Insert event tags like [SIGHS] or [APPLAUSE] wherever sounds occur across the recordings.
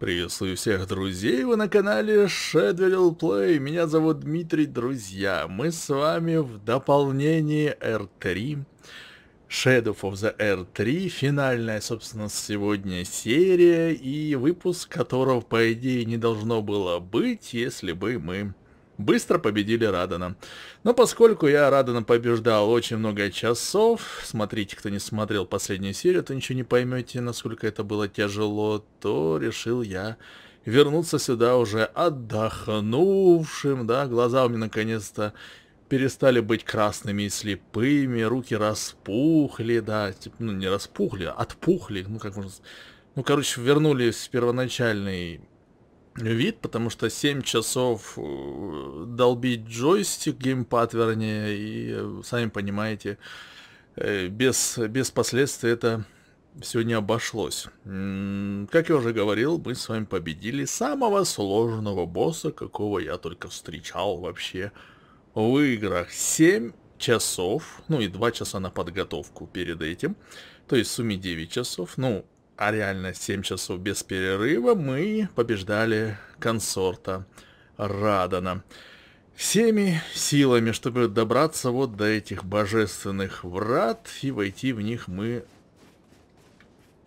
Приветствую всех друзей, вы на канале Shadowville Play, меня зовут Дмитрий, друзья. Мы с вами в дополнении R3, Shadow of the R3, финальная, собственно, сегодня серия и выпуск, которого, по идее, не должно было быть, если бы мы быстро победили Радана. Но поскольку я Радана побеждал очень много часов, смотрите, кто не смотрел последнюю серию, то ничего не поймете, насколько это было тяжело, то решил я вернуться сюда уже отдохнувшим, да, глаза у меня наконец-то перестали быть красными и слепыми, руки распухли, да, типа, ну не распухли, а отпухли, ну как можно... Ну, короче, вернулись в первоначальный вид, потому что 7 часов э, долбить джойстик, геймпад вернее, и э, сами понимаете, э, без, без последствий это все не обошлось. Как я уже говорил, мы с вами победили самого сложного босса, какого я только встречал вообще в играх. 7 часов, ну и 2 часа на подготовку перед этим, то есть в сумме 9 часов. Ну, а реально 7 часов без перерыва, мы побеждали консорта Радана. Всеми силами, чтобы добраться вот до этих божественных врат, и войти в них мы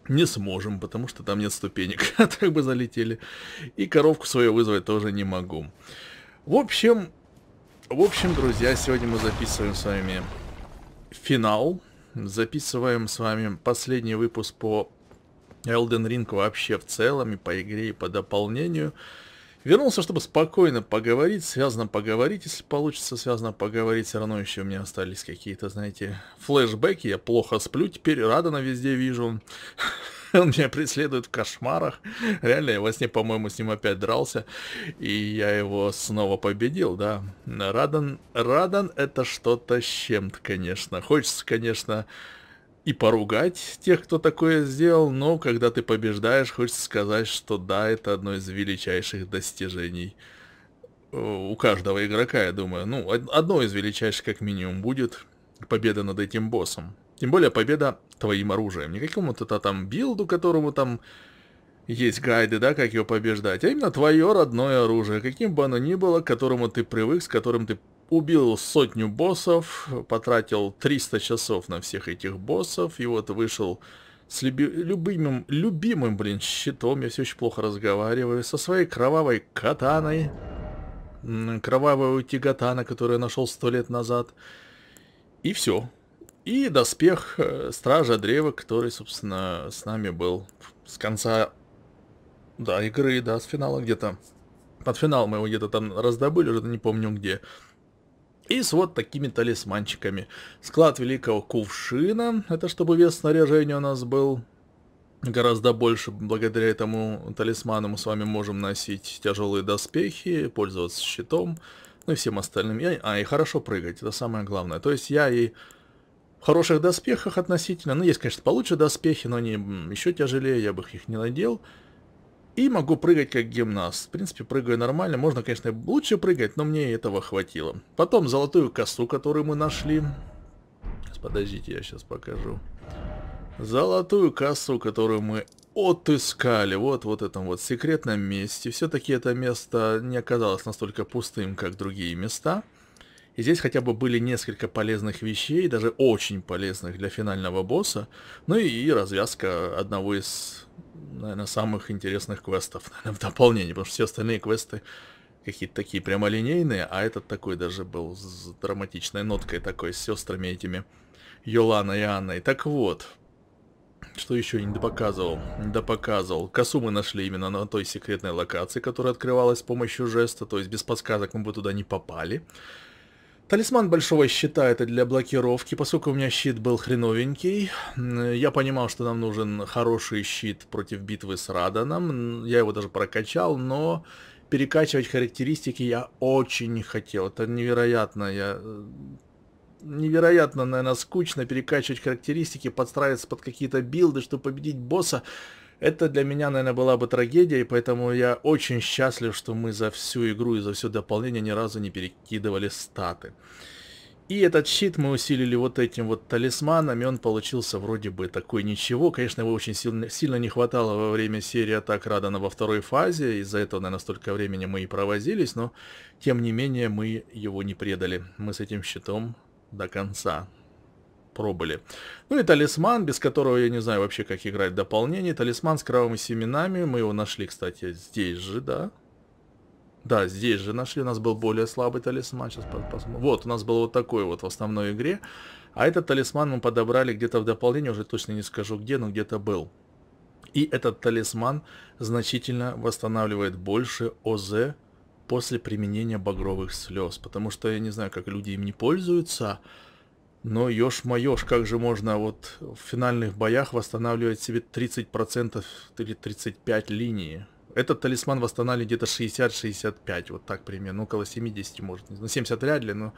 не сможем, потому что там нет ступенек, [LAUGHS] а так бы залетели. И коровку свою вызвать тоже не могу. В общем, в общем, друзья, сегодня мы записываем с вами финал. Записываем с вами последний выпуск по Elden Ring вообще в целом и по игре, и по дополнению. Вернулся, чтобы спокойно поговорить, связано поговорить, если получится, связано поговорить, все равно еще у меня остались какие-то, знаете, флешбеки, я плохо сплю, теперь Радана везде вижу, [LAUGHS] он меня преследует в кошмарах, реально, я во сне, по-моему, с ним опять дрался, и я его снова победил, да, Радан, Радан это что-то с чем-то, конечно, хочется, конечно, и поругать тех, кто такое сделал, но когда ты побеждаешь, хочется сказать, что да, это одно из величайших достижений э, у каждого игрока, я думаю. Ну, одно из величайших как минимум будет победа над этим боссом. Тем более победа твоим оружием, не какому-то там билду, которому там есть гайды, да, как его побеждать, а именно твое родное оружие, каким бы оно ни было, к которому ты привык, с которым ты убил сотню боссов, потратил 300 часов на всех этих боссов, и вот вышел с люби любимым, любимым, блин, щитом, я все еще плохо разговариваю, со своей кровавой катаной, кровавой тигатана, которую я нашел сто лет назад, и все. И доспех э, Стража Древа, который, собственно, с нами был с конца, да, игры, да, с финала где-то. Под финал мы его где-то там раздобыли, уже не помню где. И с вот такими талисманчиками. Склад Великого Кувшина, это чтобы вес снаряжения у нас был гораздо больше. Благодаря этому талисману мы с вами можем носить тяжелые доспехи, пользоваться щитом, ну и всем остальным. Я... А, и хорошо прыгать, это самое главное. То есть я и в хороших доспехах относительно, ну есть, конечно, получше доспехи, но они еще тяжелее, я бы их не надел. И могу прыгать как гимнаст. В принципе, прыгаю нормально. Можно, конечно, лучше прыгать, но мне этого хватило. Потом золотую косу, которую мы нашли. Подождите, я сейчас покажу. Золотую косу, которую мы отыскали. Вот, вот этом вот секретном месте. Все-таки это место не оказалось настолько пустым, как другие места. И здесь хотя бы были несколько полезных вещей, даже очень полезных для финального босса. Ну и, и развязка одного из наверное, самых интересных квестов, [LAUGHS] наверное, в дополнение, потому что все остальные квесты какие-то такие прямолинейные, а этот такой даже был с драматичной ноткой такой, с сестрами этими, Йолана и Анной. Так вот, что еще я не допоказывал? Не показывал. Косу мы нашли именно на той секретной локации, которая открывалась с помощью жеста, то есть без подсказок мы бы туда не попали. Талисман большого щита это для блокировки, поскольку у меня щит был хреновенький. Я понимал, что нам нужен хороший щит против битвы с Раданом. Я его даже прокачал, но перекачивать характеристики я очень не хотел. Это невероятно. Я... Э, невероятно, наверное, скучно перекачивать характеристики, подстраиваться под какие-то билды, чтобы победить босса. Это для меня, наверное, была бы трагедия, и поэтому я очень счастлив, что мы за всю игру и за все дополнение ни разу не перекидывали статы. И этот щит мы усилили вот этим вот талисманом, и он получился вроде бы такой ничего. Конечно, его очень сильно, сильно не хватало во время серии атак Радана во второй фазе, из-за этого, наверное, столько времени мы и провозились, но тем не менее мы его не предали. Мы с этим щитом до конца пробыли. Ну и талисман, без которого я не знаю вообще, как играть дополнение. Талисман с кровавыми семенами. Мы его нашли, кстати, здесь же, да? Да, здесь же нашли. У нас был более слабый талисман. Сейчас посмотрим. Вот, у нас был вот такой вот в основной игре. А этот талисман мы подобрали где-то в дополнение. Уже точно не скажу где, но где-то был. И этот талисман значительно восстанавливает больше ОЗ после применения багровых слез. Потому что я не знаю, как люди им не пользуются. Но ешь-маешь, как же можно вот в финальных боях восстанавливать себе 30% или 35 линии? Этот талисман восстанавливает где-то 60-65, вот так примерно, ну, около 70 может, ну 70 вряд ли, но,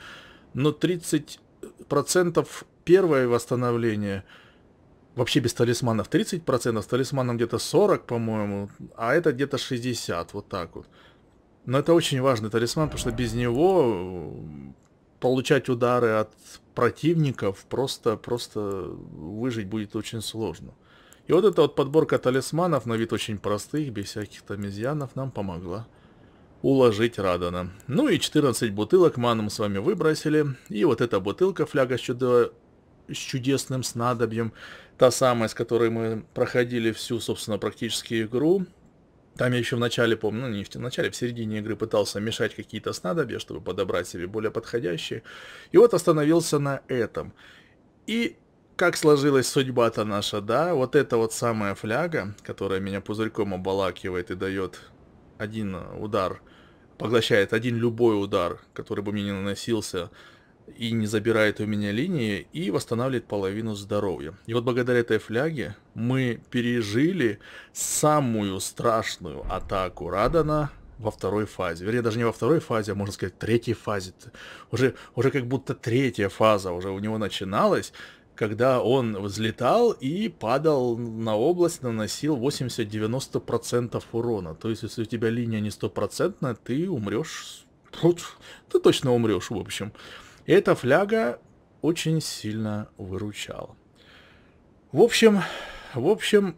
но 30% первое восстановление, вообще без талисманов 30%, с талисманом где-то 40, по-моему, а это где-то 60, вот так вот. Но это очень важный талисман, потому что без него получать удары от противников просто, просто выжить будет очень сложно. И вот эта вот подборка талисманов, на вид очень простых, без всяких там изъянов, нам помогла уложить Радана. Ну и 14 бутылок маны мы с вами выбросили. И вот эта бутылка, фляга с, чудо... с чудесным снадобьем, та самая, с которой мы проходили всю, собственно, практически игру, там я еще в начале, помню, ну не в начале, в середине игры пытался мешать какие-то снадобья, чтобы подобрать себе более подходящие. И вот остановился на этом. И как сложилась судьба-то наша, да? Вот эта вот самая фляга, которая меня пузырьком обалакивает и дает один э, удар, поглощает один любой удар, который бы мне не наносился, и не забирает у меня линии, и восстанавливает половину здоровья. И вот благодаря этой фляге мы пережили самую страшную атаку Радана во второй фазе. Вернее, даже не во второй фазе, а можно сказать, третьей фазе. Уже, уже как будто третья фаза уже у него начиналась, когда он взлетал и падал на область, наносил 80-90% урона. То есть, если у тебя линия не стопроцентная, ты умрешь... Ты точно умрешь, в общем. И эта фляга очень сильно выручала. В общем, в общем,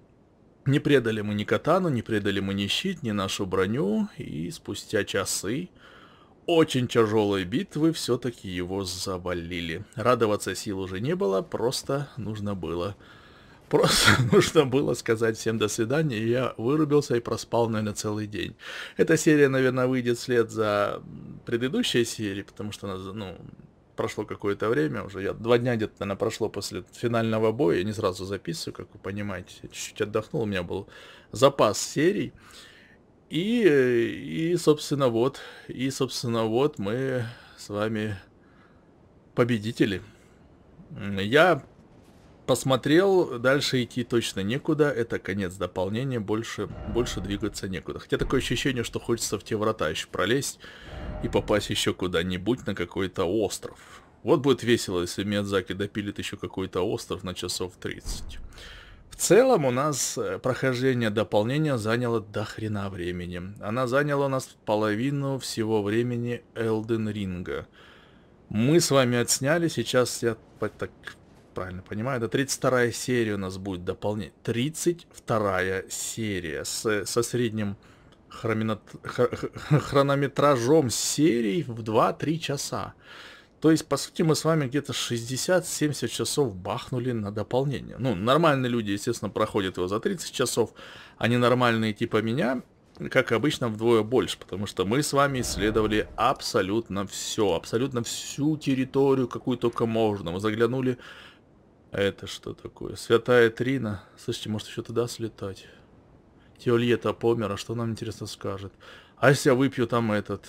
не предали мы ни катану, не предали мы ни щит, ни нашу броню, и спустя часы очень тяжелой битвы все-таки его завалили. Радоваться сил уже не было, просто нужно было. Просто [LAUGHS] нужно было сказать всем до свидания, и я вырубился и проспал, наверное, целый день. Эта серия, наверное, выйдет вслед за предыдущей серией, потому что она, ну, прошло какое-то время уже. Я два дня где-то, наверное, прошло после финального боя. Я не сразу записываю, как вы понимаете. Чуть-чуть отдохнул, у меня был запас серий. И, и, собственно, вот, и, собственно, вот мы с вами победители. Я посмотрел, дальше идти точно некуда, это конец дополнения, больше, больше двигаться некуда. Хотя такое ощущение, что хочется в те врата еще пролезть и попасть еще куда-нибудь на какой-то остров. Вот будет весело, если Миядзаки допилит еще какой-то остров на часов 30. В целом у нас э, прохождение дополнения заняло до хрена времени. Она заняла у нас половину всего времени Элден Ринга. Мы с вами отсняли, сейчас я так правильно понимаю, это 32 серия у нас будет дополнение. 32 серия с, со средним хроминот... хронометражом серий в 2-3 часа. То есть, по сути, мы с вами где-то 60-70 часов бахнули на дополнение. Ну, нормальные люди, естественно, проходят его за 30 часов, а ненормальные типа меня, как обычно, вдвое больше, потому что мы с вами исследовали абсолютно все, абсолютно всю территорию, какую только можно. Мы заглянули а это что такое? Святая Трина. Слушайте, может еще туда слетать? Теольета помер, а что нам интересно скажет? А если я выпью там этот...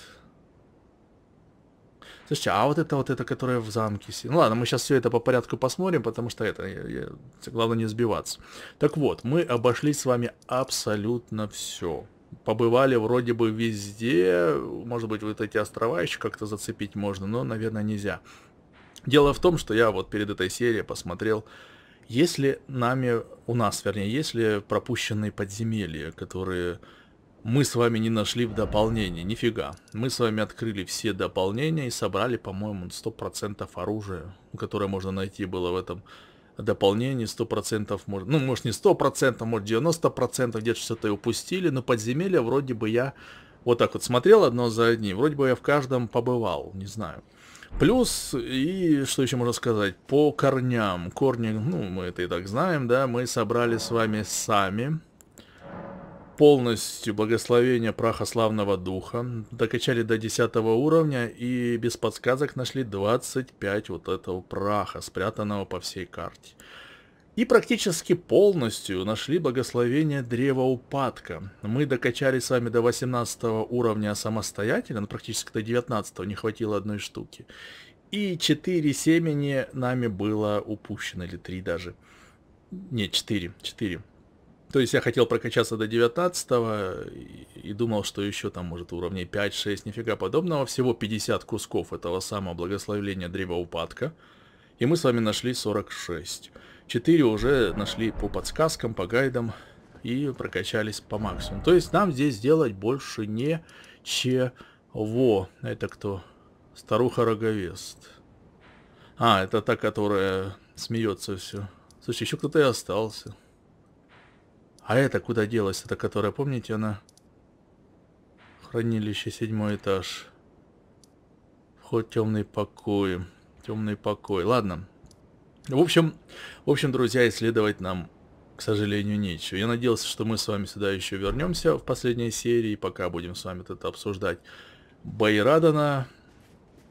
Слушайте, а вот это вот это, которое в замке сидит. Ну ладно, мы сейчас все это по порядку посмотрим, потому что это, я, я, главное не сбиваться. Так вот, мы обошли с вами абсолютно все. Побывали вроде бы везде, может быть, вот эти острова еще как-то зацепить можно, но, наверное, нельзя. Дело в том, что я вот перед этой серией посмотрел, есть ли нами, у нас, вернее, есть ли пропущенные подземелья, которые мы с вами не нашли в дополнении, нифига. Мы с вами открыли все дополнения и собрали, по-моему, 100% оружия, которое можно найти было в этом дополнении, 100%, может, ну, может не 100%, может 90%, где-то что-то и упустили, но подземелья вроде бы я вот так вот смотрел одно за одним, вроде бы я в каждом побывал, не знаю. Плюс, и что еще можно сказать, по корням. Корни, ну, мы это и так знаем, да, мы собрали с вами сами. Полностью благословение праха славного духа. Докачали до 10 уровня и без подсказок нашли 25 вот этого праха, спрятанного по всей карте и практически полностью нашли благословение Древа Упадка. Мы докачали с вами до 18 уровня самостоятельно, ну, практически до 19, не хватило одной штуки. И 4 семени нами было упущено, или 3 даже. Не, 4, 4. То есть я хотел прокачаться до 19 и думал, что еще там может уровней 5-6, нифига подобного. Всего 50 кусков этого самого благословения Древа Упадка. И мы с вами нашли 46. 4 уже нашли по подсказкам, по гайдам и прокачались по максимуму. То есть нам здесь делать больше ничего. Это кто? Старуха Роговест. А, это та, которая смеется все. Слушай, еще кто-то и остался. А это куда делась? Это которая, помните, она... Хранилище, седьмой этаж. Вход темный покой. Темный покой. Ладно, в общем, в общем, друзья, исследовать нам, к сожалению, нечего. Я надеялся, что мы с вами сюда еще вернемся в последней серии, пока будем с вами это обсуждать. Байрадана,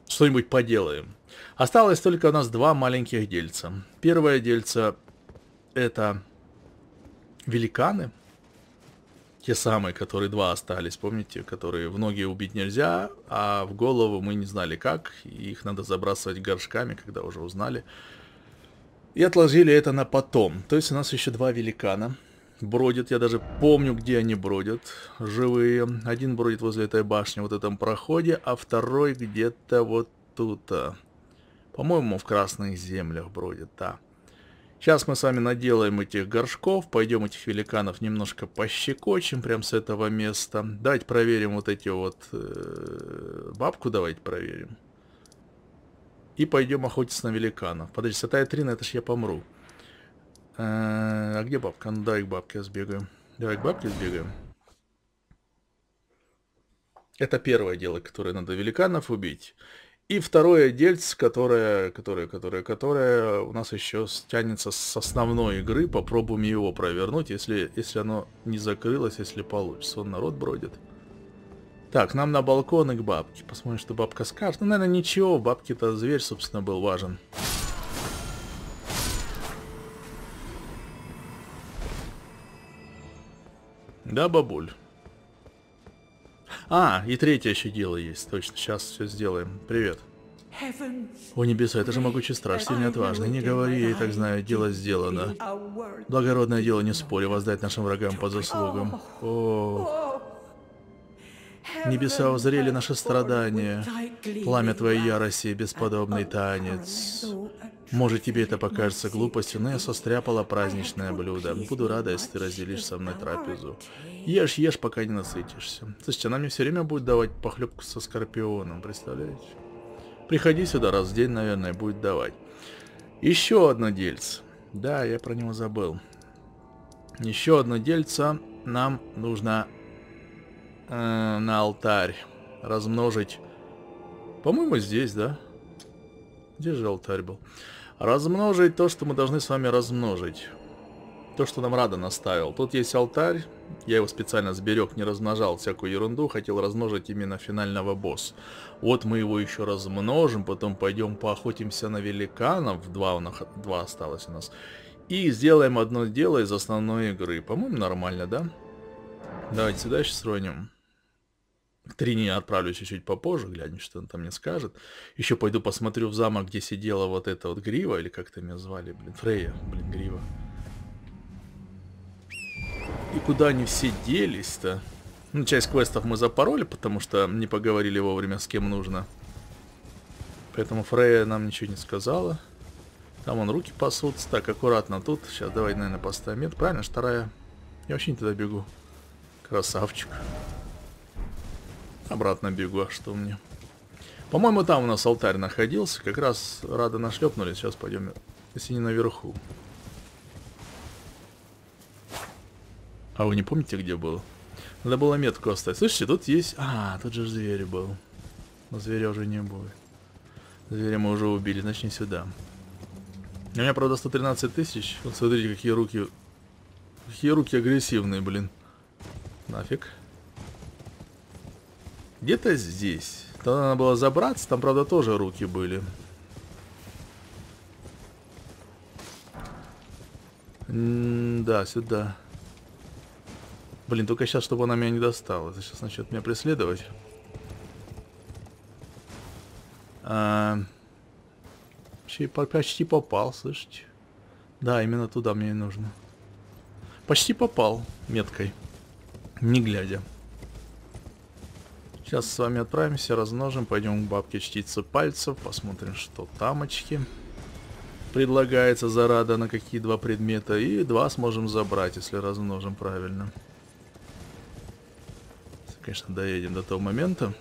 что-нибудь поделаем. Осталось только у нас два маленьких дельца. Первое дельце это великаны, те самые, которые два остались, помните, которые в ноги убить нельзя, а в голову мы не знали как, их надо забрасывать горшками, когда уже узнали. И отложили это на потом. То есть у нас еще два великана бродят. Я даже помню, где они бродят. Живые. Один бродит возле этой башни, вот в этом проходе, а второй где-то вот тут. По-моему, в красных землях бродит, да. Сейчас мы с вами наделаем этих горшков, пойдем этих великанов немножко пощекочем прям с этого места. Давайте проверим вот эти вот... Э, бабку давайте проверим и пойдем охотиться на великанов. Подожди, Святая Трина, это ж я помру. Э, а где бабка? Ну, давай к бабке сбегаю. Давай к бабке сбегаем. Это первое дело, которое надо великанов убить. И второе дельце, которое, которое, которое, которое у нас еще тянется с основной игры. Попробуем его провернуть, если, если оно не закрылось, если получится. Он народ бродит. Так, нам на балкон и к бабке. Посмотрим, что бабка скажет. Ну, наверное, ничего. Бабке-то зверь, собственно, был важен. Да, бабуль? А, и третье еще дело есть. Точно, сейчас все сделаем. Привет. О небеса, это же могучий страж, сильный отважный. Не говори, я так знаю, дело сделано. Благородное дело, не спорю, воздать нашим врагам по заслугам. О, Небеса узрели наши страдания. Пламя твоей ярости — бесподобный танец. Может, тебе это покажется глупостью, но я состряпала праздничное блюдо. Буду рада, если ты разделишь со мной трапезу. Ешь, ешь, пока не насытишься. Слушайте, она мне все время будет давать похлебку со скорпионом, представляете? Приходи сюда раз в день, наверное, будет давать. Еще одно дельце. Да, я про него забыл. Еще одно дельце нам нужно э, на алтарь. Размножить. По-моему, здесь, да? Где же алтарь был? Размножить то, что мы должны с вами размножить. То, что нам Рада наставил. Тут есть алтарь. Я его специально сберег, не размножал всякую ерунду. Хотел размножить именно финального босса. Вот мы его еще размножим. Потом пойдем поохотимся на великанов. Два, у нас, два осталось у нас. И сделаем одно дело из основной игры. По-моему, нормально, да? Давайте сюда еще сроним к Трине отправлюсь чуть попозже, глянем, что он там мне скажет. Еще пойду посмотрю в замок, где сидела вот эта вот Грива, или как-то меня звали, блин, Фрея, блин, Грива. И куда они все делись-то? Ну, часть квестов мы запороли, потому что не поговорили вовремя с кем нужно. Поэтому Фрея нам ничего не сказала. Там он руки пасутся. Так, аккуратно тут. Сейчас давай, наверное, постамент, правильно, вторая. Я вообще не туда бегу. Красавчик. Обратно бегу, а что мне? По-моему, там у нас алтарь находился. Как раз рада нашлепнули. Сейчас пойдем, если не наверху. А вы не помните, где было? Надо было метку оставить. Слышите, тут есть... А, тут же зверь был. Но зверя уже не будет. Зверя мы уже убили, значит не сюда. У меня, правда, 113 тысяч. Вот смотрите, какие руки... Какие руки агрессивные, блин. Нафиг. Где-то здесь. Там надо было забраться, там, правда, тоже руки были. М да, сюда. Блин, только сейчас, чтобы она меня не достала. Это сейчас начнет меня преследовать. А... Почти попал, слышите? Да, именно туда мне и нужно. Почти попал меткой. Не глядя. Сейчас с вами отправимся, размножим, пойдем к бабке чтиться пальцев, посмотрим, что тамочки. Предлагается зарада на какие два предмета, и два сможем забрать, если размножим правильно. Конечно, доедем до того момента.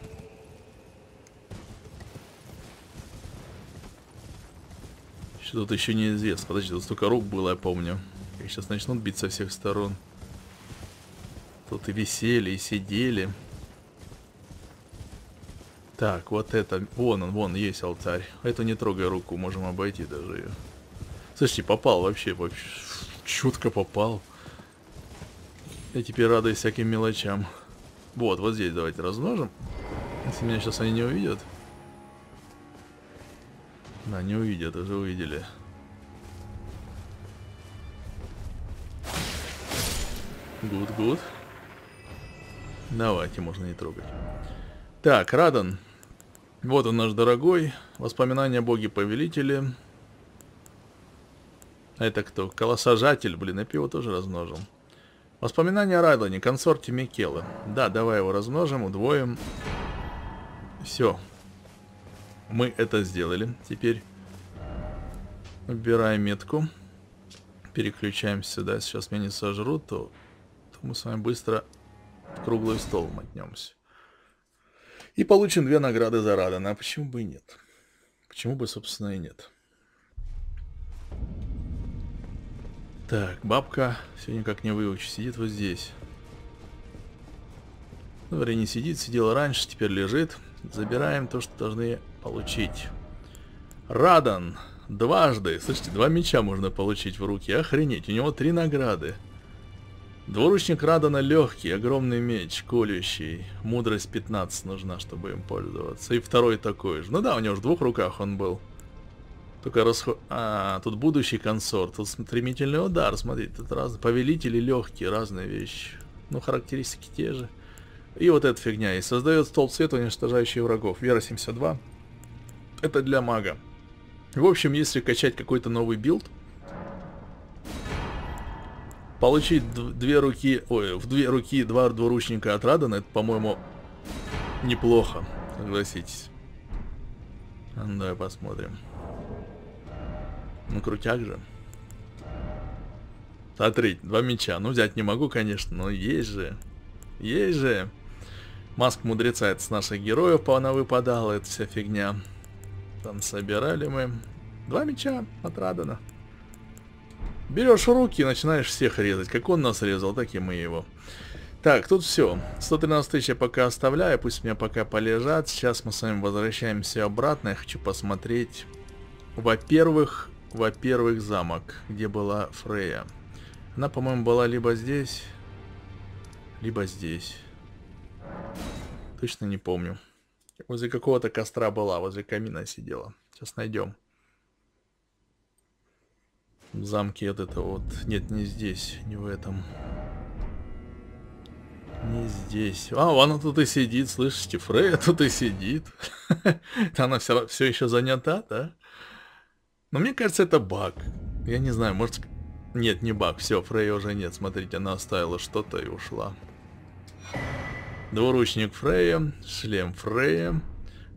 Что тут еще неизвестно. Подожди, тут столько рук было, я помню. Их сейчас начнут бить со всех сторон. Тут и висели, и сидели. Так, вот это, вон он, вон есть алтарь. Эту не трогай руку, можем обойти даже ее. Слушайте, попал вообще, вообще чутко попал. Я теперь радуюсь всяким мелочам. Вот, вот здесь давайте размножим. Если меня сейчас они не увидят. Да, не увидят, уже увидели. Гуд-гуд. Давайте, можно не трогать. Так, Радан. Вот он наш дорогой. Воспоминания боги-повелители. Это кто? Колосожатель, блин, я пиво тоже размножил. Воспоминания о Райлоне, консорте Микелы. Да, давай его размножим, удвоим. Все. Мы это сделали. Теперь убираем метку. Переключаемся сюда. Сейчас меня не сожрут, то, то мы с вами быстро круглый стол мотнемся. И получим две награды за Радана. А почему бы и нет? Почему бы, собственно, и нет? Так, бабка сегодня как не выучит. Сидит вот здесь. Ну, не сидит, сидела раньше, теперь лежит. Забираем то, что должны получить. Радан. Дважды. Слышите, два меча можно получить в руки. Охренеть. У него три награды. Двуручник Радана легкий, огромный меч, колющий. Мудрость 15 нужна, чтобы им пользоваться. И второй такой же. Ну да, у него же в двух руках он был. Только расход... А, тут будущий консорт. Тут стремительный удар, смотри, тут разные. Повелители легкие, разные вещи. Ну, характеристики те же. И вот эта фигня И Создает столб света, уничтожающий врагов. Вера 72. Это для мага. В общем, если качать какой-то новый билд, Получить две руки, ой, в две руки два двуручника от Радана, это, по-моему, неплохо, согласитесь. Ну, давай посмотрим. Ну, крутяк же. Смотрите, два меча. Ну, взять не могу, конечно, но есть же. Есть же. Маск мудреца, это с наших героев она выпадала, это вся фигня. Там собирали мы. Два меча от Радана. Берешь руки и начинаешь всех резать. Как он нас резал, так и мы его. Так, тут все. 113 тысяч я пока оставляю, пусть меня пока полежат. Сейчас мы с вами возвращаемся обратно. Я хочу посмотреть, во-первых, во-первых, замок, где была Фрея. Она, по-моему, была либо здесь, либо здесь. Точно не помню. Возле какого-то костра была, возле камина сидела. Сейчас найдем замке от этого вот. Нет, не здесь, не в этом. Не здесь. А, она тут и сидит, слышите? Фрея тут и сидит. [LAUGHS] Она все, все еще занята, да? Но мне кажется, это баг. Я не знаю, может... Нет, не баг, все, Фрея уже нет. Смотрите, она оставила что-то и ушла. Двуручник Фрея, шлем Фрея,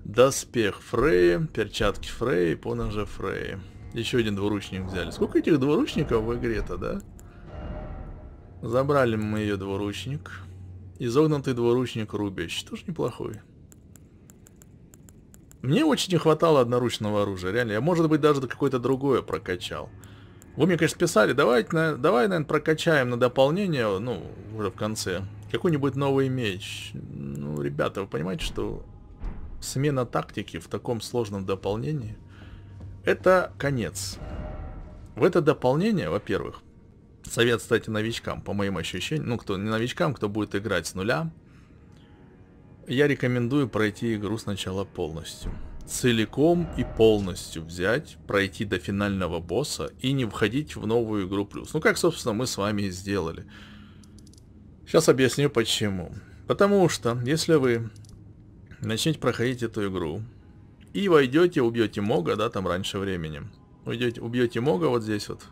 доспех Фрея, перчатки Фрея и поножи Фрея. Еще один двуручник взяли. Сколько этих двуручников в игре-то, да? Забрали мы ее двуручник. Изогнутый двуручник рубящий. Тоже неплохой. Мне очень не хватало одноручного оружия, реально. Я, может быть, даже какое-то другое прокачал. Вы мне, конечно, писали, давайте, на, давай, наверное, прокачаем на дополнение, ну, уже в конце, какой-нибудь новый меч. Ну, ребята, вы понимаете, что смена тактики в таком сложном дополнении – это конец. В это дополнение, во-первых, совет, кстати, новичкам, по моим ощущениям, ну, кто не новичкам, кто будет играть с нуля, я рекомендую пройти игру сначала полностью. Целиком и полностью взять, пройти до финального босса и не входить в новую игру плюс. Ну, как, собственно, мы с вами и сделали. Сейчас объясню почему. Потому что, если вы начнете проходить эту игру, и войдете, убьете Мога, да, там раньше времени. Уйдете, убьете Мога вот здесь вот.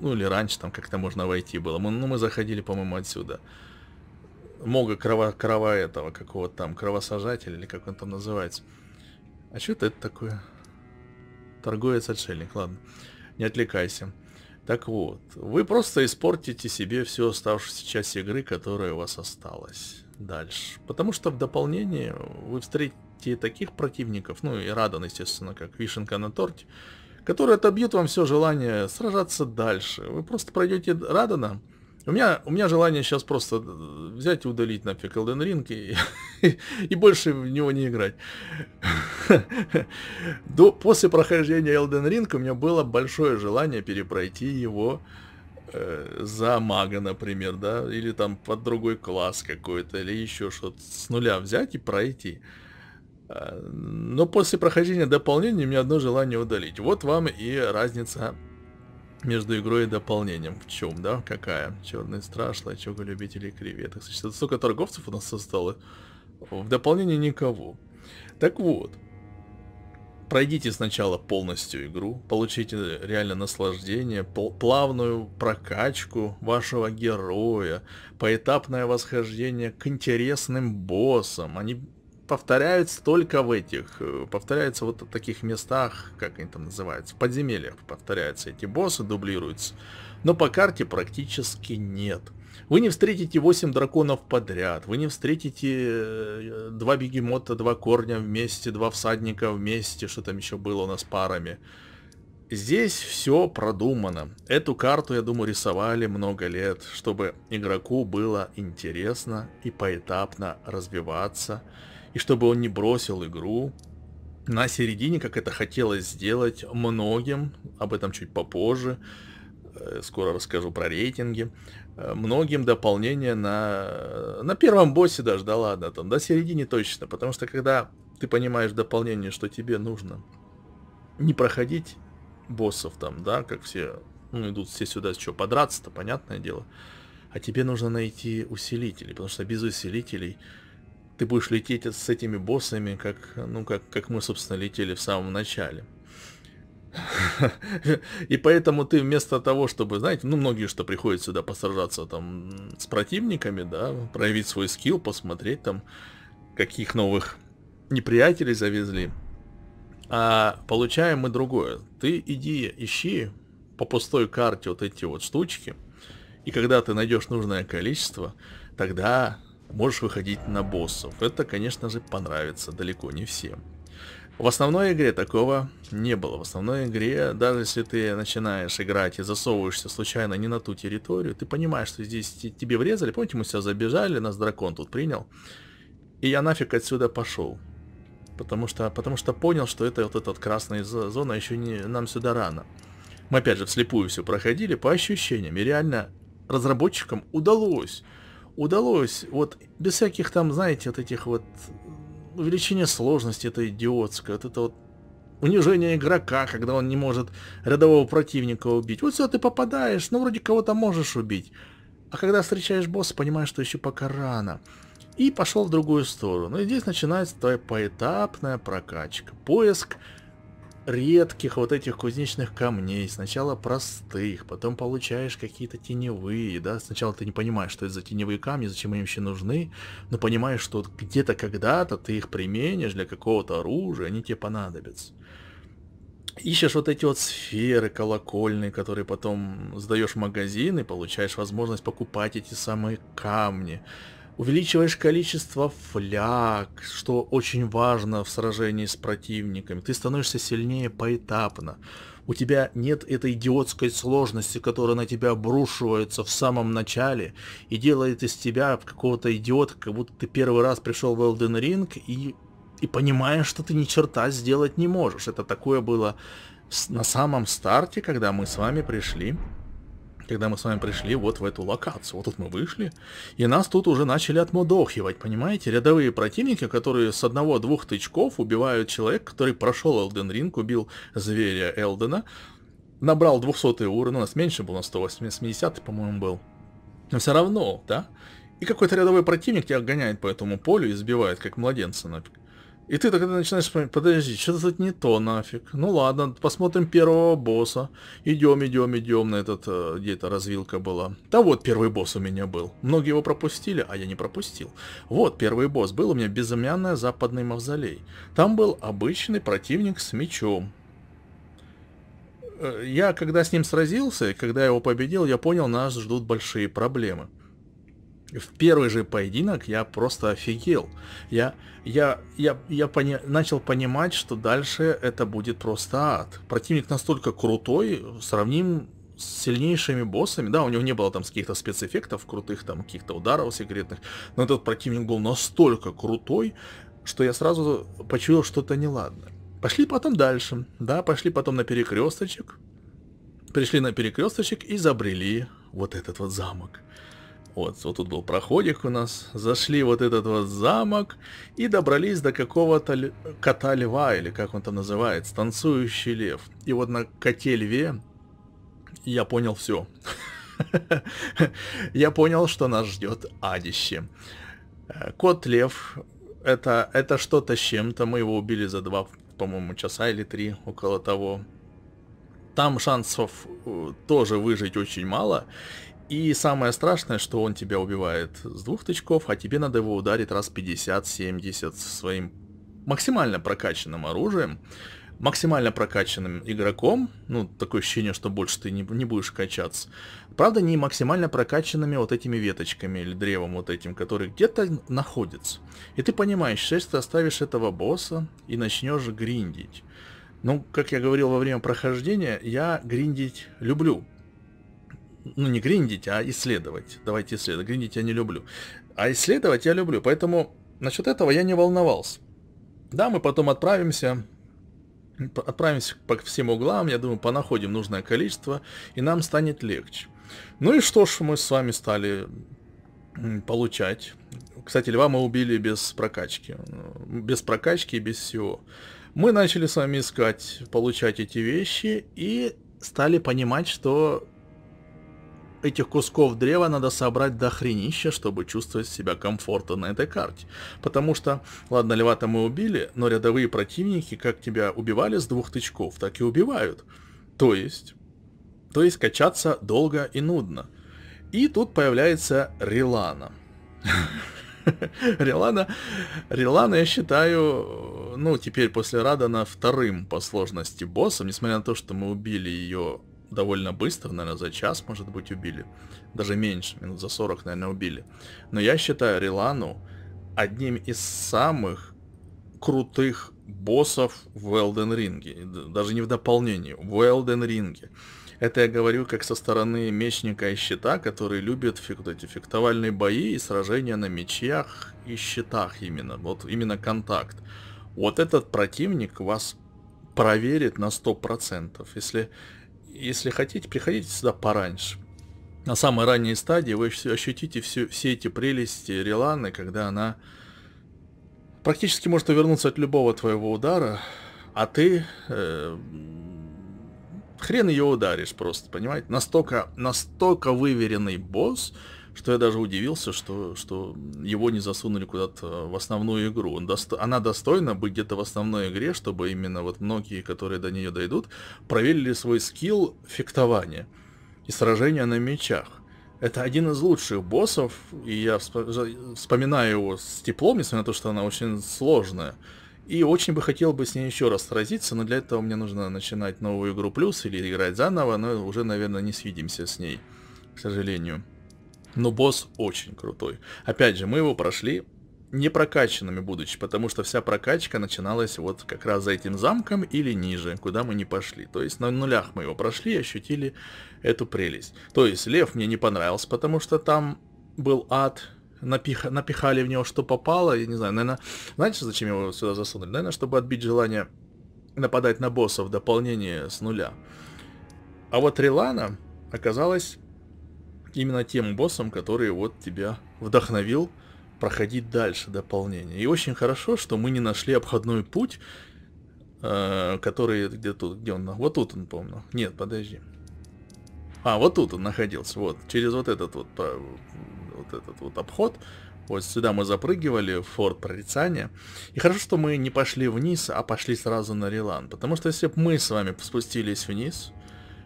Ну или раньше там как-то можно войти было. Мы, ну мы заходили, по-моему, отсюда. Мога крова, крова этого, какого там, кровосажателя, или как он там называется. А что это такое? Торговец-отшельник, ладно. Не отвлекайся. Так вот, вы просто испортите себе всю оставшуюся часть игры, которая у вас осталась дальше. Потому что в дополнение вы встретите найти таких противников, ну и Радан, естественно, как вишенка на торте, которые отобьют вам все желание сражаться дальше. Вы просто пройдете Радана. У меня, у меня желание сейчас просто э, взять и удалить нафиг Elden Ring и, и, [LAUGHS] и больше в него не играть. [LAUGHS] До, после прохождения Elden Ring у меня было большое желание перепройти его э, за мага, например, да, или там под другой класс какой-то, или еще что-то с нуля взять и пройти. Но после прохождения дополнения у меня одно желание удалить. Вот вам и разница между игрой и дополнением. В чем, да? Какая? Черный страж, чего любителей креветок. Существует столько торговцев у нас осталось. В дополнение никого. Так вот. Пройдите сначала полностью игру, получите реально наслаждение, плавную прокачку вашего героя, поэтапное восхождение к интересным боссам. Они повторяется только в этих, э, повторяется вот в таких местах, как они там называются, в подземельях повторяются эти боссы, дублируются. Но по карте практически нет. Вы не встретите 8 драконов подряд, вы не встретите 2 э, бегемота, 2 корня вместе, 2 всадника вместе, что там еще было у нас парами. Здесь все продумано. Эту карту, я думаю, рисовали много лет, чтобы игроку было интересно и поэтапно развиваться и чтобы он не бросил игру на середине, как это хотелось сделать многим, об этом чуть попозже, э, скоро расскажу про рейтинги, э, многим дополнение на, на первом боссе даже, да ладно, там, до середины точно, потому что когда ты понимаешь дополнение, что тебе нужно не проходить боссов там, да, как все, ну, идут все сюда, что, подраться-то, понятное дело, а тебе нужно найти усилители, потому что без усилителей ты будешь лететь с этими боссами, как, ну, как, как мы, собственно, летели в самом начале. И поэтому ты вместо того, чтобы, знаете, ну, многие что приходят сюда посражаться там с противниками, да, проявить свой скилл, посмотреть там, каких новых неприятелей завезли. А получаем мы другое. Ты иди, ищи по пустой карте вот эти вот штучки, и когда ты найдешь нужное количество, тогда можешь выходить на боссов. Это, конечно же, понравится далеко не всем. В основной игре такого не было. В основной игре, даже если ты начинаешь играть и засовываешься случайно не на ту территорию, ты понимаешь, что здесь тебе врезали. Помните, мы себя забежали, нас дракон тут принял. И я нафиг отсюда пошел. Потому что, потому что понял, что это вот эта красная зона еще не нам сюда рано. Мы опять же вслепую все проходили по ощущениям. И реально разработчикам удалось удалось, вот без всяких там, знаете, от этих вот увеличения сложности, это идиотское, вот это вот унижение игрока, когда он не может рядового противника убить. Вот все, ты попадаешь, ну вроде кого-то можешь убить. А когда встречаешь босса, понимаешь, что еще пока рано. И пошел в другую сторону. И здесь начинается твоя поэтапная прокачка. Поиск редких вот этих кузнечных камней, сначала простых, потом получаешь какие-то теневые, да, сначала ты не понимаешь, что это за теневые камни, зачем они вообще нужны, но понимаешь, что где-то когда-то ты их применишь для какого-то оружия, они тебе понадобятся. Ищешь вот эти вот сферы колокольные, которые потом сдаешь в магазин и получаешь возможность покупать эти самые камни увеличиваешь количество фляг, что очень важно в сражении с противниками. Ты становишься сильнее поэтапно. У тебя нет этой идиотской сложности, которая на тебя обрушивается в самом начале и делает из тебя какого-то идиота, как будто ты первый раз пришел в Elden Ring и, и понимаешь, что ты ни черта сделать не можешь. Это такое было на самом старте, когда мы с вами пришли когда мы с вами пришли вот в эту локацию. Вот тут мы вышли, и нас тут уже начали отмодохивать, понимаете? Рядовые противники, которые с одного-двух тычков убивают человека, который прошел Элден Ринг, убил зверя Элдена, набрал 200 уровень, у нас меньше был, на 180, по-моему, был. Но все равно, да? И какой-то рядовой противник тебя гоняет по этому полю и сбивает, как младенца нафиг. И ты тогда начинаешь вспоминать, подожди, что-то тут не то нафиг. Ну ладно, посмотрим первого босса. Идем, идем, идем на этот, э, где то развилка была. Да вот первый босс у меня был. Многие его пропустили, а я не пропустил. Вот первый босс был у меня безымянная западный мавзолей. Там был обычный противник с мечом. Э, я когда с ним сразился, когда его победил, я понял, нас ждут большие проблемы в первый же поединок я просто офигел. Я, я, я, я пони, начал понимать, что дальше это будет просто ад. Противник настолько крутой, сравним с сильнейшими боссами. Да, у него не было там каких-то спецэффектов крутых, там каких-то ударов секретных, но этот противник был настолько крутой, что я сразу почувствовал что-то неладное. Пошли потом дальше, да, пошли потом на перекресточек, пришли на перекресточек и забрели вот этот вот замок. Вот, вот тут был проходик у нас. Зашли вот этот вот замок и добрались до какого-то кота льва, или как он там называется, танцующий лев. И вот на коте льве я понял все. [LAUGHS] Я понял, что нас ждет адище. Э, кот лев это, это что-то с чем-то. Мы его убили за два, по-моему, часа или три, около того. Там шансов э, тоже выжить очень мало. И самое страшное, что он тебя убивает с двух тычков, а тебе надо его ударить раз 50-70 своим максимально прокачанным оружием, максимально прокачанным игроком, ну, такое ощущение, что больше ты не, не будешь качаться. Правда, не максимально прокачанными вот этими веточками или древом вот этим, который где-то находится. И ты понимаешь, если ты оставишь этого босса и начнешь гриндить. Ну, как я говорил во время прохождения, я гриндить люблю ну не гриндить, а исследовать. Давайте исследовать. Гриндить я не люблю. А исследовать я люблю, поэтому насчет этого я не волновался. Да, мы потом отправимся, отправимся по всем углам, я думаю, понаходим нужное количество, и нам станет легче. Ну и что ж, мы с вами стали получать. Кстати, льва мы убили без прокачки. Без прокачки и без всего. Мы начали с вами искать, получать эти вещи и стали понимать, что этих кусков древа надо собрать до хренища, чтобы чувствовать себя комфортно на этой карте. Потому что, ладно, льва-то мы убили, но рядовые противники как тебя убивали с двух тычков, так и убивают. То есть... То есть качаться долго и нудно. И тут появляется Рилана. [LAUGHS] Рилана, Рилана, я считаю, ну, теперь после Радана вторым по сложности боссом, несмотря на то, что мы убили ее довольно быстро, наверное, за час, может быть, убили. Даже меньше, минут за 40, наверное, убили. Но я считаю Рилану одним из самых крутых боссов в Elden Ring. Даже не в дополнении, в Elden Ring. Это я говорю как со стороны мечника и щита, который любит фиг, вот эти фехтовальные бои и сражения на мечах и щитах именно. Вот именно контакт. Вот этот противник вас проверит на 100%. Если если хотите, приходите сюда пораньше. На самой ранней стадии вы ощутите все, все эти прелести Риланы, когда она практически может увернуться от любого твоего удара, а ты э, хрен ее ударишь просто, понимаете? Настолько, настолько выверенный босс, что я даже удивился, что, что его не засунули куда-то в основную игру. Он досто... Она достойна быть где-то в основной игре, чтобы именно вот многие, которые до нее дойдут, проверили свой скилл фехтования и сражения на мечах. Это один из лучших боссов, и я вспоминаю его с теплом, несмотря на то, что она очень сложная. И очень бы хотел бы с ней еще раз сразиться, но для этого мне нужно начинать новую игру плюс или играть заново, но уже, наверное, не свидимся с ней, к сожалению. Но босс очень крутой. Опять же, мы его прошли не прокачанными будучи, потому что вся прокачка начиналась вот как раз за этим замком или ниже, куда мы не пошли. То есть на нулях мы его прошли и ощутили эту прелесть. То есть лев мне не понравился, потому что там был ад, напих... напихали в него что попало, я не знаю, наверное... Знаете, зачем его сюда засунули? Наверное, чтобы отбить желание нападать на босса в дополнение с нуля. А вот Релана оказалась именно тем боссом, который вот тебя вдохновил проходить дальше дополнение. И очень хорошо, что мы не нашли обходной путь, э, который где тут, где он, вот тут он, помню. Нет, подожди. А, вот тут он находился, вот, через вот этот вот, э, вот этот вот обход. Вот сюда мы запрыгивали, в форт прорицания. И хорошо, что мы не пошли вниз, а пошли сразу на Рилан. Потому что если бы мы с вами спустились вниз,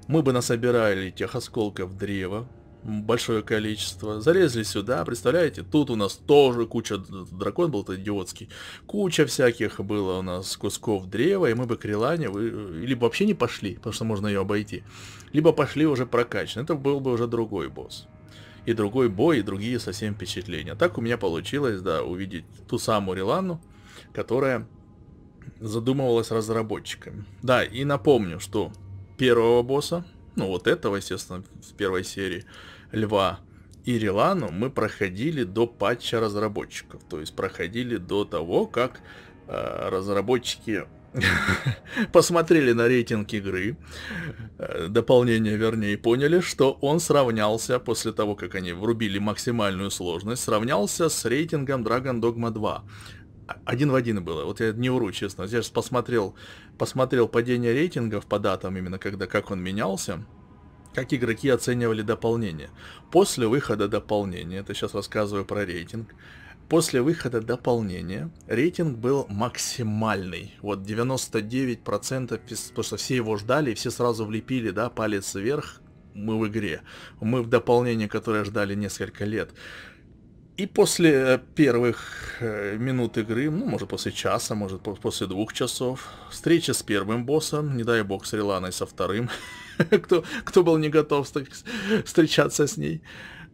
мы бы насобирали тех осколков древа, большое количество. Залезли сюда, представляете? Тут у нас тоже куча... Дракон был-то идиотский. Куча всяких было у нас кусков древа, и мы бы к Релане... Вы... Э, либо вообще не пошли, потому что можно ее обойти. Либо пошли уже прокачан. Это был бы уже другой босс. И другой бой, и другие совсем впечатления. Так у меня получилось, да, увидеть ту самую Релану, которая задумывалась разработчиками. Да, и напомню, что первого босса, ну вот этого, естественно, в первой серии, льва и Рилану мы проходили до патча разработчиков, то есть проходили до того, как э, разработчики [LAUGHS] посмотрели на рейтинг игры, э, дополнение вернее, поняли, что он сравнялся, после того, как они врубили максимальную сложность, сравнялся с рейтингом Dragon Dogma 2. Один в один было, вот я не вру, честно. Я же посмотрел, посмотрел падение рейтингов по датам именно, когда как он менялся как игроки оценивали дополнение. После выхода дополнения, это сейчас рассказываю про рейтинг, после выхода дополнения рейтинг был максимальный. Вот 99%, потому что все его ждали, и все сразу влепили, да, палец вверх, мы в игре. Мы в дополнение, которое ждали несколько лет. И после э, первых э, минут игры, ну, может, после часа, может, после двух часов, встреча с первым боссом, не дай бог, с Риланой, со вторым, [LAUGHS] кто, кто был не готов встречаться с ней,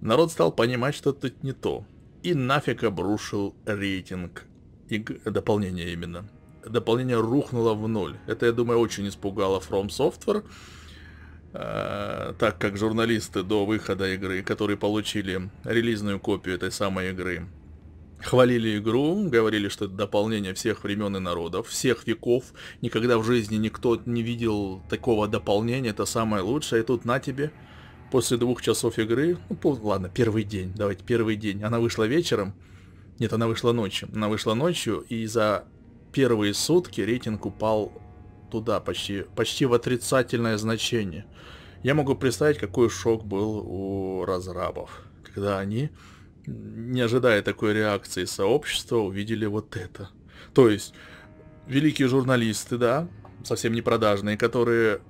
народ стал понимать, что тут не то. И нафиг обрушил рейтинг, иг... дополнение именно. Дополнение рухнуло в ноль. Это, я думаю, очень испугало From Software, э, так как журналисты до выхода игры, которые получили релизную копию этой самой игры, хвалили игру, говорили, что это дополнение всех времен и народов, всех веков. Никогда в жизни никто не видел такого дополнения, это самое лучшее. И тут на тебе, после двух часов игры, ну, пол, ладно, первый день, давайте первый день. Она вышла вечером, нет, она вышла ночью. Она вышла ночью, и за первые сутки рейтинг упал туда, почти, почти в отрицательное значение. Я могу представить, какой шок был у разрабов, когда они, не ожидая такой реакции сообщества, увидели вот это. То есть, великие журналисты, да, совсем не продажные, которые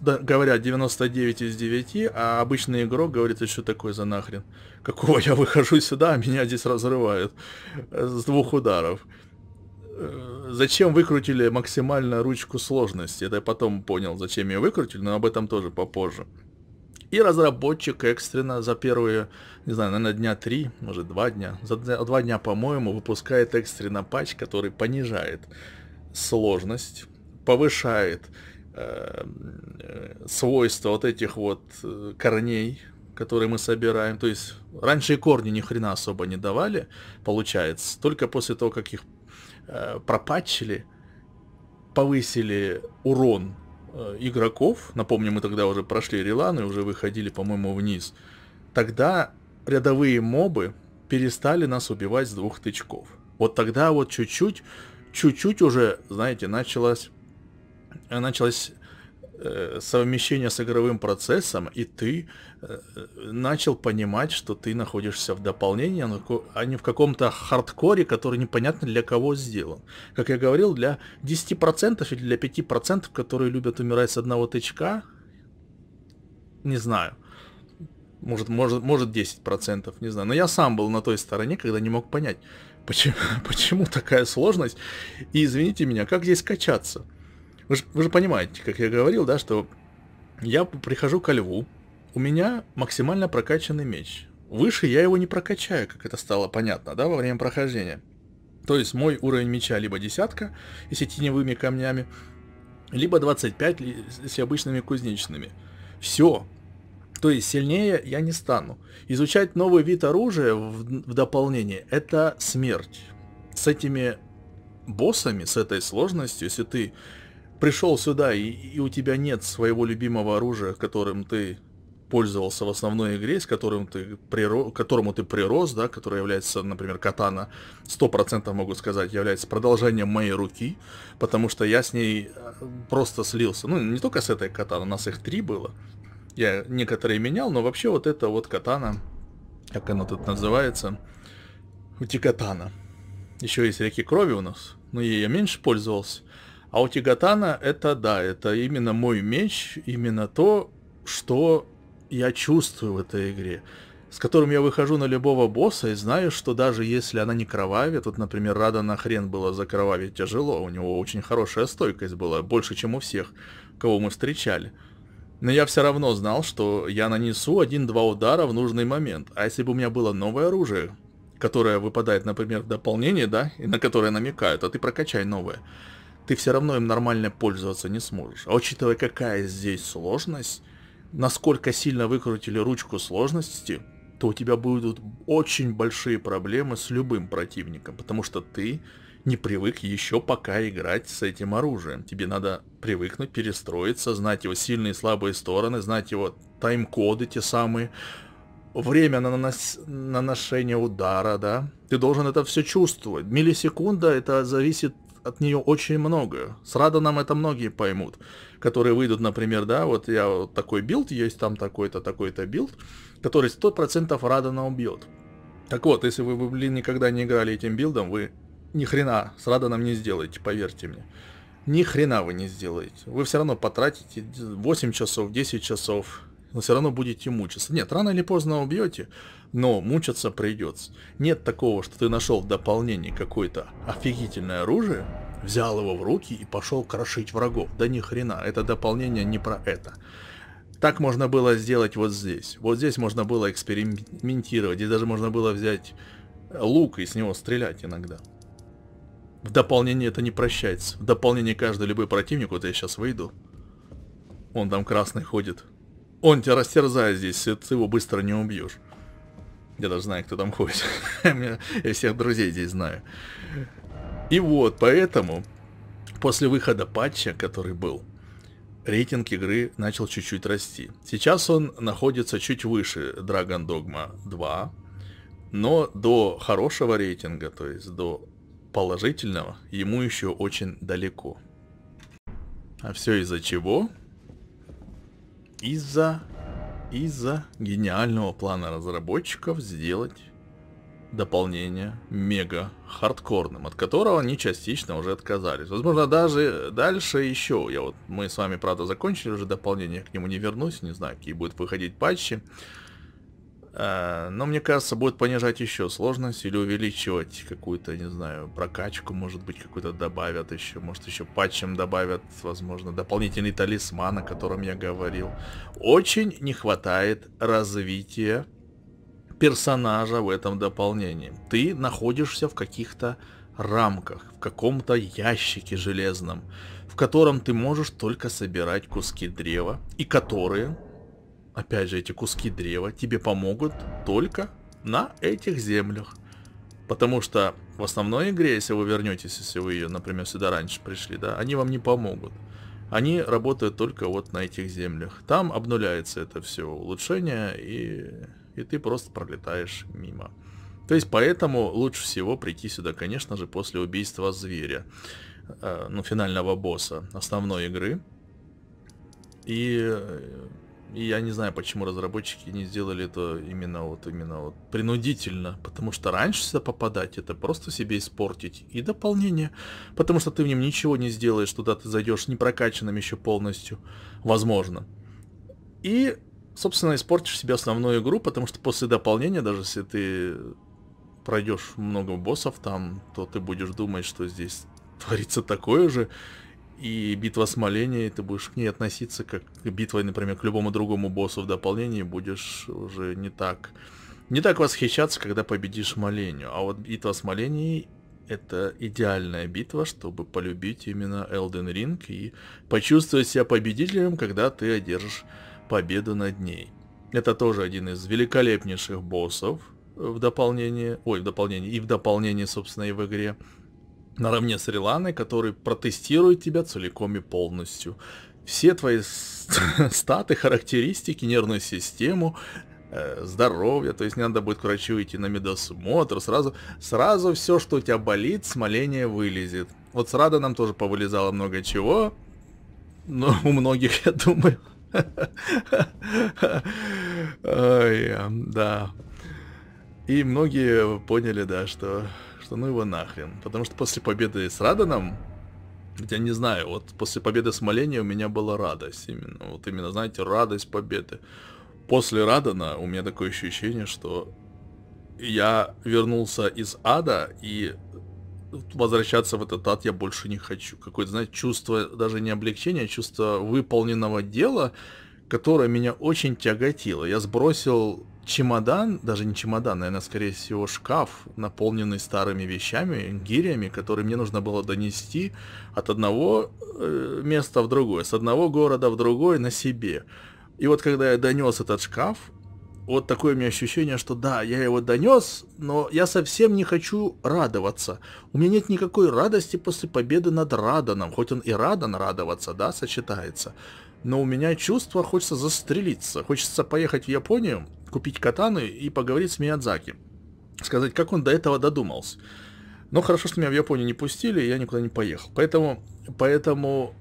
говорят 99 из 9, а обычный игрок говорит, «А что такое за нахрен. Какого я выхожу сюда, а меня здесь разрывают с двух ударов. Э, Зачем выкрутили максимально ручку сложности? Это я потом понял, зачем ее выкрутили, но об этом тоже попозже. И разработчик экстренно за первые, не знаю, наверное, дня три, может два дня, за два дня, по-моему, выпускает экстренно патч, который понижает сложность, повышает э, э свойства вот этих вот э, корней, которые мы собираем. То есть раньше и корни ни хрена особо не давали, получается, только после того, как их э, пропатчили, повысили урон э, игроков, напомню, мы тогда уже прошли реланы, уже выходили, по-моему, вниз, тогда рядовые мобы перестали нас убивать с двух тычков. Вот тогда вот чуть-чуть, чуть-чуть уже, знаете, началось, э, началось Э, совмещение с игровым процессом, и ты э, начал понимать, что ты находишься в дополнении, а не в каком-то хардкоре, который непонятно для кого сделан. Как я говорил, для 10% или для 5%, которые любят умирать с одного тычка, не знаю. Может, может, может 10%, не знаю. Но я сам был на той стороне, когда не мог понять, почему, [LAUGHS] почему такая сложность. И извините меня, как здесь качаться? Вы же, вы же понимаете, как я говорил, да, что я прихожу ко льву, у меня максимально прокачанный меч. Выше я его не прокачаю, как это стало понятно, да, во время прохождения. То есть мой уровень меча либо десятка, если теневыми камнями, либо 25, если обычными кузнечными. Все. То есть сильнее я не стану. Изучать новый вид оружия в, в дополнение – это смерть. С этими боссами, с этой сложностью, если ты пришел сюда, и, и у тебя нет своего любимого оружия, которым ты пользовался в основной игре, с которым ты приро... которому ты прирос, да, которое является, например, катана, 100% могу сказать, является продолжением моей руки, потому что я с ней э, просто слился. Ну, не только с этой катана, у нас их три было. Я некоторые менял, но вообще вот эта вот катана, как она тут называется, утикатана. Еще есть реки крови у нас, но ей я меньше пользовался. А у Тигатана это, да, это именно мой меч, именно то, что я чувствую в этой игре, с которым я выхожу на любого босса и знаю, что даже если она не кровавит, вот, например, Рада на хрен было закровавить тяжело, у него очень хорошая стойкость была, больше, чем у всех, кого мы встречали. Но я все равно знал, что я нанесу один-два удара в нужный момент. А если бы у меня было новое оружие, которое выпадает, например, в дополнение, да, и на которое намекают, а ты прокачай новое, ты все равно им нормально пользоваться не сможешь. А учитывая, какая здесь сложность, насколько сильно выкрутили ручку сложности, то у тебя будут очень большие проблемы с любым противником, потому что ты не привык еще пока играть с этим оружием. Тебе надо привыкнуть, перестроиться, знать его сильные и слабые стороны, знать его тайм-коды те самые, время на нанос... наношение удара, да. Ты должен это все чувствовать. Миллисекунда это зависит от нее очень многое. С нам это многие поймут, которые выйдут, например, да, вот я вот такой билд, есть там такой-то, такой-то билд, который 100% Радана убьет. Так вот, если вы, блин, никогда не играли этим билдом, вы ни хрена с Раданом не сделаете, поверьте мне. Ни хрена вы не сделаете. Вы все равно потратите 8 часов, 10 часов, но все равно будете мучиться. Нет, рано или поздно убьете, но мучаться придется. Нет такого, что ты нашел в дополнении какое-то офигительное оружие, взял его в руки и пошел крошить врагов. Да ни хрена, это дополнение не про это. Так можно было сделать вот здесь. Вот здесь можно было экспериментировать. и даже можно было взять лук и с него стрелять иногда. В дополнение это не прощается. В дополнение каждый любой противник, вот я сейчас выйду, он там красный ходит, он тебя растерзает здесь, ты его быстро не убьешь. Я даже знаю, кто там ходит. [LAUGHS] Я всех друзей здесь знаю. И вот, поэтому, после выхода патча, который был, рейтинг игры начал чуть-чуть расти. Сейчас он находится чуть выше Dragon Dogma 2, но до хорошего рейтинга, то есть до положительного, ему еще очень далеко. А все из-за чего? из-за из-за гениального плана разработчиков сделать дополнение мега хардкорным, от которого они частично уже отказались. Возможно, даже дальше еще. Я вот, мы с вами, правда, закончили уже дополнение, к нему не вернусь, не знаю, какие будут выходить патчи. А, но мне кажется, будет понижать еще сложность или увеличивать какую-то, не знаю, прокачку, может быть, какую-то добавят еще, может еще патчем добавят, возможно, дополнительный талисман, о котором я говорил. Очень не хватает развития персонажа в этом дополнении. Ты находишься в каких-то рамках, в каком-то ящике железном, в котором ты можешь только собирать куски древа, и которые Опять же, эти куски древа тебе помогут только на этих землях. Потому что в основной игре, если вы вернетесь, если вы ее, например, сюда раньше пришли, да, они вам не помогут. Они работают только вот на этих землях. Там обнуляется это все улучшение, и, и ты просто пролетаешь мимо. То есть поэтому лучше всего прийти сюда, конечно же, после убийства зверя. Э, ну, финального босса основной игры. И э, и я не знаю, почему разработчики не сделали это именно вот, именно вот принудительно. Потому что раньше сюда попадать, это просто себе испортить. И дополнение. Потому что ты в нем ничего не сделаешь, туда ты зайдешь не прокачанным еще полностью. Возможно. И, собственно, испортишь себе основную игру, потому что после дополнения, даже если ты пройдешь много боссов там, то ты будешь думать, что здесь [LAUGHS] творится такое же, и битва с Маленей, ты будешь к ней относиться как к битве, например, к любому другому боссу в дополнении, будешь уже не так, не так восхищаться, когда победишь Маленью. А вот битва с Маленей это идеальная битва, чтобы полюбить именно Элден Ринг и почувствовать себя победителем, когда ты одержишь победу над ней. Это тоже один из великолепнейших боссов в дополнении, ой, в дополнении и в дополнении, собственно, и в игре наравне с Реланой, который протестирует тебя целиком и полностью. Все твои [LAUGHS] статы, характеристики, нервную систему, э, здоровье, то есть не надо будет к врачу идти на медосмотр, сразу, сразу все, что у тебя болит, смоление вылезет. Вот с Рада нам тоже повылезало много чего, но [LAUGHS] у многих, я думаю. [LAUGHS] Ой, да. И многие поняли, да, что что ну его нахрен. Потому что после победы с Раданом, я не знаю, вот после победы с Малене у меня была радость именно. Вот именно, знаете, радость победы. После Радана у меня такое ощущение, что я вернулся из ада и возвращаться в этот ад я больше не хочу. Какое-то, знаете, чувство даже не облегчения, а чувство выполненного дела, которое меня очень тяготило. Я сбросил чемодан, даже не чемодан, наверное, скорее всего, шкаф, наполненный старыми вещами, гирями, которые мне нужно было донести от одного э, места в другое, с одного города в другой на себе. И вот когда я донес этот шкаф, вот такое у меня ощущение, что да, я его донес, но я совсем не хочу радоваться. У меня нет никакой радости после победы над Раданом, хоть он и Радан радоваться, да, сочетается но у меня чувство хочется застрелиться. Хочется поехать в Японию, купить катаны и поговорить с Миядзаки. Сказать, как он до этого додумался. Но хорошо, что меня в Японию не пустили, и я никуда не поехал. Поэтому, поэтому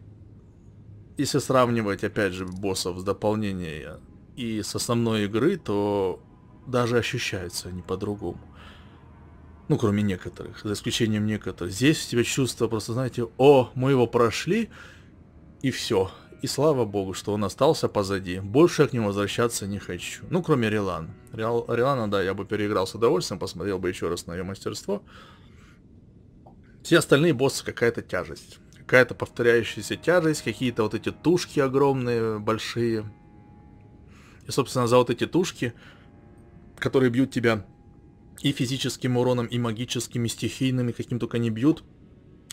если сравнивать, опять же, боссов с дополнения и с основной игры, то даже ощущаются они по-другому. Ну, кроме некоторых, за исключением некоторых. Здесь у тебя чувство просто, знаете, о, мы его прошли, и все и слава богу, что он остался позади. Больше я к нему возвращаться не хочу. Ну, кроме РиЛан. Реал, Релана, да, я бы переиграл с удовольствием, посмотрел бы еще раз на ее мастерство. Все остальные боссы какая-то тяжесть. Какая-то повторяющаяся тяжесть, какие-то вот эти тушки огромные, большие. И, собственно, за вот эти тушки, которые бьют тебя и физическим уроном, и магическими и стихийным, каким только не бьют –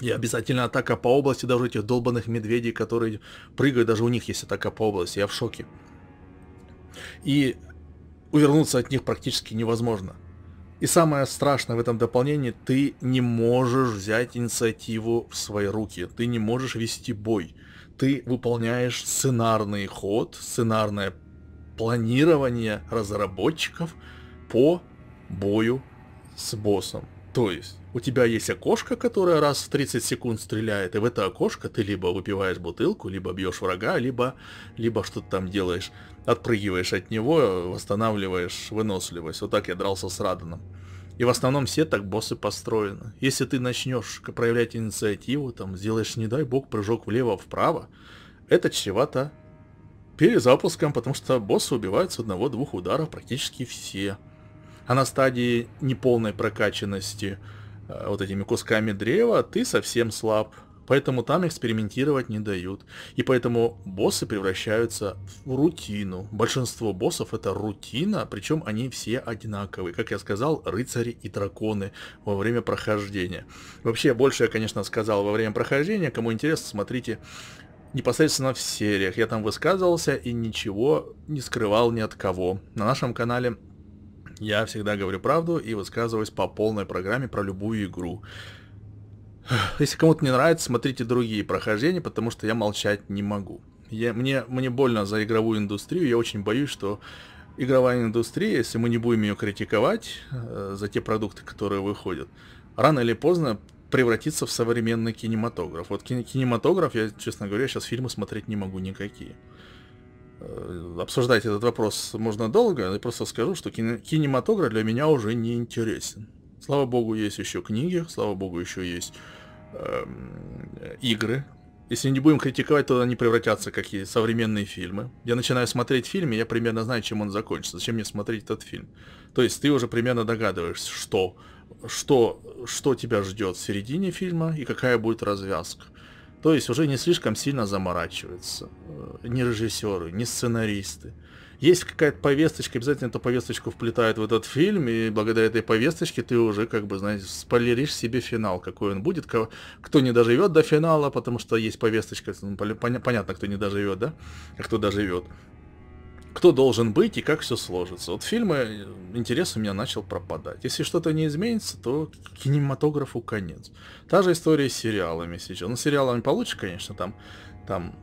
и обязательно атака по области, даже этих долбанных медведей, которые прыгают, даже у них есть атака по области, я в шоке. И увернуться от них практически невозможно. И самое страшное в этом дополнении, ты не можешь взять инициативу в свои руки, ты не можешь вести бой. Ты выполняешь сценарный ход, сценарное планирование разработчиков по бою с боссом. То есть у тебя есть окошко, которое раз в 30 секунд стреляет, и в это окошко ты либо выпиваешь бутылку, либо бьешь врага, либо, либо что-то там делаешь, отпрыгиваешь от него, восстанавливаешь выносливость. Вот так я дрался с Раданом. И в основном все так боссы построены. Если ты начнешь проявлять инициативу, там сделаешь, не дай бог, прыжок влево-вправо, это чревато перезапуском, потому что боссы убивают с одного-двух ударов практически все. А на стадии неполной прокачанности – Э, вот этими кусками древа, ты совсем слаб. Поэтому там экспериментировать не дают. И поэтому боссы превращаются в рутину. Большинство боссов это рутина, причем они все одинаковые. Как я сказал, рыцари и драконы во время прохождения. Вообще, больше я, конечно, сказал во время прохождения. Кому интересно, смотрите непосредственно в сериях. Я там высказывался и ничего не скрывал ни от кого. На нашем канале я всегда говорю правду и высказываюсь по полной программе про любую игру. [SIGHS] Если кому-то не нравится, смотрите другие прохождения, потому что я молчать не могу. Я, мне, мне больно за игровую индустрию, я очень боюсь, что игровая индустрия, если мы не будем ее критиковать э, за те продукты, которые выходят, рано или поздно превратится в современный кинематограф. Вот кинематограф, я, честно говоря, сейчас фильмы смотреть не могу никакие. Э, обсуждать этот вопрос можно долго, я просто скажу, что кинематограф для меня уже не интересен. Слава богу, есть еще книги, слава богу, еще есть э, игры. Если не будем критиковать, то они превратятся как и современные фильмы. Я начинаю смотреть фильм, и я примерно знаю, чем он закончится. Зачем мне смотреть этот фильм? То есть ты уже примерно догадываешься, что, что, что тебя ждет в середине фильма и какая будет развязка. То есть уже не слишком сильно заморачиваются э, ни режиссеры, ни сценаристы. Есть какая-то повесточка, обязательно эту повесточку вплетают в этот фильм, и благодаря этой повесточке ты уже, как бы, знаете, спойлеришь себе финал, какой он будет, кто не доживет до финала, потому что есть повесточка, ну, понятно, кто не доживет, да, а кто доживет кто должен быть и как все сложится. Вот фильмы, интерес у меня начал пропадать. Если что-то не изменится, то кинематографу конец. Та же история с сериалами сейчас. Ну, с сериалами получше, конечно, там, там,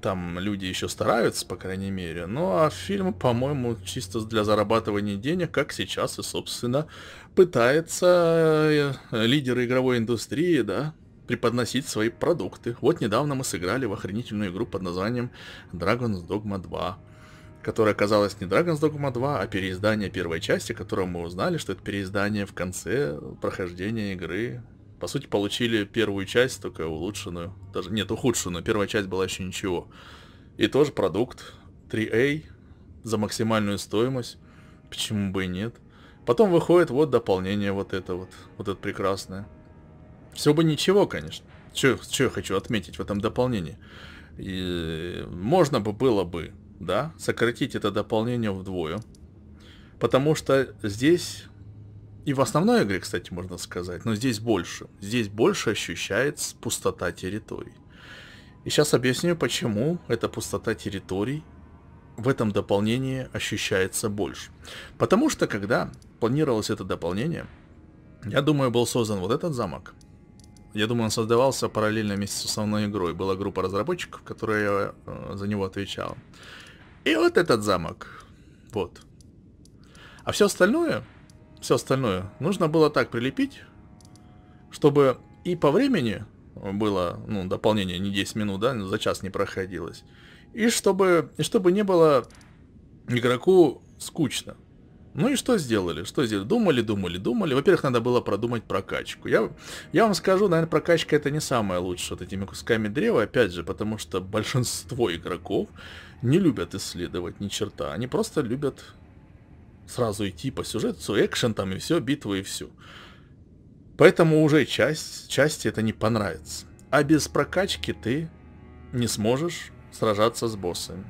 там люди еще стараются, по крайней мере. Ну, а фильмы, по-моему, чисто для зарабатывания денег, как сейчас и, собственно, пытается э, лидеры игровой индустрии, да, преподносить свои продукты. Вот недавно мы сыграли в охренительную игру под названием Dragon's Dogma 2 которая оказалась не Dragon's Dogma 2, а переиздание первой части, которое мы узнали, что это переиздание в конце прохождения игры. По сути, получили первую часть, только улучшенную. Даже нет, ухудшенную. Первая часть была еще ничего. И тоже продукт 3A за максимальную стоимость. Почему бы и нет? Потом выходит вот дополнение вот это вот. Вот это прекрасное. Все бы ничего, конечно. Что я хочу отметить в этом дополнении? И можно бы было бы да, сократить это дополнение вдвое. Потому что здесь, и в основной игре, кстати, можно сказать, но здесь больше. Здесь больше ощущается пустота территорий. И сейчас объясню, почему эта пустота территорий в этом дополнении ощущается больше. Потому что когда планировалось это дополнение, я думаю, был создан вот этот замок. Я думаю, он создавался параллельно вместе с основной игрой. Была группа разработчиков, которая э, за него отвечала. И вот этот замок. Вот. А все остальное, все остальное нужно было так прилепить, чтобы и по времени было, ну, дополнение не 10 минут, да, за час не проходилось. И чтобы, и чтобы не было игроку скучно. Ну и что сделали? Что сделали? Думали, думали, думали. Во-первых, надо было продумать прокачку. Я, я вам скажу, наверное, прокачка это не самое лучшее вот этими кусками древа, опять же, потому что большинство игроков не любят исследовать ни черта, они просто любят сразу идти по сюжету, экшен там и все, битвы и все. Поэтому уже часть, части это не понравится. А без прокачки ты не сможешь сражаться с боссами.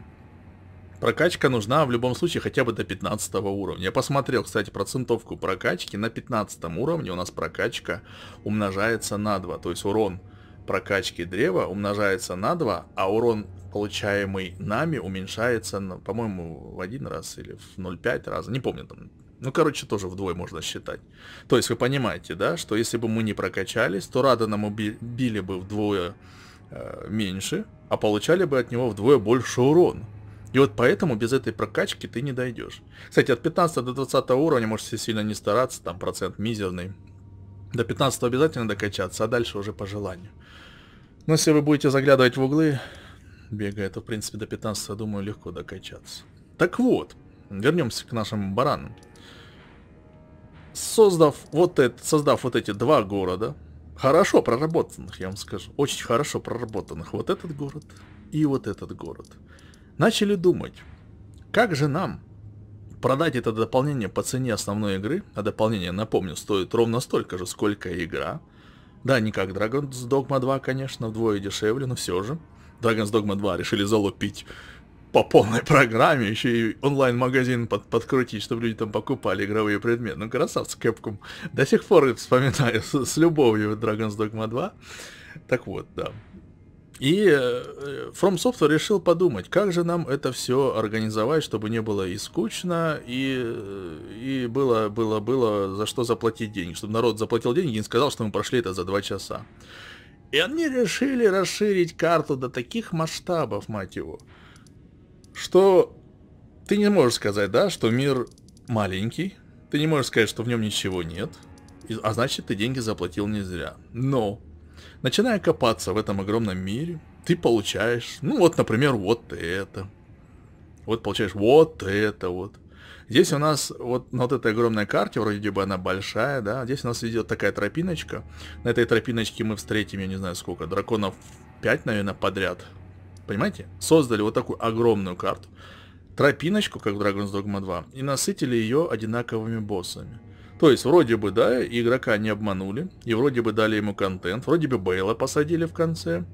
Прокачка нужна в любом случае хотя бы до 15 уровня. Я посмотрел, кстати, процентовку прокачки. На 15 уровне у нас прокачка умножается на 2, то есть урон прокачки древа умножается на 2, а урон, получаемый нами, уменьшается, по-моему, в один раз или в 0,5 раза, не помню там. Ну, короче, тоже вдвое можно считать. То есть вы понимаете, да, что если бы мы не прокачались, то Рада нам убили бы вдвое э, меньше, а получали бы от него вдвое больше урон. И вот поэтому без этой прокачки ты не дойдешь. Кстати, от 15 до 20 уровня можете сильно не стараться, там процент мизерный. До 15 обязательно докачаться, а дальше уже по желанию. Но ну, если вы будете заглядывать в углы, бегая, то в принципе до 15, я думаю, легко докачаться. Так вот, вернемся к нашим баранам. Создав вот, это, создав вот эти два города, хорошо проработанных, я вам скажу, очень хорошо проработанных, вот этот город и вот этот город, начали думать, как же нам продать это дополнение по цене основной игры, а дополнение, напомню, стоит ровно столько же, сколько игра – да, не как Dragon's Dogma 2, конечно, вдвое дешевле, но все же. Dragon's Dogma 2 решили залупить по полной [LAUGHS] программе, еще и онлайн-магазин под, подкрутить, чтобы люди там покупали игровые предметы. Ну, красавцы, Capcom. До сих пор вспоминаю с, с любовью Dragon's Dogma 2. Так вот, да. И э, э, From Software решил подумать, как же нам это все организовать, чтобы не было и скучно, и, э, и было, было, было за что заплатить деньги, чтобы народ заплатил деньги и не сказал, что мы прошли это за два часа. И они решили расширить карту до таких масштабов, мать его, что ты не можешь сказать, да, что мир маленький, ты не можешь сказать, что в нем ничего нет, а значит ты деньги заплатил не зря. Но Начиная копаться в этом огромном мире, ты получаешь, ну вот, например, вот это. Вот получаешь вот это вот. Здесь у нас вот на вот этой огромной карте, вроде бы она большая, да, здесь у нас идет такая тропиночка. На этой тропиночке мы встретим, я не знаю сколько, драконов 5, наверное, подряд. Понимаете? Создали вот такую огромную карту. Тропиночку, как в Dragon's Dogma 2, и насытили ее одинаковыми боссами. То есть вроде бы, да, игрока не обманули, и вроде бы дали ему контент, вроде бы Бейла посадили в конце,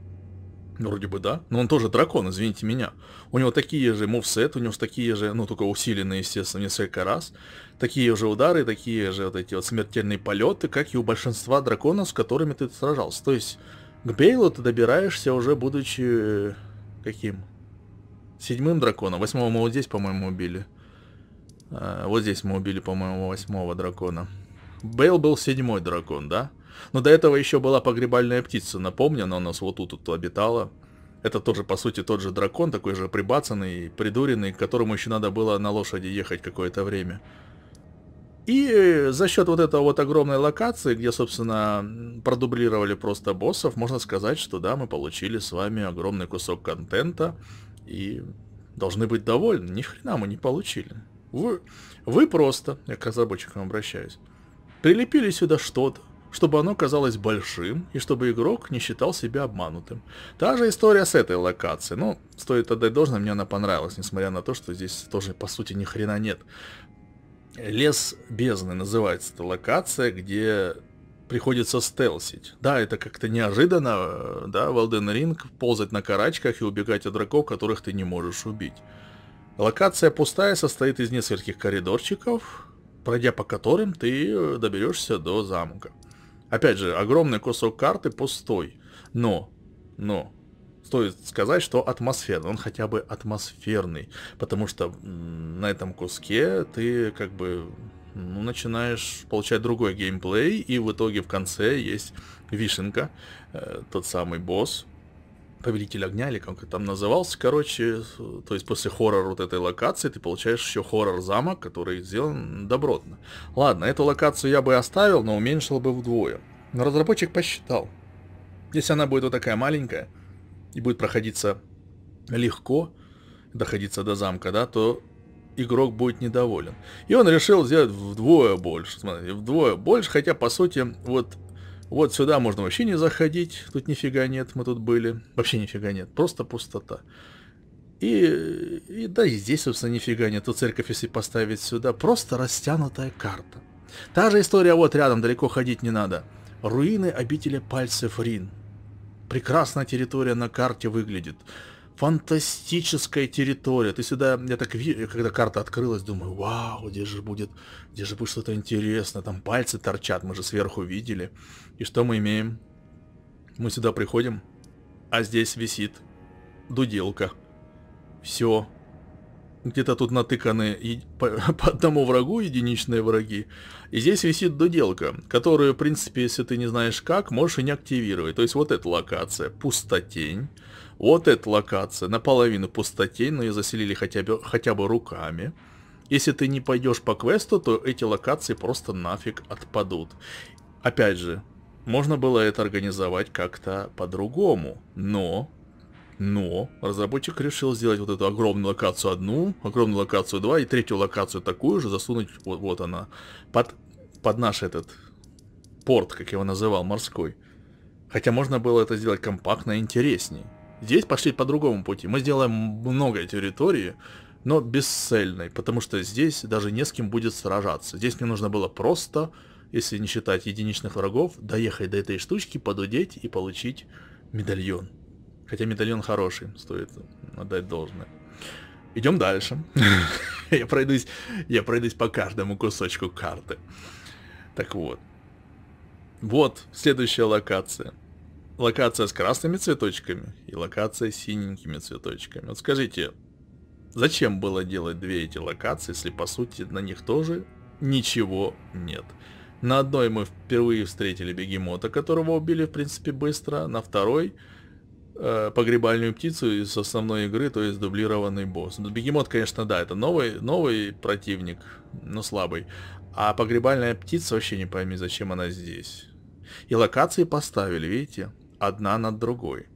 Вроде бы да, но он тоже дракон, извините меня. У него такие же мувсет, у него такие же, ну только усиленные, естественно, несколько раз. Такие же удары, такие же вот эти вот смертельные полеты, как и у большинства драконов, с которыми ты сражался. То есть к Бейлу ты добираешься уже будучи... Э, каким? Седьмым драконом, восьмого мы вот здесь, по-моему, убили. Э, вот здесь мы убили, по-моему, восьмого дракона. Бейл был седьмой дракон, да? Но до этого еще была погребальная птица, напомню, она у нас вот тут, тут обитала. Это тоже, по сути, тот же дракон, такой же прибацанный, придуренный, которому еще надо было на лошади ехать какое-то время. И за счет вот этого вот огромной локации, где, собственно, продублировали просто боссов, можно сказать, что да, мы получили с вами огромный кусок контента и должны быть довольны. Ни хрена мы не получили. Вы, вы просто, я к разработчикам обращаюсь, прилепили сюда что-то, чтобы оно казалось большим и чтобы игрок не считал себя обманутым. Та же история с этой локацией. Ну, стоит отдать должное, мне она понравилась, несмотря на то, что здесь тоже по сути ни хрена нет. Лес бездны называется эта локация, где приходится стелсить. Да, это как-то неожиданно, э, да, в Elden Ring ползать на карачках и убегать от драков, которых ты не можешь убить. Локация пустая, состоит из нескольких коридорчиков, пройдя по которым ты э, доберешься до замка. Опять же, огромный кусок карты пустой, но, но, стоит сказать, что атмосферный, он хотя бы атмосферный, потому что на этом куске ты как бы ну, начинаешь получать другой геймплей, и в итоге в конце есть вишенка, э, тот самый босс, Повелитель огня, или как там назывался, короче, то есть после хоррор вот этой локации ты получаешь еще хоррор замок, который сделан добротно. Ладно, эту локацию я бы оставил, но уменьшил бы вдвое. Но разработчик посчитал, если она будет вот такая маленькая и будет проходиться легко, доходиться до замка, да, то игрок будет недоволен. И он решил сделать вдвое больше, смотри, вдвое больше, хотя, по сути, вот вот сюда можно вообще не заходить, тут нифига нет, мы тут были. Вообще нифига нет, просто пустота. И, и да, и здесь, собственно, нифига нет. Тут церковь, если поставить сюда, просто растянутая карта. Та же история вот рядом, далеко ходить не надо. Руины обители пальцев Рин. Прекрасная территория на карте выглядит. Фантастическая территория. Ты сюда, я так вижу, когда карта открылась, думаю, вау, где же будет, где же будет что-то интересное. Там пальцы торчат, мы же сверху видели. И что мы имеем? Мы сюда приходим, а здесь висит дуделка. Все. Где-то тут натыканы и... по, [LAUGHS] по одному врагу единичные враги. И здесь висит дуделка, которую, в принципе, если ты не знаешь как, можешь и не активировать. То есть вот эта локация, пустотень. Вот эта локация, наполовину пустотень, но ее заселили хотя бы, хотя бы руками. Если ты не пойдешь по квесту, то эти локации просто нафиг отпадут. Опять же, можно было это организовать как-то по-другому, но... Но разработчик решил сделать вот эту огромную локацию одну, огромную локацию два и третью локацию такую же засунуть, вот, вот она, под, под наш этот порт, как я его называл, морской. Хотя можно было это сделать компактно и интересней. Здесь пошли по другому пути. Мы сделаем много территории, но бесцельной, потому что здесь даже не с кем будет сражаться. Здесь мне нужно было просто если не считать единичных врагов, доехать до этой штучки, подудеть и получить медальон. Хотя медальон хороший, стоит отдать должное. Идем дальше. [LAUGHS] я пройдусь, я пройдусь по каждому кусочку карты. Так вот. Вот следующая локация. Локация с красными цветочками и локация с синенькими цветочками. Вот скажите, зачем было делать две эти локации, если по сути на них тоже ничего нет? На одной мы впервые встретили бегемота, которого убили, в принципе, быстро. На второй э, погребальную птицу из основной игры, то есть дублированный босс. Ну, бегемот, конечно, да, это новый, новый противник, но слабый. А погребальная птица вообще не пойми, зачем она здесь. И локации поставили, видите, одна над другой.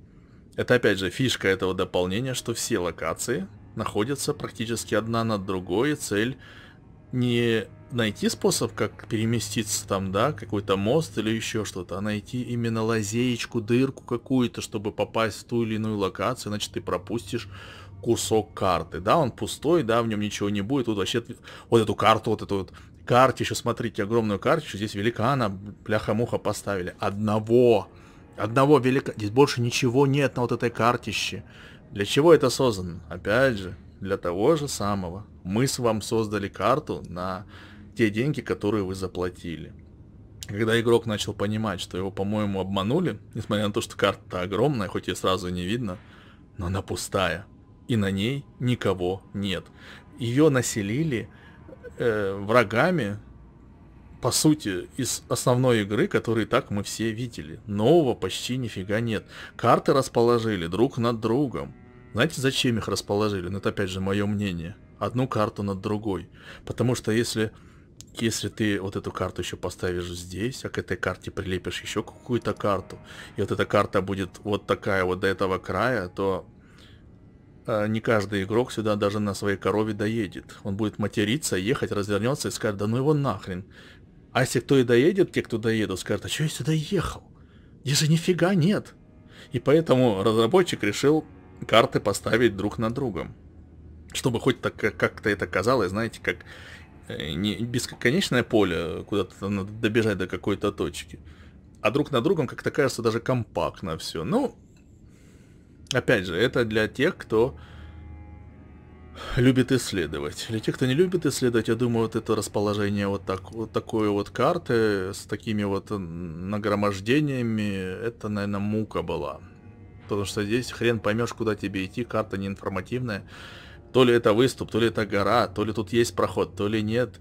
Это опять же фишка этого дополнения, что все локации находятся практически одна над другой, и цель не найти способ, как переместиться там, да, какой-то мост или еще что-то, а найти именно лазеечку, дырку какую-то, чтобы попасть в ту или иную локацию, иначе ты пропустишь кусок карты, да, он пустой, да, в нем ничего не будет, тут вообще вот эту карту, вот эту вот карте еще, смотрите, огромную карту, здесь великана, пляха-муха поставили, одного, одного велика, здесь больше ничего нет на вот этой картище, для чего это создано? Опять же, для того же самого. Мы с вами создали карту на те деньги, которые вы заплатили. Когда игрок начал понимать, что его, по-моему, обманули, несмотря на то, что карта огромная, хоть ее сразу не видно, но она пустая, и на ней никого нет. Ее населили э, врагами, по сути, из основной игры, которую так мы все видели. Нового почти нифига нет. Карты расположили друг над другом. Знаете, зачем их расположили? Ну, это опять же мое мнение. Одну карту над другой. Потому что если если ты вот эту карту еще поставишь здесь, а к этой карте прилепишь еще какую-то карту, и вот эта карта будет вот такая вот до этого края, то э, не каждый игрок сюда даже на своей корове доедет. Он будет материться, ехать, развернется и скажет, да ну его нахрен. А если кто и доедет, те, кто доедут, скажут, а что я сюда ехал? Здесь же нифига нет. И поэтому разработчик решил карты поставить друг на другом. Чтобы хоть так э, как-то это казалось, знаете, как Э, не бесконечное поле, э, куда-то надо добежать до какой-то точки, а друг на другом как-то кажется даже компактно все. Ну, опять же, это для тех, кто любит исследовать. Для тех, кто не любит исследовать, я думаю, вот это расположение вот, так, вот такой вот карты с такими вот нагромождениями, это, наверное, мука была. Потому что здесь хрен поймешь, куда тебе идти, карта неинформативная. информативная то ли это выступ, то ли это гора, то ли тут есть проход, то ли нет.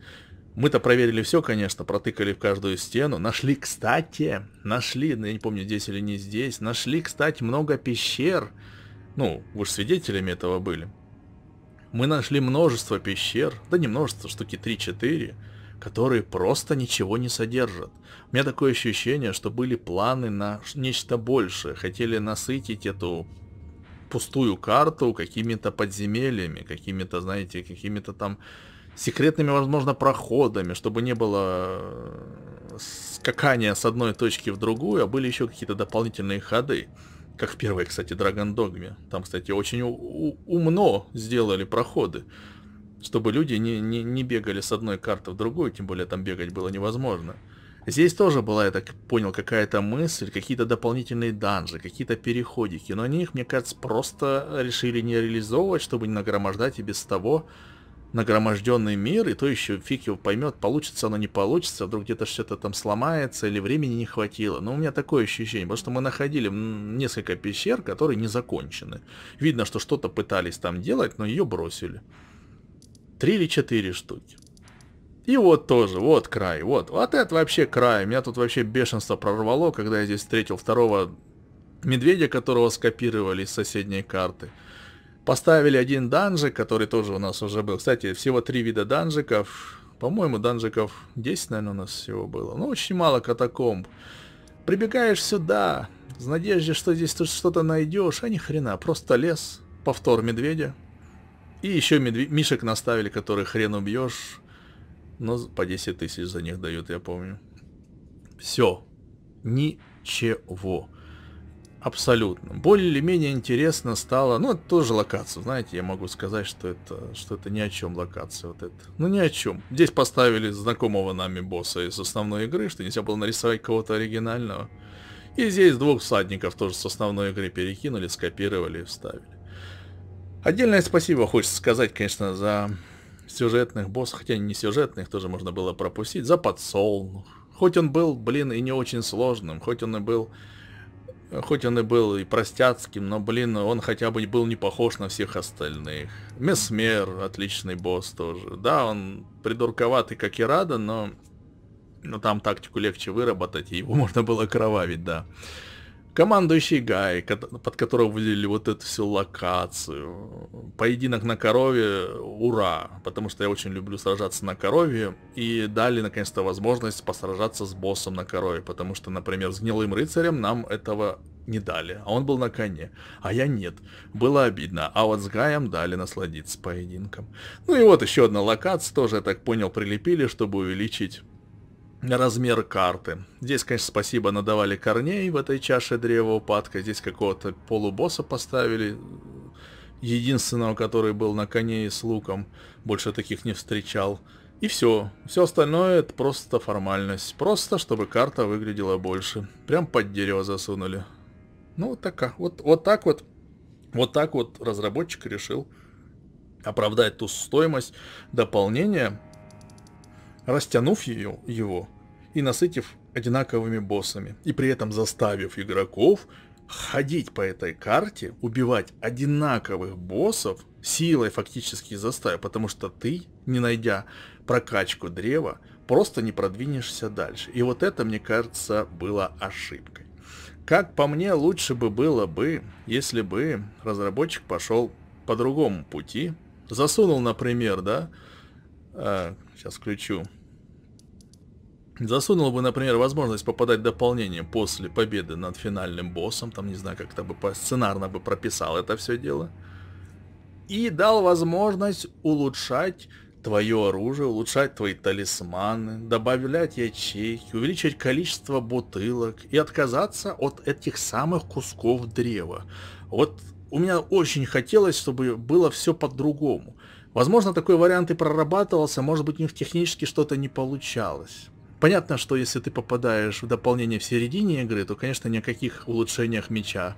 Мы-то проверили все, конечно, протыкали в каждую стену. Нашли, кстати, нашли, ну, я не помню, здесь или не здесь, нашли, кстати, много пещер. Ну, вы же свидетелями этого были. Мы нашли множество пещер, да не множество, штуки 3-4, которые просто ничего не содержат. У меня такое ощущение, что были планы на нечто большее, хотели насытить эту пустую карту какими-то подземельями, какими-то, знаете, какими-то там секретными, возможно, проходами, чтобы не было э, скакания с одной точки в другую, а были еще какие-то дополнительные ходы. Как в первой, кстати, Dragon Dogme. Там, кстати, очень умно сделали проходы, чтобы люди не, не, не бегали с одной карты в другую, тем более там бегать было невозможно. Здесь тоже была, я так понял, какая-то мысль, какие-то дополнительные данжи, какие-то переходики, но они их, мне кажется, просто решили не реализовывать, чтобы не нагромождать и без того нагроможденный мир, и то еще фиг его поймет, получится оно, не получится, вдруг где-то что-то там сломается, или времени не хватило. Но у меня такое ощущение, потому что мы находили несколько пещер, которые не закончены. Видно, что что-то пытались там делать, но ее бросили. Три или четыре штуки. И вот тоже, вот край, вот. Вот это вообще край. Меня тут вообще бешенство прорвало, когда я здесь встретил второго медведя, которого скопировали с соседней карты. Поставили один данжик, который тоже у нас уже был. Кстати, всего три вида данжиков. По-моему, данжиков 10, наверное, у нас всего было. Ну, очень мало катакомб. Прибегаешь сюда, с надеждой, что здесь тут что-то найдешь, а ни хрена, просто лес, повтор медведя. И еще медве... мишек наставили, которые хрен убьешь но по 10 тысяч за них дают, я помню. Все. Ничего. Абсолютно. Более или менее интересно стало, ну, это тоже локация, знаете, я могу сказать, что это, что это ни о чем локация вот это. Ну, ни о чем. Здесь поставили знакомого нами босса из основной игры, что нельзя было нарисовать кого-то оригинального. И здесь двух всадников тоже с основной игры перекинули, скопировали и вставили. Отдельное спасибо хочется сказать, конечно, за сюжетных боссов, хотя не сюжетных, тоже можно было пропустить, за подсолнух. Хоть он был, блин, и не очень сложным, хоть он и был, хоть он и был и простяцким, но, блин, он хотя бы был не похож на всех остальных. Месмер, отличный босс тоже. Да, он придурковатый, как и Рада, но, но там тактику легче выработать, и его [LAUGHS] можно было кровавить, да. Командующий Гай, под которого выделили вот эту всю локацию. Поединок на корове, ура, потому что я очень люблю сражаться на корове. И дали наконец-то возможность посражаться с боссом на корове, потому что, например, с гнилым рыцарем нам этого не дали, а он был на коне, а я нет. Было обидно, а вот с Гаем дали насладиться поединком. Ну и вот еще одна локация, тоже, я так понял, прилепили, чтобы увеличить размер карты. Здесь, конечно, спасибо надавали корней в этой чаше древа упадка. Здесь какого-то полубосса поставили, единственного, который был на коне и с луком. Больше таких не встречал. И все. Все остальное это просто формальность. Просто, чтобы карта выглядела больше. Прям под дерево засунули. Ну, вот так вот. Вот так вот. Вот так вот разработчик решил оправдать ту стоимость дополнения, растянув ее, его и насытив одинаковыми боссами, и при этом заставив игроков ходить по этой карте, убивать одинаковых боссов, силой фактически заставив, потому что ты, не найдя прокачку древа, просто не продвинешься дальше. И вот это, мне кажется, было ошибкой. Как по мне, лучше бы было бы, если бы разработчик пошел по другому пути, засунул, например, да, э, сейчас включу Засунул бы, например, возможность попадать в дополнение после победы над финальным боссом, там, не знаю, как-то бы сценарно бы прописал это все дело. И дал возможность улучшать твое оружие, улучшать твои талисманы, добавлять ячейки, увеличить количество бутылок и отказаться от этих самых кусков древа. Вот у меня очень хотелось, чтобы было все по-другому. Возможно, такой вариант и прорабатывался, может быть, у них технически что-то не получалось. Понятно, что если ты попадаешь в дополнение в середине игры, то, конечно, никаких улучшениях меча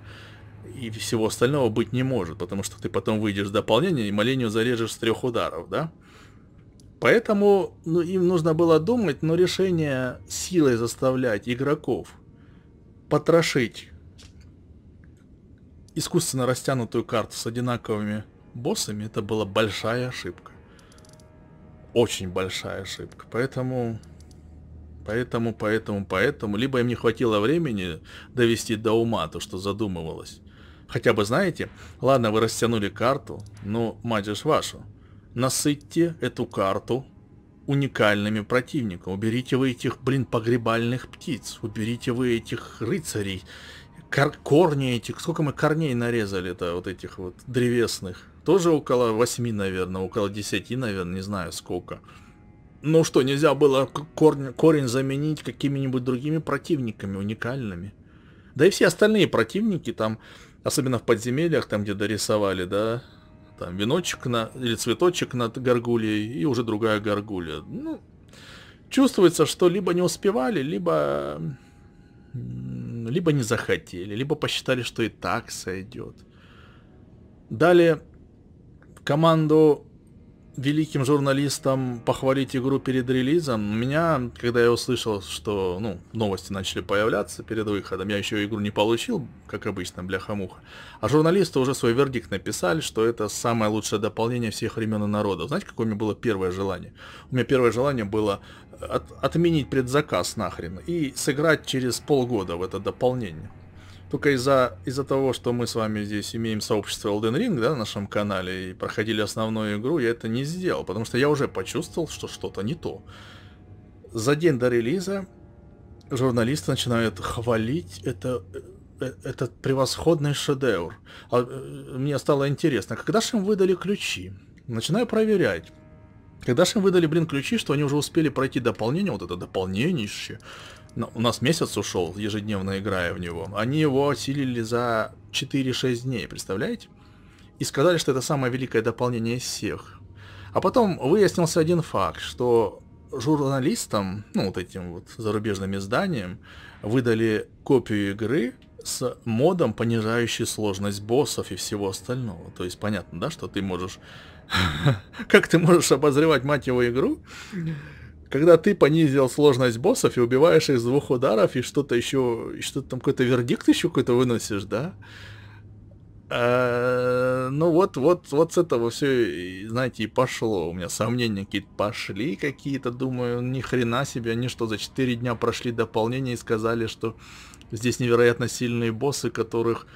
и всего остального быть не может, потому что ты потом выйдешь в дополнение и маленью зарежешь с трех ударов, да? Поэтому ну, им нужно было думать, но решение силой заставлять игроков потрошить искусственно растянутую карту с одинаковыми боссами, это была большая ошибка. Очень большая ошибка. Поэтому Поэтому, поэтому, поэтому, либо им не хватило времени довести до ума то, что задумывалось. Хотя бы, знаете, ладно, вы растянули карту, но, мать же вашу, насытьте эту карту уникальными противниками. Уберите вы этих, блин, погребальных птиц, уберите вы этих рыцарей, кор корни этих, сколько мы корней нарезали-то, вот этих вот древесных. Тоже около 8, наверное, около 10, наверное, не знаю сколько. Ну что, нельзя было корень, корень заменить какими-нибудь другими противниками, уникальными. Да и все остальные противники там, особенно в подземельях, там где дорисовали, да, там веночек на, или цветочек над горгульей и уже другая горгулья. Ну, чувствуется, что либо не успевали, либо, либо не захотели, либо посчитали, что и так сойдет. Далее команду великим журналистам похвалить игру перед релизом. У меня, когда я услышал, что ну, новости начали появляться перед выходом, я еще игру не получил, как обычно, бляха-муха, а журналисты уже свой вердикт написали, что это самое лучшее дополнение всех времен и народов. Знаете, какое у меня было первое желание? У меня первое желание было от, отменить предзаказ нахрен и сыграть через полгода в это дополнение. Только из-за из-за того, что мы с вами здесь имеем сообщество Elden Ring, да, на нашем канале, и проходили основную игру, я это не сделал, потому что я уже почувствовал, что что-то не то. За день до релиза журналисты начинают хвалить это э, этот превосходный шедевр. А, э, мне стало интересно, когда же им выдали ключи? Начинаю проверять. Когда же им выдали, блин, ключи, что они уже успели пройти дополнение, вот это дополнение еще. Ну, у нас месяц ушел, ежедневно играя в него. Они его осилили за 4-6 дней, представляете? И сказали, что это самое великое дополнение из всех. А потом выяснился один факт, что журналистам, ну вот этим вот зарубежным изданиям, выдали копию игры с модом, понижающий сложность боссов и всего остального. То есть понятно, да, что ты можешь... [LAUGHS] Как ты можешь обозревать, мать его, игру, когда ты понизил сложность боссов и убиваешь их с двух ударов, и что-то еще, и что-то там, какой-то вердикт еще какой-то выносишь, да? А, ну вот, вот, вот с этого все, знаете, и пошло. У меня сомнения какие-то пошли какие-то, думаю, ни хрена себе, они что, за 4 дня прошли дополнение и сказали, что здесь невероятно сильные боссы, которых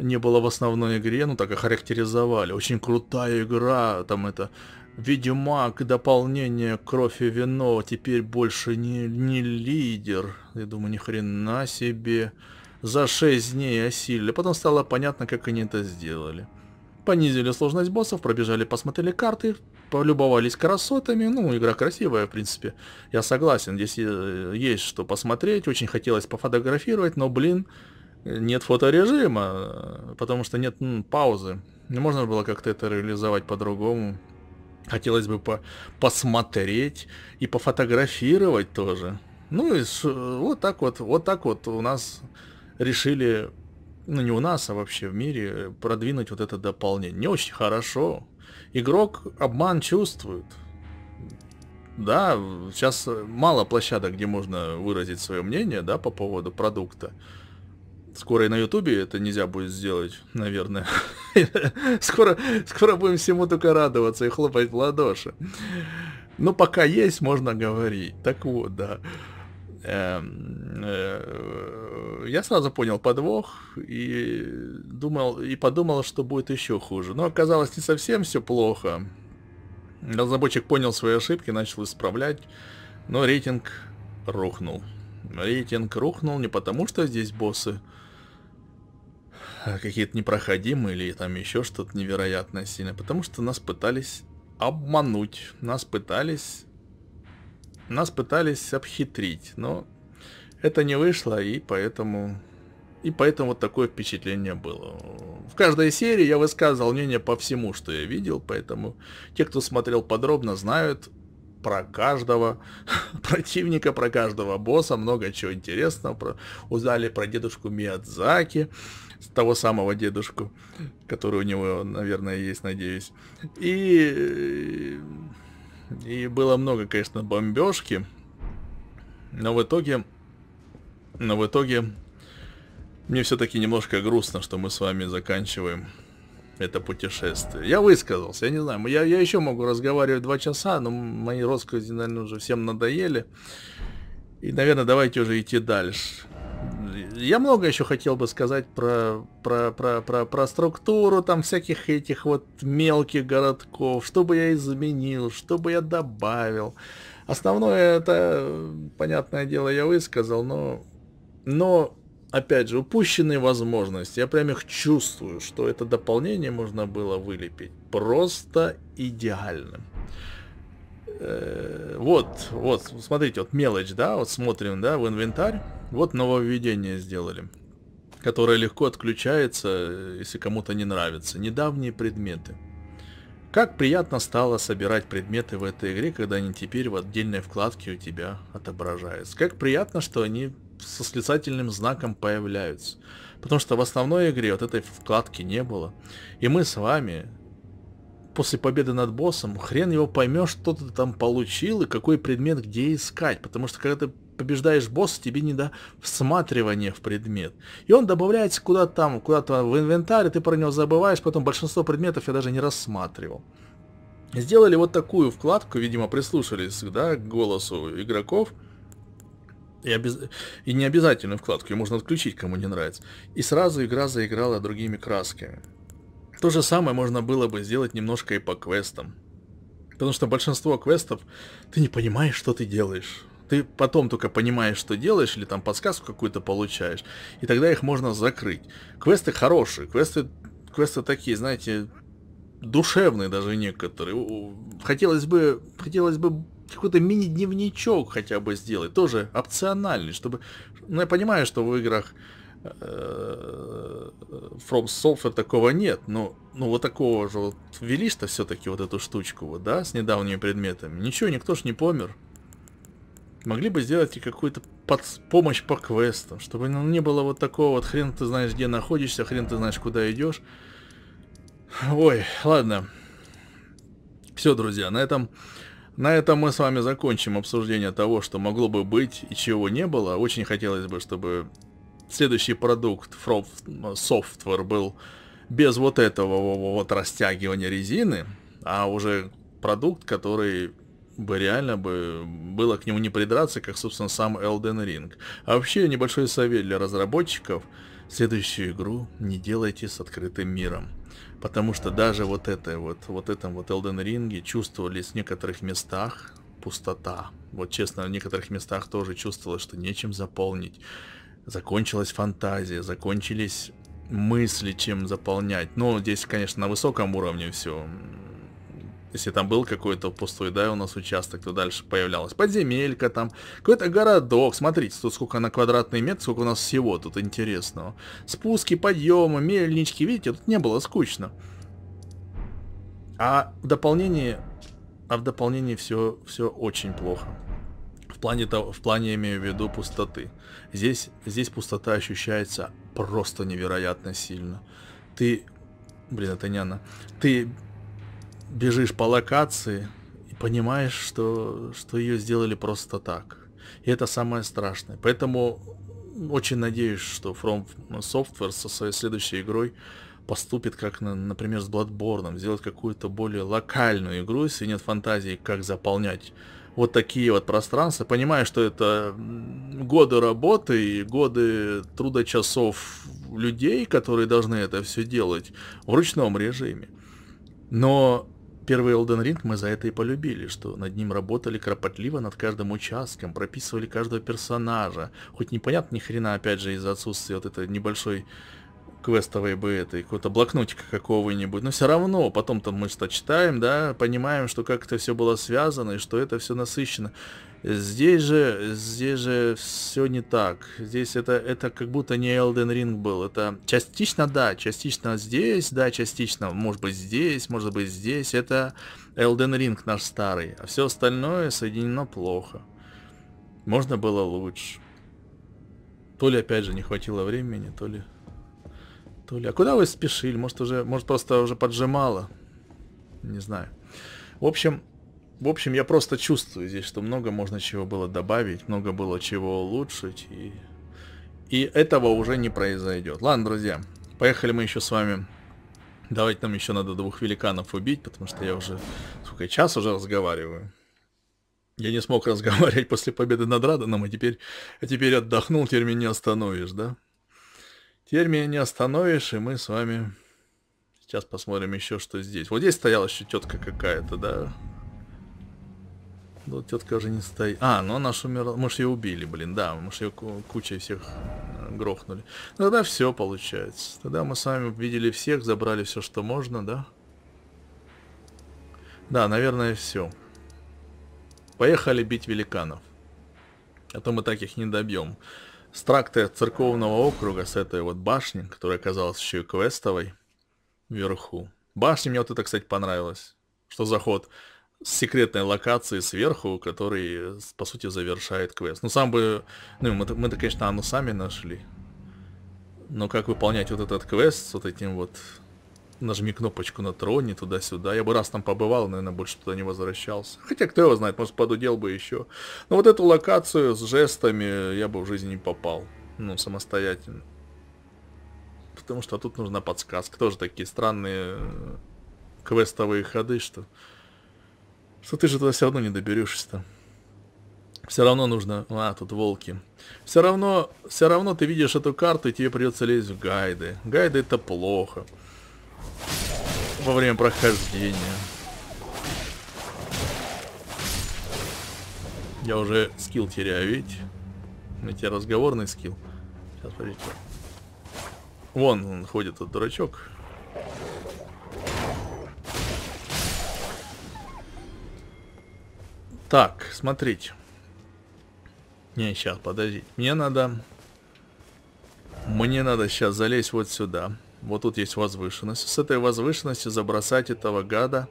не было в основной игре, ну так и характеризовали. Очень крутая игра, там это Ведьмак, дополнение кровь и вино, теперь больше не, не лидер. Я думаю, ни хрена себе. За 6 дней осилили. Потом стало понятно, как они это сделали. Понизили сложность боссов, пробежали, посмотрели карты, полюбовались красотами. Ну, игра красивая, в принципе. Я согласен, здесь э, есть что посмотреть. Очень хотелось пофотографировать, но, блин, нет фоторежима, э, потому что нет м, паузы. Можно было как-то это реализовать по-другому хотелось бы по посмотреть и пофотографировать тоже. Ну и вот так вот, вот так вот у нас решили, ну не у нас, а вообще в мире, продвинуть вот это дополнение. Не очень хорошо. Игрок обман чувствует. Да, сейчас мало площадок, где можно выразить свое мнение, да, по поводу продукта. Скоро и на Ютубе это нельзя будет сделать, наверное. [LAUGHS] скоро, скоро будем всему только радоваться и хлопать в ладоши. Но ну, пока есть, можно говорить. Так вот, да. Эм, э, я сразу понял подвох и думал и подумал, что будет еще хуже. Но оказалось не совсем все плохо. Разработчик понял свои ошибки, начал исправлять, но рейтинг рухнул. Рейтинг рухнул не потому, что здесь боссы, Э, какие-то непроходимые или там еще что-то невероятное сильное, потому что нас пытались обмануть, нас пытались, нас пытались обхитрить, но это не вышло, и поэтому, и поэтому вот такое впечатление было. В каждой серии я высказывал мнение по всему, что я видел, поэтому те, кто смотрел подробно, знают, про каждого [LAUGHS] противника, про каждого босса, много чего интересного. Про... Узнали про дедушку Миядзаки, того самого дедушку, который у него, наверное, есть, надеюсь. И, и было много, конечно, бомбежки, но в итоге, но в итоге мне все-таки немножко грустно, что мы с вами заканчиваем это путешествие. Я высказался, я не знаю, я, я еще могу разговаривать два часа, но мои росказни, наверное, уже всем надоели. И, наверное, давайте уже идти дальше я много еще хотел бы сказать про, про, про, про, про структуру там всяких этих вот мелких городков, что бы я изменил, что бы я добавил. Основное это, понятное дело, я высказал, но, но опять же, упущенные возможности. Я прям их чувствую, что это дополнение можно было вылепить просто идеальным. Э, вот, вот, смотрите, вот мелочь, да, вот смотрим, да, в инвентарь, вот нововведение сделали, которое легко отключается, если кому-то не нравится. Недавние предметы. Как приятно стало собирать предметы в этой игре, когда они теперь в отдельной вкладке у тебя отображаются. Как приятно, что они со слицательным знаком появляются. Потому что в основной игре вот этой вкладки не было. И мы с вами после победы над боссом, хрен его поймешь, что ты там получил и какой предмет где искать. Потому что когда ты побеждаешь босса, тебе не до всматривания в предмет. И он добавляется куда-то там, куда-то в инвентарь, и ты про него забываешь, потом большинство предметов я даже не рассматривал. Сделали вот такую вкладку, видимо, прислушались да, к голосу игроков. И, обез... и не обязательную вкладку, ее можно отключить, кому не нравится. И сразу игра заиграла другими красками. То же самое можно было бы сделать немножко и по квестам. Потому что большинство квестов ты не понимаешь, что ты делаешь. Ты потом только понимаешь, что делаешь, или там подсказку какую-то получаешь, и тогда их можно закрыть. Квесты хорошие, квесты, квесты такие, знаете, душевные даже некоторые. Хотелось бы, хотелось бы какой-то мини-дневничок хотя бы сделать, тоже опциональный, чтобы... Ну, я понимаю, что в играх Э, From Software такого нет, но ну вот такого же вот ввели-то все-таки вот эту штучку вот, да, с недавними предметами. Ничего, никто ж не помер. Могли бы сделать и какую-то под... помощь по квестам, чтобы ну, не было вот такого вот хрен ты знаешь где находишься, хрен ты знаешь куда идешь. Ой, ладно. Все, друзья, на этом на этом мы с вами закончим обсуждение того, что могло бы быть и чего не было. Очень хотелось бы, чтобы следующий продукт софтвер был без вот этого вот растягивания резины, а уже продукт, который бы реально бы было к нему не придраться, как, собственно, сам Elden Ring. А вообще, небольшой совет для разработчиков. Следующую игру не делайте с открытым миром. Потому что даже вот это вот, вот этом вот Elden Ring чувствовались в некоторых местах пустота. Вот честно, в некоторых местах тоже чувствовалось, что нечем заполнить закончилась фантазия, закончились мысли, чем заполнять. Ну, здесь, конечно, на высоком уровне все. Если там был какой-то пустой, да, у нас участок, то дальше появлялась подземелька там, какой-то городок. Смотрите, тут сколько на квадратный метр, сколько у нас всего тут интересного. Спуски, подъемы, мельнички, видите, тут не было скучно. А в дополнении, а в дополнении все, все очень плохо плане, в плане имею в виду пустоты. Здесь, здесь пустота ощущается просто невероятно сильно. Ты... Блин, это не она. Ты бежишь по локации и понимаешь, что, что ее сделали просто так. И это самое страшное. Поэтому очень надеюсь, что From Software со своей следующей игрой поступит как, например, с Bloodborne, сделать какую-то более локальную игру, если нет фантазии, как заполнять вот такие вот пространства, понимая, что это годы работы и годы трудочасов людей, которые должны это все делать в ручном режиме. Но первый Elden Ring мы за это и полюбили, что над ним работали кропотливо над каждым участком, прописывали каждого персонажа. Хоть непонятно ни хрена, опять же, из-за отсутствия вот этой небольшой квестовые бы этой, какого-то блокнотика какого-нибудь, но все равно потом там мы что читаем, да, понимаем, что как это все было связано и что это все насыщено. Здесь же, здесь же все не так. Здесь это, это как будто не Elden Ring был. Это частично, да, частично здесь, да, частично, может быть, здесь, может быть, здесь. Это Elden Ring наш старый, а все остальное соединено плохо. Можно было лучше. То ли, опять же, не хватило времени, то ли Толя, а куда вы спешили? Может, уже, может просто уже поджимало? Не знаю. В общем, в общем, я просто чувствую здесь, что много можно чего было добавить, много было чего улучшить, и, и этого уже не произойдет. Ладно, друзья, поехали мы еще с вами. Давайте нам еще надо двух великанов убить, потому что я уже, сколько, час уже разговариваю. Я не смог [LAUGHS] разговаривать после победы над Радоном, а теперь, а теперь отдохнул, теперь меня остановишь, да? Теперь меня не остановишь, и мы с вами... Сейчас посмотрим еще, что здесь. Вот здесь стояла еще тетка какая-то, да? Ну, тетка же не стоит. А, ну она же умерла. Мы же ее убили, блин, да. Мы же ее кучей всех э, грохнули. Ну, тогда все получается. Тогда мы с вами видели всех, забрали все, что можно, да? Да, наверное, все. Поехали бить великанов. А то мы так их не добьем с церковного округа, с этой вот башни, которая оказалась еще и квестовой, вверху. Башня мне вот это, кстати, понравилось, что заход с секретной локации сверху, который, по сути, завершает квест. Ну, сам бы... Ну, мы-то, мы-то конечно, оно сами нашли. Но как выполнять вот этот квест с вот этим вот нажми кнопочку на троне туда-сюда. Я бы раз там побывал, наверное, больше туда не возвращался. Хотя, кто его знает, может, подудел бы еще. Но вот эту локацию с жестами я бы в жизни не попал. Ну, самостоятельно. Потому что тут нужна подсказка. Тоже такие странные э, квестовые ходы, что... Что ты же туда все равно не доберешься-то. Все равно нужно... А, тут волки. Все равно, все равно ты видишь эту карту, и тебе придется лезть в гайды. Гайды это плохо во время прохождения. Я уже скилл теряю, видите? У разговорный скилл. Сейчас, смотрите. Вон он ходит, этот дурачок. Так, смотрите. Не, сейчас, подождите. Мне надо... Мне надо сейчас залезть вот сюда. Вот тут есть возвышенность. С этой возвышенности забросать этого гада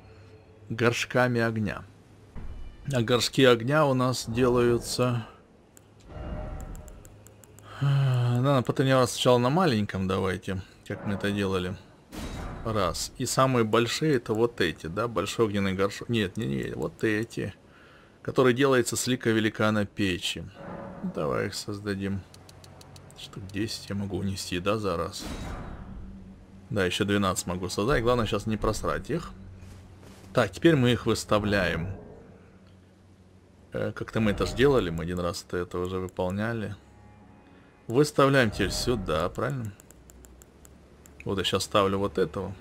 горшками огня. А горшки огня у нас делаются... Э, Надо потренироваться сначала на маленьком, давайте, как мы это делали. Раз. И самые большие это вот эти, да? Большой огненный горшок. Нет, не, не, вот эти. Который делается с лика великана печи. Давай их создадим. Штук 10 я могу унести, да, за раз? Да, еще 12 могу создать. Главное сейчас не просрать их. Так, теперь мы их выставляем. Э, как-то мы это сделали, мы один раз -то это уже выполняли. Выставляем теперь сюда, правильно? Вот я сейчас ставлю вот этого.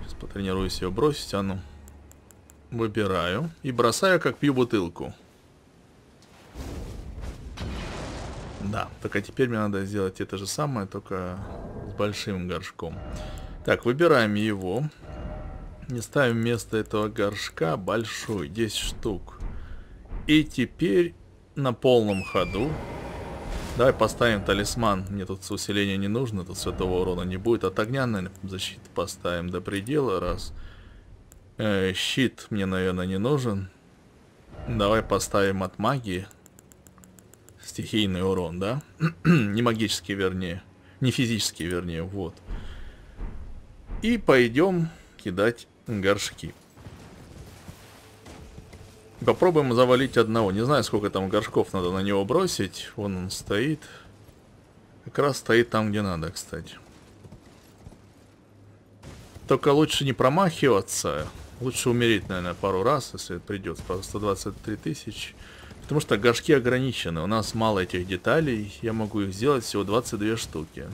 Сейчас потренируюсь ее бросить, а ну. Выбираю и бросаю, как пью бутылку. Да, так а теперь мне надо сделать это же самое, только с большим горшком. Так, выбираем его. Не ставим вместо этого горшка большой, 10 штук. И теперь на полном ходу. Давай поставим талисман. Мне тут усиления не нужно, тут святого урона не будет. От огня, наверное, защиту поставим до предела, раз. Э, щит мне, наверное, не нужен. Давай поставим от магии стихийный урон, да? [CLEARS THROAT] не магический, вернее. Не физический, вернее, вот. И пойдем кидать горшки. Попробуем завалить одного. Не знаю, сколько там горшков надо на него бросить. Вон он стоит. Как раз стоит там, где надо, кстати. Только лучше не промахиваться. Лучше умереть, наверное, пару раз, если придется. По 123 тысячи. Потому что горшки ограничены, у нас мало этих деталей, я могу их сделать всего 22 штуки.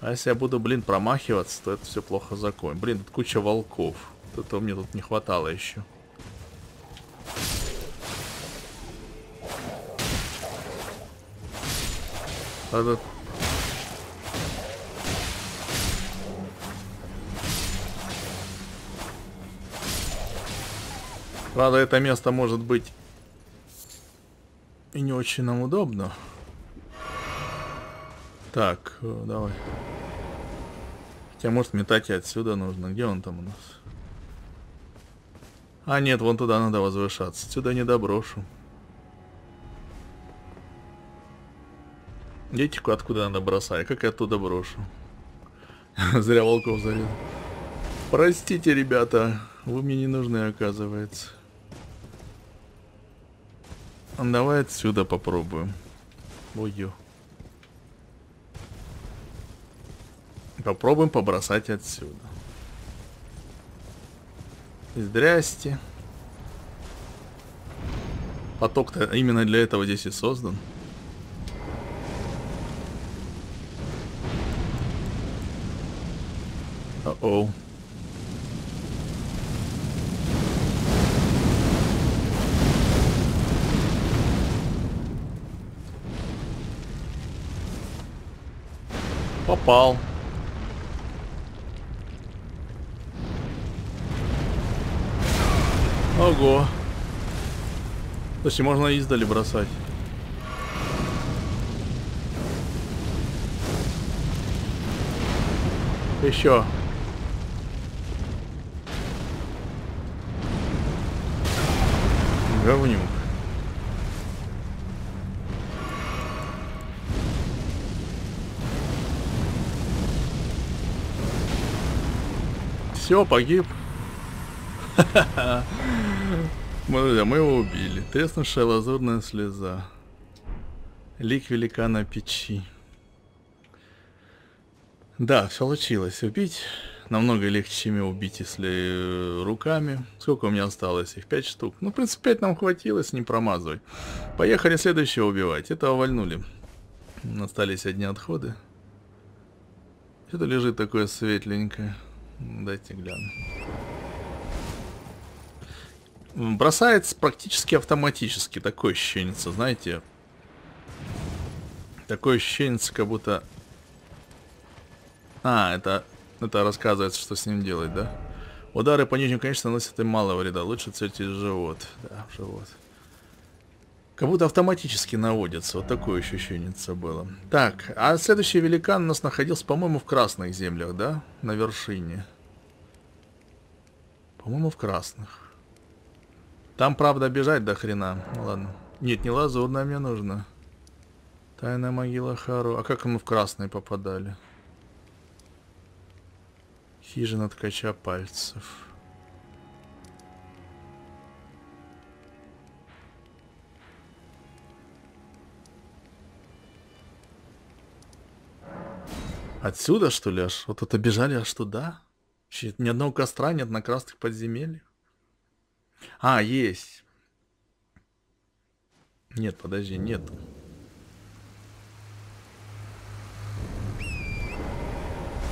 А если я буду, блин, промахиваться, то это все плохо закон. Блин, тут куча волков. тут мне тут не хватало еще. Надо... Правда, это место может быть и не очень нам удобно. Так, э, давай. Хотя, может, метать и отсюда нужно. Где он там у нас? А, нет, вон туда надо возвышаться. Сюда не доброшу. Детику откуда надо бросать? как я оттуда брошу. [LAUGHS] Зря волков зарезал. Простите, ребята, вы мне не нужны, оказывается. Давай отсюда попробуем. Ой-ё. Попробуем побросать отсюда. Здрасте. Поток-то именно для этого здесь и создан. Uh-oh. Попал. Ого. Слушай, можно издали бросать. Еще. Говнюк. Все, погиб. [LAUGHS] Мы, мы его убили. Треснувшая лазурная слеза. Лик велика на печи. Да, все получилось. Убить намного легче, чем убить, если э, руками. Сколько у меня осталось? Их 5 штук. Ну, в принципе, 5 нам хватило, с ним промазывай. Поехали следующего убивать. Этого вольнули. Остались одни отходы. Что-то лежит такое светленькое. Дайте гляну. Бросается практически автоматически. Такое ощущение, знаете. Такое ощущение, как будто... А, это... Это рассказывается, что с ним делать, да? Удары по нижним, конечно, наносят и мало вреда. Лучше целить живот. Да, в живот. Как будто автоматически наводится. Вот такое ощущение это было. Так, а следующий великан у нас находился, по-моему, в красных землях, да? На вершине. По-моему, в красных. Там, правда, бежать до хрена. Ну, ладно. Нет, не лазурная мне нужна. Тайная могила Хару. А как мы в красные попадали? Хижина ткача пальцев. Отсюда, что ли, аж? Вот тут обижали аж туда? Вообще, ни одного костра нет на красных подземельях? А, есть. Нет, подожди, нет.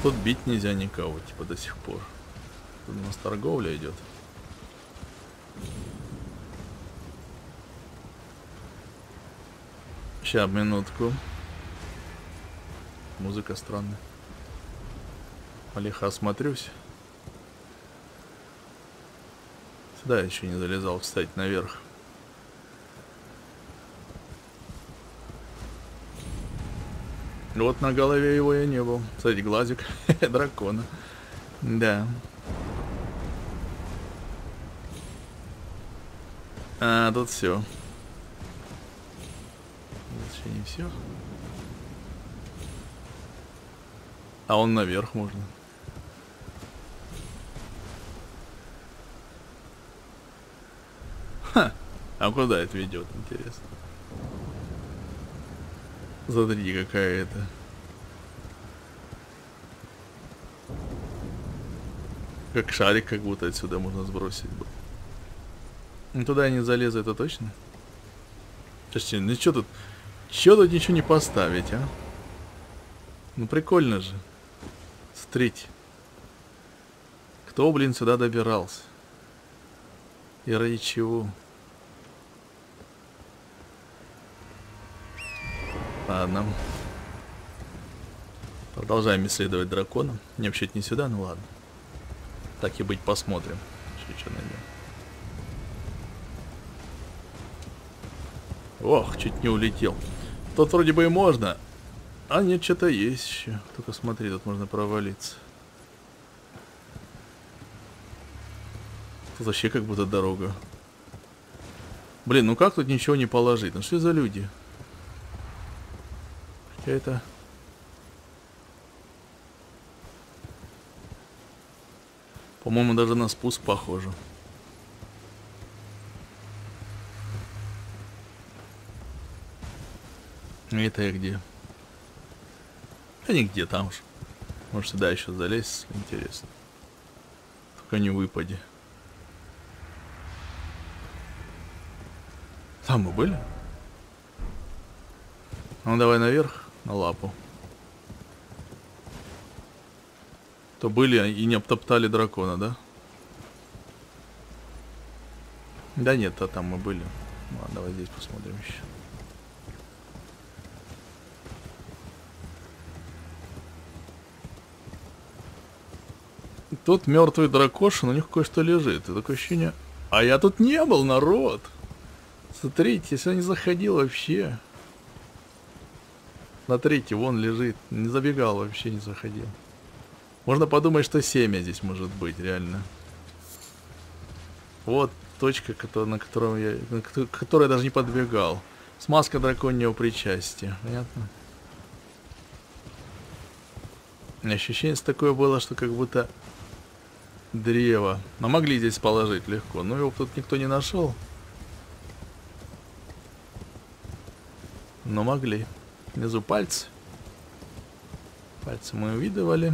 Тут бить нельзя никого, типа, до сих пор. Тут у нас торговля идет. Сейчас, Минутку. Музыка странная. Полихо а осмотрюсь. Сюда еще не залезал, кстати, наверх. Вот на голове его я не был. Кстати, глазик [LAUGHS] дракона. Да. А, тут все. Вообще не все. А он наверх можно. Ха, а куда это ведет, интересно? Задри, какая это. Как шарик как будто отсюда можно сбросить бы. Ну туда я не залезу, это точно? Подожди, ну что тут? Чё тут ничего не поставить, а? Ну прикольно же. Смотрите, кто, блин, сюда добирался? И ради чего? Ладно. Продолжаем исследовать дракона. Не вообще не сюда, ну ладно. Так и быть, посмотрим. Еще что найдем. Ох, чуть не улетел. Тут вроде бы и можно а нет, что-то есть еще. Только смотри, тут можно провалиться. Тут вообще как будто дорога. Блин, ну как тут ничего не положить? Ну что за люди? Хотя это... По-моему, даже на спуск похоже. Это я где? Да нигде, там же. Может сюда еще залезть, интересно. Только не выпади. Там мы были? Ну давай наверх, на лапу. То были и не обтоптали дракона, да? Да нет, а там мы были. Ладно, давай здесь посмотрим еще. Тут мертвый дракошин, у них кое-что лежит. И такое ощущение... А я тут не был, народ! Смотрите, я сюда не заходил вообще. Смотрите, вон лежит. Не забегал, вообще не заходил. Можно подумать, что семя здесь может быть, реально. Вот точка, на котором я, на которой я даже не подбегал. Смазка драконьего причастия. Понятно? Ощущение такое было, что как будто древо. Но могли здесь положить легко, но его тут никто не нашел. Но могли. Внизу пальцы. Пальцы мы увидывали.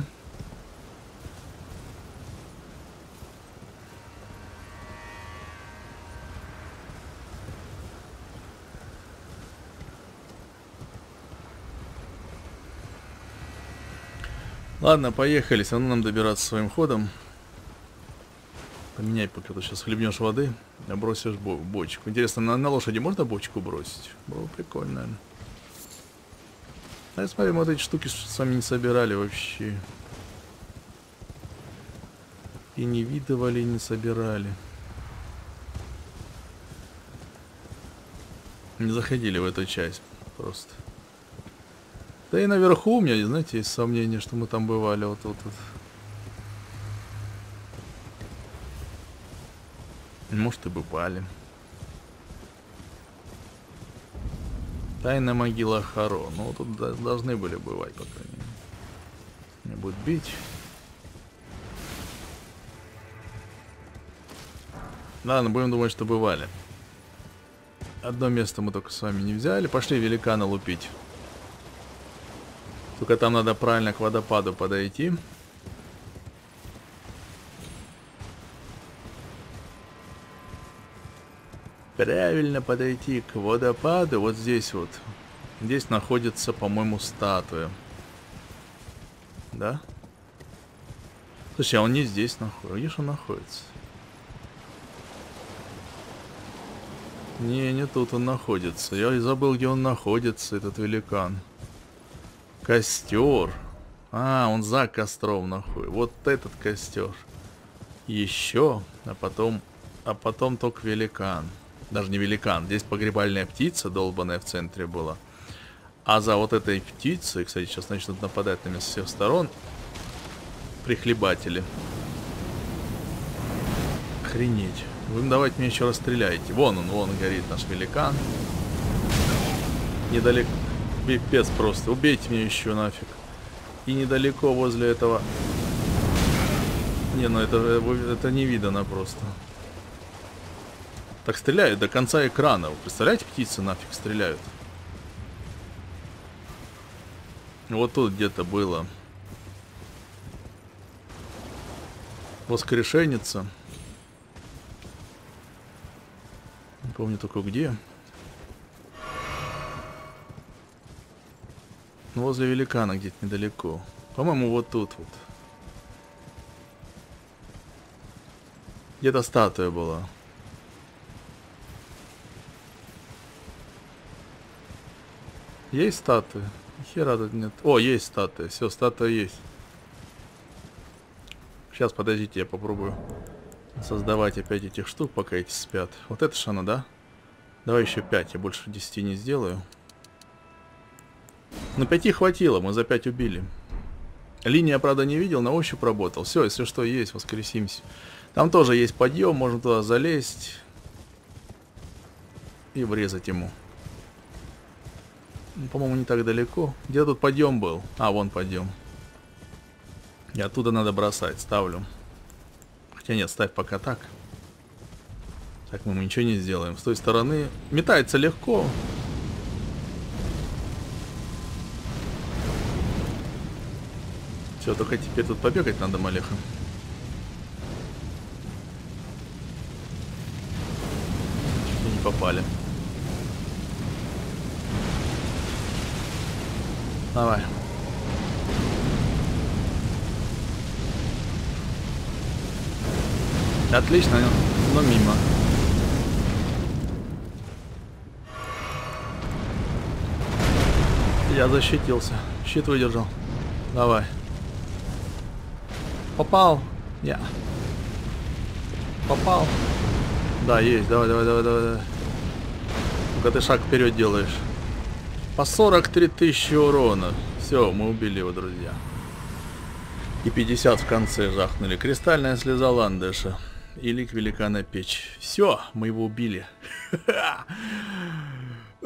Ладно, поехали, все равно нам добираться своим ходом. Поменяй пока ты сейчас хлебнешь воды, а бросишь бочку. Интересно, на, на лошади можно бочку бросить? Было прикольно, наверное. А я смотрю, вот эти штуки с вами не собирали вообще. И не видывали, и не собирали. Не заходили в эту часть просто. Да и наверху у меня, знаете, есть сомнения, что мы там бывали. Вот, вот, вот. Может и бывали. Тайная могила Харо. Ну, тут должны были бывать, по крайней мере. Меня будет бить. Ладно, будем думать, что бывали. Одно место мы только с вами не взяли. Пошли великана лупить. Только там надо правильно к водопаду подойти. правильно подойти к водопаду. Вот здесь вот. Здесь находится, по-моему, статуя. Да? Слушай, а он не здесь находится. Где же он находится? Не, не тут он находится. Я и забыл, где он находится, этот великан. Костер. А, он за костром нахуй. Вот этот костер. Еще, а потом... А потом только великан даже не великан. Здесь погребальная птица долбанная в центре была. А за вот этой птицей, кстати, сейчас начнут нападать на меня со всех сторон прихлебатели. Охренеть. Вы им давайте мне еще расстреляете. Вон он, вон горит наш великан. Недалеко. Пипец просто. Убейте меня еще нафиг. И недалеко возле этого... Не, ну это, э, это не видано просто. Так стреляют до конца экрана. Вы представляете, птицы нафиг стреляют. Вот тут где-то было. Воскрешенница. Не помню только где. Ну, возле великана где-то недалеко. По-моему, вот тут вот. Где-то статуя была. Есть статуя? Хера тут нет. О, есть статуя. Все, статуя есть. Сейчас, подождите, я попробую создавать опять этих штук, пока эти спят. Вот это ж она, да? Давай еще 5, я больше 10 не сделаю. На 5 хватило, мы за 5 убили. Линия, правда, не видел, на ощупь работал. Все, если что, есть, воскресимся. Там тоже есть подъем, можно туда залезть и врезать ему. Ну, по-моему, не так далеко. Где тут подъем был? А, вон подъем. И оттуда надо бросать, ставлю. Хотя нет, ставь пока так. Так, мы ничего не сделаем. С той стороны метается легко. Все, только теперь тут побегать надо, Малеха. Чуть не попали. Давай. Отлично, но ну, мимо. Я защитился. Щит выдержал. Давай. Попал. Я. Yeah. Попал. Да, есть. Давай, давай, давай, давай. Только ты шаг вперед делаешь. По 43 тысячи урона. Все, мы убили его, друзья. И 50 в конце жахнули. Кристальная слеза Ландыша. И лик великана печь. Все, мы его убили.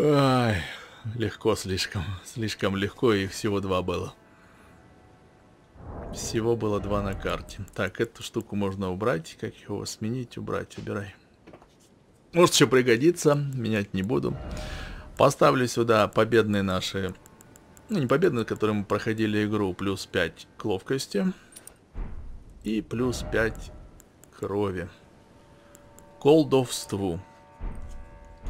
Ай, легко слишком. Слишком легко, их всего два было. Всего было два на карте. Так, эту штуку можно убрать. Как его сменить? Убрать, убирай. Может, еще пригодится. Менять не буду. Поставлю сюда победные наши... Ну, не победные, которые мы проходили игру. Плюс 5 к ловкости. И плюс 5 крови. Колдовству.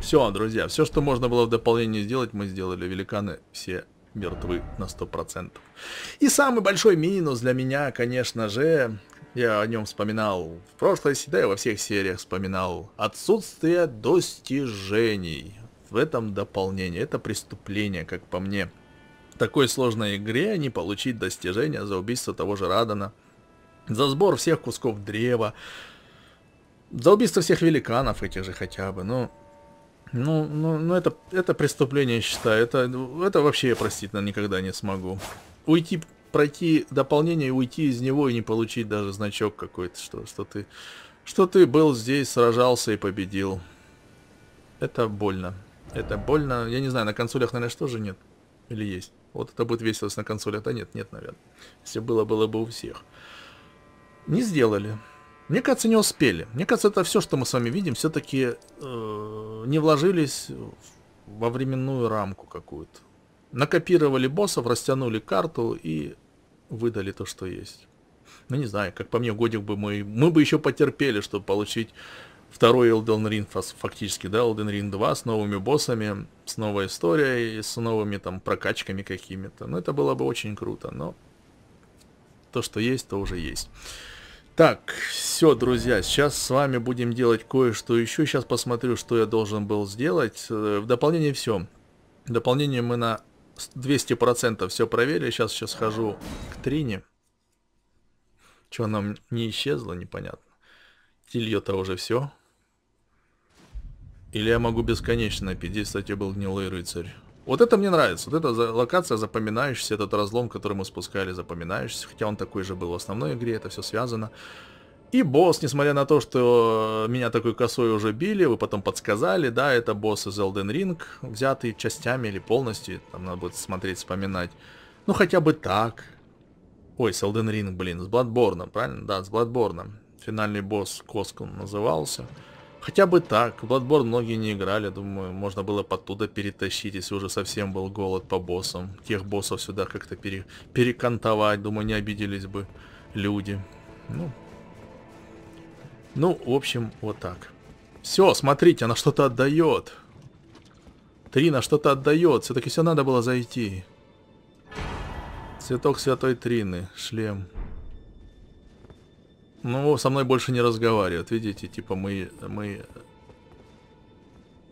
Все, друзья, все, что можно было в дополнении сделать, мы сделали. Великаны все мертвы на 100%. И самый большой минус для меня, конечно же, я о нем вспоминал в прошлой всегда и во всех сериях вспоминал, отсутствие достижений в этом дополнении. Это преступление, как по мне. В такой сложной игре не получить достижения за убийство того же Радана, за сбор всех кусков древа, за убийство всех великанов этих же хотя бы, ну... Ну, ну, ну это, это преступление, я считаю, это, это вообще я простить никогда не смогу. Уйти, пройти дополнение и уйти из него и не получить даже значок какой-то, что, что ты... Что ты был здесь, сражался и победил. Это больно. Это больно. Я не знаю, на консолях, наверное, что же нет. Или есть. Вот это будет весело, на консолях. Да нет, нет, наверное. Если было, было бы у всех. Не сделали. Мне кажется, не успели. Мне кажется, это все, что мы с вами видим, все-таки э, не вложились во временную рамку какую-то. Накопировали боссов, растянули карту и выдали то, что есть. Ну, не знаю, как по мне, годик бы мы... Мы бы еще потерпели, чтобы получить второй Elden Ring фактически, да, Elden Ring 2 с новыми боссами, с новой историей, с новыми там прокачками какими-то. Ну, это было бы очень круто, но то, что есть, то уже есть. Так, все, друзья, сейчас с вами будем делать кое-что еще. Сейчас посмотрю, что я должен был сделать. Э, в дополнение все. В дополнение мы на 200% все проверили. Сейчас сейчас схожу к Трине. Что она не исчезла, непонятно. Тилья-то уже все. Или я могу бесконечно пить. Здесь, кстати, был гнилый рыцарь. Вот это мне нравится. Вот эта локация запоминающаяся, этот разлом, который мы спускали, запоминающийся. Хотя он такой же был в основной игре, это все связано. И босс, несмотря на то, что э, меня такой косой уже били, вы потом подсказали, да, это босс из Elden Ring, взятый частями или полностью, там надо будет смотреть, вспоминать. Ну, хотя бы так. Ой, с Elden Ring, блин, с Bloodborne, правильно? Да, с Bloodborne финальный босс Коск назывался. Хотя бы так, в Bloodborne многие не играли, думаю, можно было оттуда перетащить, если уже совсем был голод по боссам. Тех боссов сюда как-то пере... перекантовать, думаю, не обиделись бы люди. Ну, ну в общем, вот так. Все, смотрите, она что-то отдает. Трина что-то отдает, все-таки все надо было зайти. Цветок Святой Трины, шлем. Ну, со мной больше не разговаривают. Видите, типа мы... Мы,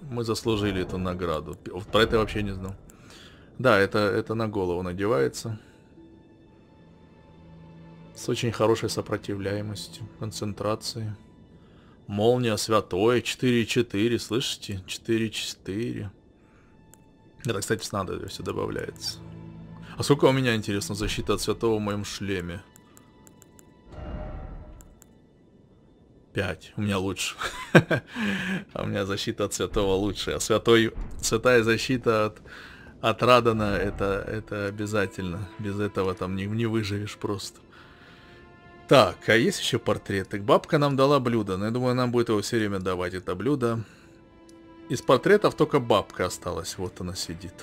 мы заслужили эту награду. Про это я вообще не знал. Да, это, это на голову надевается. С очень хорошей сопротивляемостью, концентрацией. Молния святое, 4-4, слышите? 4-4. Это, кстати, с надо все добавляется. А сколько у меня, интересно, защита от святого в моем шлеме? 5. У меня лучше. [LAUGHS] А У меня защита от святого лучше. А святой, святая защита от, от Радана это, это обязательно. Без этого там не, не выживешь просто. Так, а есть еще портрет? Так бабка нам дала блюдо. Но я думаю, нам будет его все время давать, это блюдо. Из портретов только бабка осталась. Вот она сидит.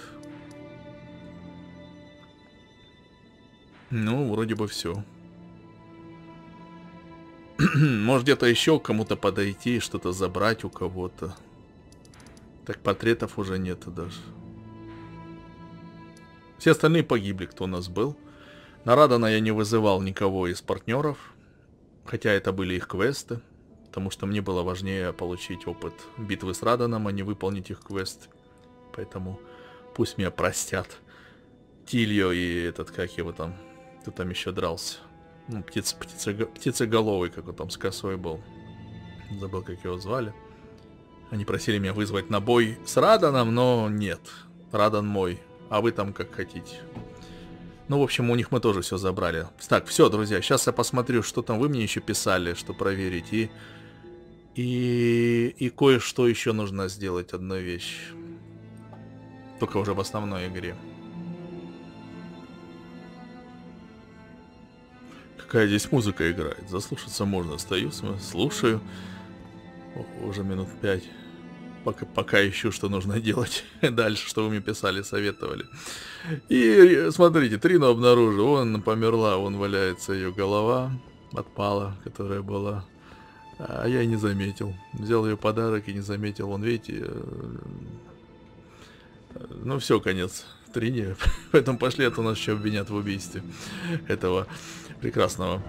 Ну, вроде бы все. [CLEARS THROAT] Может где-то еще кому-то подойти, и что-то забрать у кого-то. Так портретов уже нету даже. Все остальные погибли, кто у нас был. На Радана я не вызывал никого из партнеров, хотя это были их квесты, потому что мне было важнее получить опыт битвы с Раданом, а не выполнить их квест. Поэтому пусть меня простят. Тильо и этот, как его там, кто там еще дрался. Ну, птица, птица, птицеголовый, как он там с косой был. Забыл, как его звали. Они просили меня вызвать на бой с Раданом, но нет. Радан мой, а вы там как хотите. Ну, в общем, у них мы тоже все забрали. Так, все, друзья, сейчас я посмотрю, что там вы мне еще писали, что проверить. И, и, и кое-что еще нужно сделать, одну вещь. Только уже в основной игре. какая здесь музыка играет. Заслушаться можно. Стою, слушаю. О, уже минут пять. Пока, пока ищу, что нужно делать [LAUGHS] дальше, что вы мне писали, советовали. И смотрите, Трину обнаружил. Он померла, он валяется ее голова. Отпала, которая была. А я не заметил. Взял ее подарок и не заметил. Он, видите, э, э, ну все, конец. Трине. [LAUGHS] Поэтому пошли, а то нас еще обвинят в убийстве этого прекрасного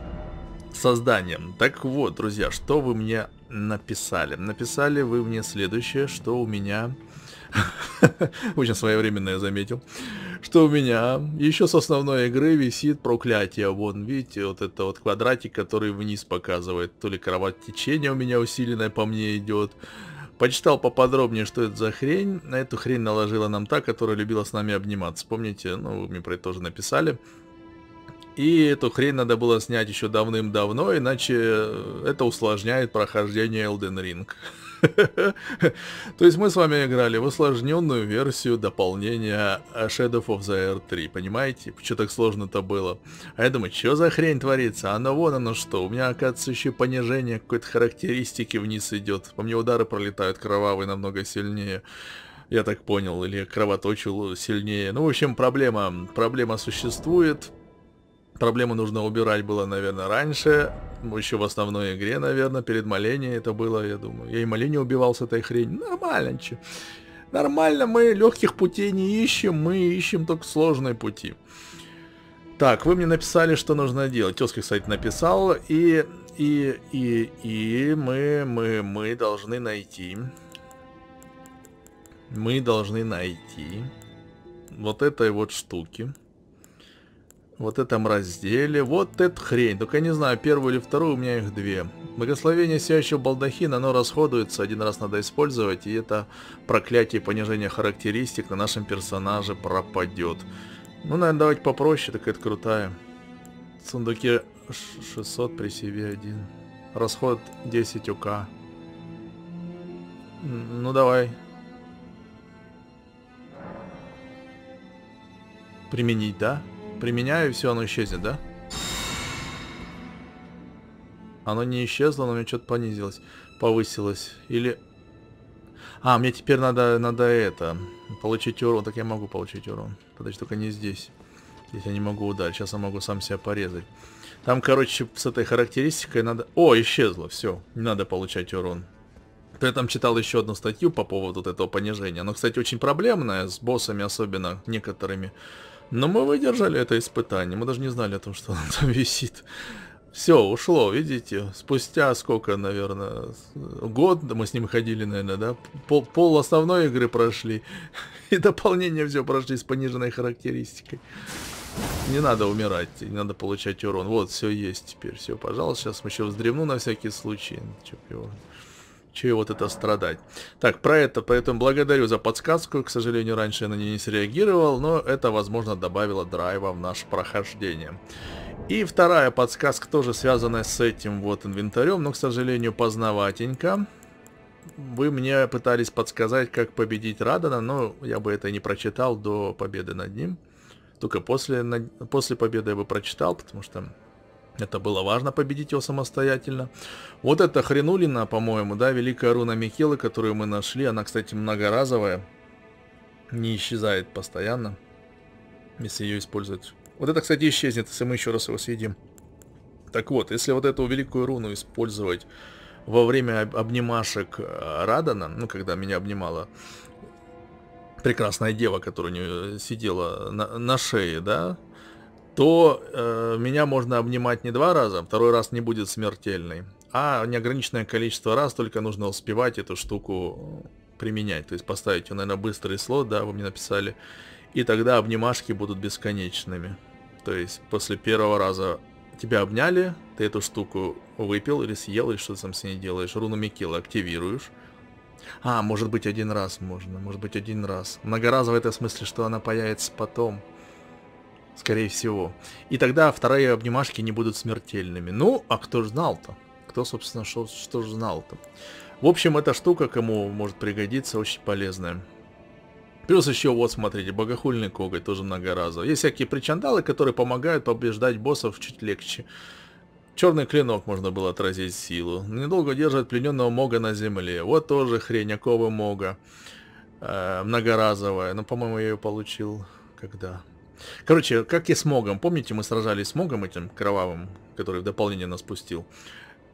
создания. Так вот, друзья, что вы мне написали? Написали вы мне следующее, что у меня... [LAUGHS] Очень своевременно я заметил. Что у меня еще с основной игры висит проклятие. Вон, видите, вот это вот квадратик, который вниз показывает. То ли кровотечение у меня усиленное по мне идет. Почитал поподробнее, что это за хрень. На эту хрень наложила нам та, которая любила с нами обниматься. Помните, ну, вы мне про это тоже написали. И эту хрень надо было снять еще давным-давно, иначе э, это усложняет прохождение Elden Ring. [LAUGHS] То есть мы с вами играли в усложненную версию дополнения э, Shadow of the Air 3, понимаете? Почему так сложно-то было? А я думаю, что за хрень творится? А ну вон оно что, у меня, оказывается, еще понижение какой-то характеристики вниз идет. По мне удары пролетают кровавые намного сильнее я так понял, или кровоточил сильнее. Ну, в общем, проблема, проблема существует. Проблему нужно убирать было, наверное, раньше. Ну, Еще в основной игре, наверное, перед Маленей это было, я думаю. Я и Малене убивал с этой хрень. Нормально, че. Нормально, мы легких путей не ищем, мы ищем только сложные пути. Так, вы мне написали, что нужно делать. Тезка, кстати, написал. И, и, и, и мы, мы, мы должны найти. Мы должны найти вот этой вот штуки вот этом разделе, вот эта хрень. Только не знаю, первую или вторую, у меня их две. Благословение сияющего балдахина, оно расходуется, один раз надо использовать, и это проклятие понижения характеристик на нашем персонаже пропадет. Ну, наверное, давайте попроще, такая крутая. В сундуке 600 при себе один. Расход 10 УК. Ну, давай. Применить, да? Да. Применяю, и все, оно исчезнет, да? Оно не исчезло, но у меня что-то понизилось. Повысилось. Или... А, мне теперь надо, надо это... Получить урон. Так я могу получить урон. Подожди, только не здесь. Здесь я не могу ударить. Сейчас я могу сам себя порезать. Там, короче, с этой характеристикой надо... О, исчезло, все. Не надо получать урон. При этом читал еще одну статью по поводу вот этого понижения. Оно, кстати, очень проблемное, с боссами особенно, некоторыми. Но мы выдержали это испытание, мы даже не знали о том, что оно там висит. Все, ушло, видите, спустя сколько, наверное, год, мы с ним ходили, наверное, да, пол, пол основной игры прошли, и дополнение все прошли с пониженной характеристикой. Не надо умирать, не надо получать урон, вот, все есть теперь, все, пожалуйста, сейчас мы еще вздремну на всякий случай, чё чего вот это страдать. Так, про это, поэтому благодарю за подсказку. К сожалению, раньше я на нее не среагировал, но это, возможно, добавило драйва в наше прохождение. И вторая подсказка, тоже связанная с этим вот инвентарем, но, к сожалению, поздноватенько. Вы мне пытались подсказать, как победить Радана, но я бы это не прочитал до победы над ним. Только после, после победы я бы прочитал, потому что это было важно победить его самостоятельно. Вот эта хренулина, по-моему, да, великая руна Микелы, которую мы нашли. Она, кстати, многоразовая. Не исчезает постоянно, если ее использовать. Вот это, кстати, исчезнет, если мы еще раз его съедим. Так вот, если вот эту великую руну использовать во время обнимашек э, Радана, ну, когда меня обнимала прекрасная дева, которая у нее сидела на, на шее, да, то э, меня можно обнимать не два раза, второй раз не будет смертельный, а неограниченное количество раз, только нужно успевать эту штуку э, применять. То есть поставить ее, наверное, быстрый слот, да, вы мне написали, и тогда обнимашки будут бесконечными. То есть после первого раза тебя обняли, ты эту штуку выпил или съел, и что ты там с ней делаешь, руну Микила активируешь, а, может быть один раз можно, может быть один раз. Многоразово это в смысле, что она появится потом. Скорее всего. И тогда вторые обнимашки не будут смертельными. Ну, а кто ж знал-то? Кто, собственно, что что ж знал-то? В общем, эта штука, кому может пригодиться, очень полезная. Плюс еще, вот смотрите, богохульный коготь, тоже многоразовый. Есть всякие причандалы, которые помогают побеждать боссов чуть легче. Черный клинок можно было отразить силу. Недолго держит плененного мога на земле. Вот тоже хреняковый мога. Э, многоразовая. Ну, по-моему, я ее получил когда? Короче, как и с Могом. Помните, мы сражались с Могом этим кровавым, который в дополнение нас пустил?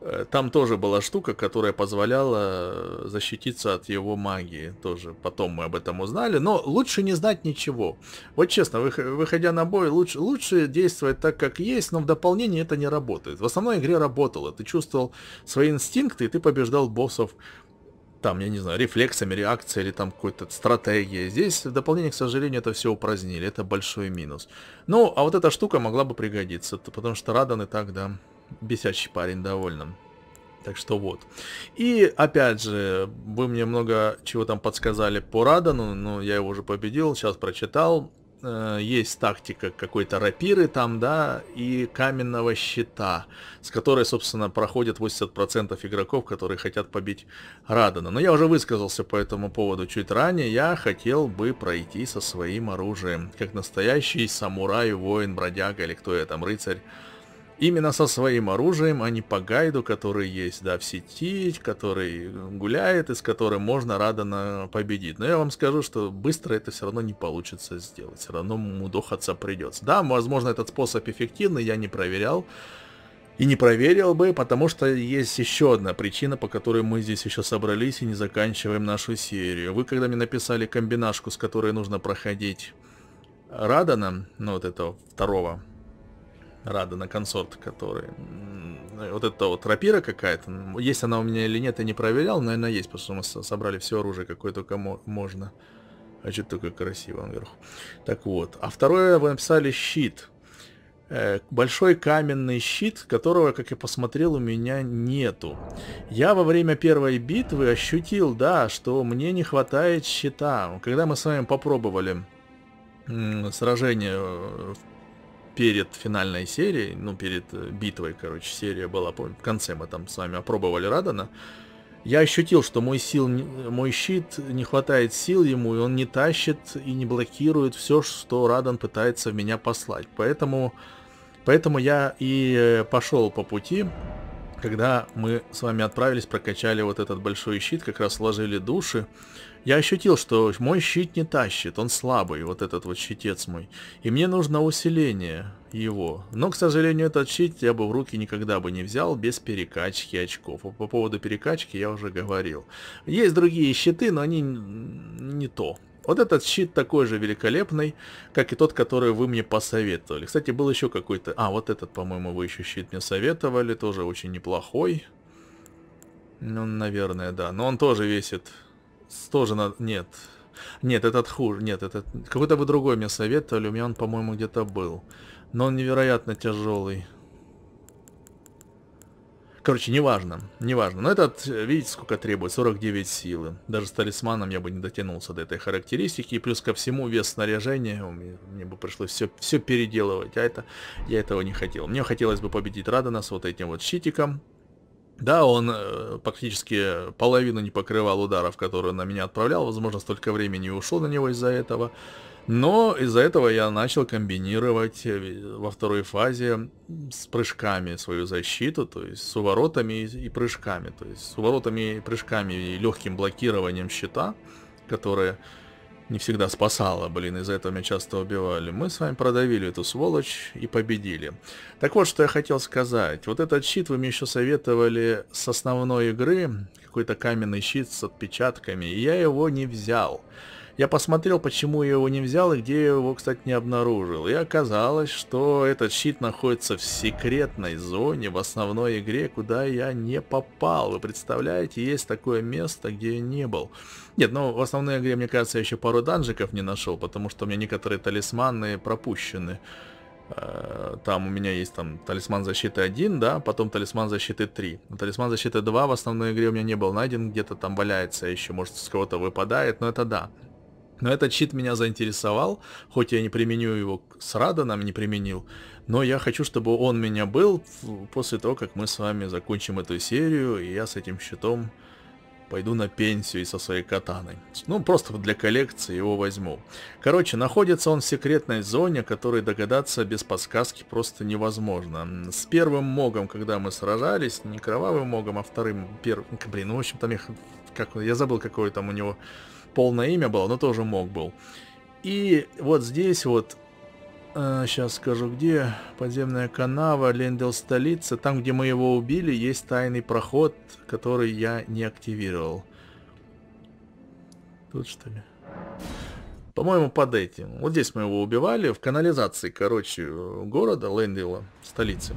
Э, там тоже была штука, которая позволяла э, защититься от его магии. Тоже потом мы об этом узнали. Но лучше не знать ничего. Вот честно, выходя на бой, лучше, лучше действовать так, как есть, но в дополнении это не работает. В основной игре работало. Ты чувствовал свои инстинкты, и ты побеждал боссов там, я не знаю, рефлексами, реакцией или там какой-то стратегией. Здесь в дополнение, к сожалению, это все упразднили. Это большой минус. Ну, а вот эта штука могла бы пригодиться, потому что Радан и так, да, бесячий парень довольно. Так что вот. И опять же, вы мне много чего там подсказали по Радану, но я его уже победил, сейчас прочитал э, есть тактика какой-то рапиры там, да, и каменного щита, с которой, собственно, проходят 80% игроков, которые хотят побить Радана. Но я уже высказался по этому поводу чуть ранее. Я хотел бы пройти со своим оружием, как настоящий самурай, воин, бродяга или кто я там, рыцарь именно со своим оружием, а не по гайду, который есть, да, в сети, который гуляет и с которым можно радостно победить. Но я вам скажу, что быстро это все равно не получится сделать, все равно мудохаться придется. Да, возможно, этот способ эффективный, я не проверял. И не проверил бы, потому что есть еще одна причина, по которой мы здесь еще собрались и не заканчиваем нашу серию. Вы когда мне написали комбинашку, с которой нужно проходить Радана, ну вот этого второго Рада на консорт, который... Вот это вот рапира какая-то. Есть она у меня или нет, я не проверял. Наверное, есть, потому что мы собрали все оружие, какое только можно. А что такое красиво он Так вот. А второе вы написали щит. Э, большой каменный щит, которого, как я посмотрел, у меня нету. Я во время первой битвы ощутил, да, что мне не хватает щита. Когда мы с вами попробовали сражение в э, перед финальной серией, ну, перед э, битвой, короче, серия была, помню, в конце мы там с вами опробовали Радана, я ощутил, что мой, сил, мой щит не хватает сил ему, и он не тащит и не блокирует все, что Радан пытается в меня послать. Поэтому, поэтому я и э, пошел по пути, когда мы с вами отправились, прокачали вот этот большой щит, как раз сложили души. Я ощутил, что мой щит не тащит, он слабый, вот этот вот щитец мой. И мне нужно усиление его. Но, к сожалению, этот щит я бы в руки никогда бы не взял без перекачки очков. По поводу перекачки я уже говорил. Есть другие щиты, но они не то. Вот этот щит такой же великолепный, как и тот, который вы мне посоветовали. Кстати, был еще какой-то... А, вот этот, по-моему, вы еще щит мне советовали. Тоже очень неплохой. Ну, наверное, да. Но он тоже весит тоже надо... Нет. Нет, этот хуже. Нет, этот... Какой-то вы другой мне советовали. У меня он, по-моему, где-то был. Но он невероятно тяжелый. Короче, неважно, неважно. Но этот, э, видите, сколько требует, 49 силы. Даже с талисманом я бы не дотянулся до этой характеристики. И плюс ко всему вес снаряжения, мне, мне бы пришлось все, все переделывать. А это, я этого не хотел. Мне хотелось бы победить Радонас вот этим вот щитиком. Да, он практически э, половину не покрывал ударов, которые на меня отправлял. Возможно, столько времени ушло на него из-за этого. Но из-за этого я начал комбинировать э, во второй фазе с прыжками свою защиту, то есть с уворотами и прыжками. То есть с уворотами и прыжками и легким блокированием щита, которые не всегда спасала, блин, из-за этого меня часто убивали. Мы с вами продавили эту сволочь и победили. Так вот, что я хотел сказать. Вот этот щит вы мне еще советовали с основной игры, какой-то каменный щит с отпечатками, и я его не взял. Я посмотрел, почему я его не взял и где я его, кстати, не обнаружил. И оказалось, что этот щит находится в секретной зоне в основной игре, куда я не попал. Вы представляете, есть такое место, где я не был. Нет, ну в основной игре, мне кажется, я еще пару данжиков не нашел, потому что у меня некоторые талисманы пропущены. Э, там у меня есть там талисман защиты 1, да, потом талисман защиты 3. Талисман защиты 2 в основной игре у меня не был найден, где-то там валяется еще, может с кого-то выпадает, но это да. Но этот чит меня заинтересовал, хоть я не применю его с Раданом, не применил, но я хочу, чтобы он меня был после того, как мы с вами закончим эту серию, и я с этим щитом пойду на пенсию и со своей катаной. Ну, просто для коллекции его возьму. Короче, находится он в секретной зоне, которой догадаться без подсказки просто невозможно. С первым могом, когда мы сражались, не кровавым могом, а вторым, первым, блин, ну, в общем, там их, как, я забыл, какое там у него полное имя было, но тоже мог был. И вот здесь вот сейчас а, скажу где, подземная канава, Лендел столица, там где мы его убили, есть тайный проход, который я не активировал. Тут что ли? По-моему, под этим. Вот здесь мы его убивали, в канализации, короче, города Лендела, столицы.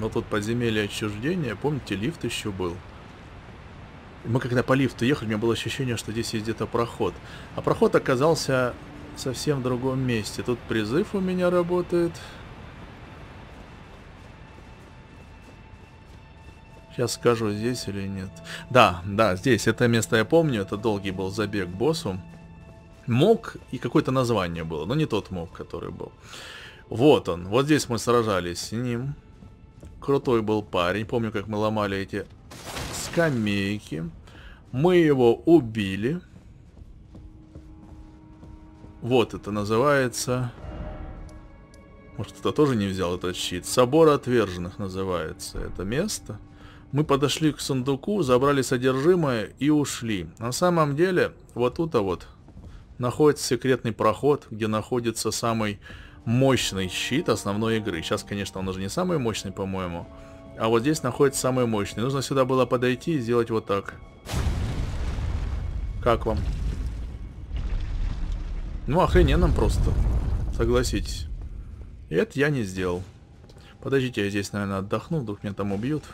Но тут подземелье отчуждения, помните, лифт еще был. Мы когда по лифту ехали, у меня было ощущение, что здесь есть где-то проход. А проход оказался совсем в другом месте. Тут призыв у меня работает. Сейчас скажу, здесь или нет. Да, да, здесь. Это место я помню. Это долгий был забег боссу. Мог и какое-то название было. Но не тот мог, который был. Вот он. Вот здесь мы сражались с ним. Крутой был парень. Помню, как мы ломали эти скамейки. Мы его убили. Убили. Вот это называется... Может, кто-то тоже не взял этот щит. Собор отверженных называется это место. Мы подошли к сундуку, забрали содержимое и ушли. На самом деле, вот тут-то а вот находится секретный проход, где находится самый мощный щит основной игры. Сейчас, конечно, он уже не самый мощный, по-моему. А вот здесь находится самый мощный. Нужно сюда было подойти и сделать вот так. Как вам? Ну, охрененно просто. Согласитесь. это я не сделал. Подождите, я здесь, наверное, отдохну, вдруг меня там убьют.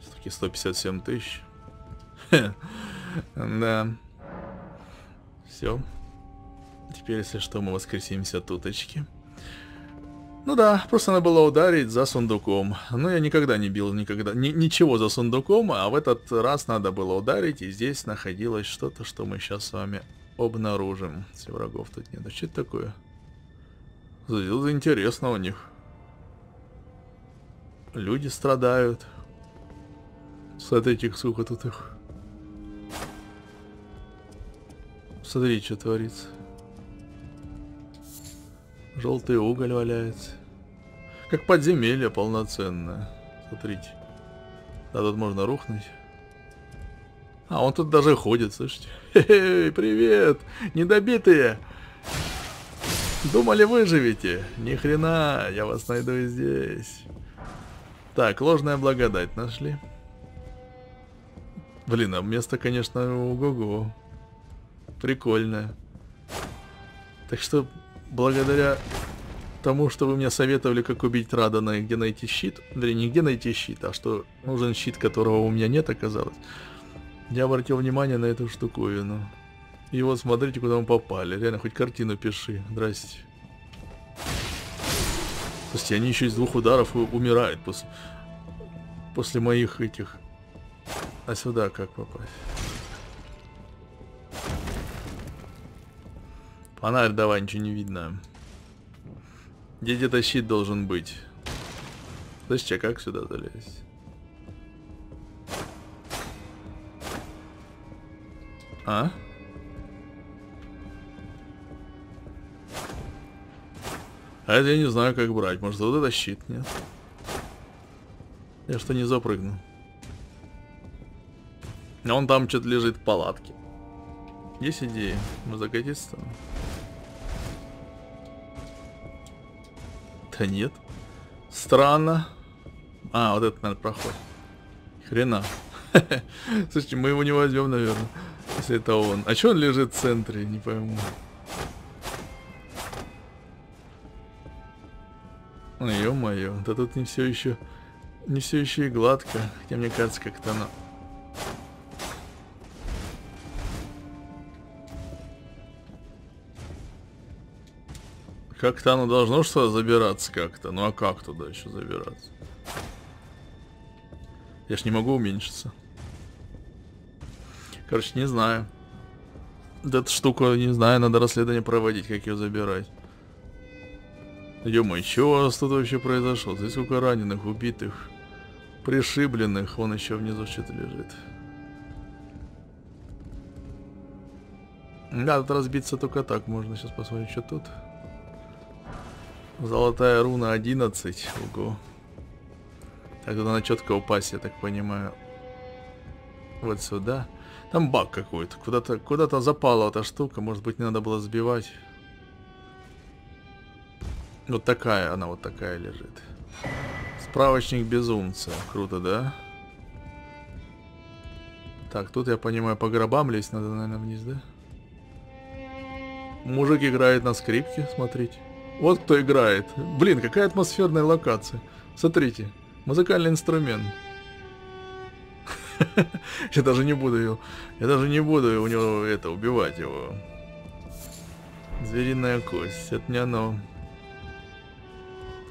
Все-таки 157 тысяч. Да. Все. Теперь, если что, мы воскресимся туточки. Ну да, просто надо было ударить за сундуком. Но я никогда не бил никогда ни ничего за сундуком, а в этот раз надо было ударить, и здесь находилось что-то, что мы сейчас с вами обнаружим. Если врагов тут нет. А что это такое? Здесь интересно у них. Люди страдают. Смотрите, их, сука, тут их. Смотри, что творится. Желтый уголь валяется. Как подземелье полноценное. Смотрите. Да тут можно рухнуть. А, он тут даже ходит, слышите? хе привет, недобитые! Думали выживете? Ни хрена, я вас найду и здесь. Так, ложная благодать нашли. Блин, а место, конечно, ого-го. Прикольное. Так что, благодаря тому, что вы мне советовали, как убить Радана и где найти щит, блин, не где найти щит, а что нужен щит, которого у меня нет, оказалось, я обратил внимание на эту штуковину. И вот смотрите, куда мы попали. Реально, хоть картину пиши. Здрасте. Слушайте, они еще из двух ударов умирают после, после моих этих. А сюда как попасть? Фонарь давай, ничего не видно. Где где-то щит должен быть. Слушайте, а как сюда залезть? А? А это я не знаю, как брать. Может, вот это щит? Нет? Я что, не запрыгну? А он там что-то лежит в палатке. Есть идеи? Мы закатиться? Да нет. Странно. А, вот это наверное, проход. Хрена. [LAUGHS] Слушайте, мы его не возьмем, наверное. Если это он. А что он лежит в центре, не пойму. Ой, ну, ё да тут не все еще не все еще и гладко, хотя мне кажется, как-то оно. Как-то оно должно что то забираться как-то. Ну а как туда еще забираться? Я ж не могу уменьшиться. Короче, не знаю. Да эта штука, не знаю, надо расследование проводить, как ее забирать. ё что у вас тут вообще произошло? Здесь сколько раненых, убитых, пришибленных. Он еще внизу что-то лежит. Да, тут разбиться только так можно. Сейчас посмотрим, что тут. Золотая руна 11. Ого. Так, тут она четко упасть, я так понимаю. Вот Сюда. Там баг какой-то. Куда-то куда, -то, запала эта штука. Может быть, не надо было сбивать. Вот такая она, вот такая лежит. Справочник безумца. Круто, да? Так, тут, я понимаю, по гробам лезть надо, наверное, вниз, да? Мужик играет на скрипке, смотрите. Вот кто играет. Блин, какая атмосферная локация. Смотрите, музыкальный инструмент. [LAUGHS] Я даже не буду ее, Я даже не буду у него это убивать его. Звериная кость. Это не оно.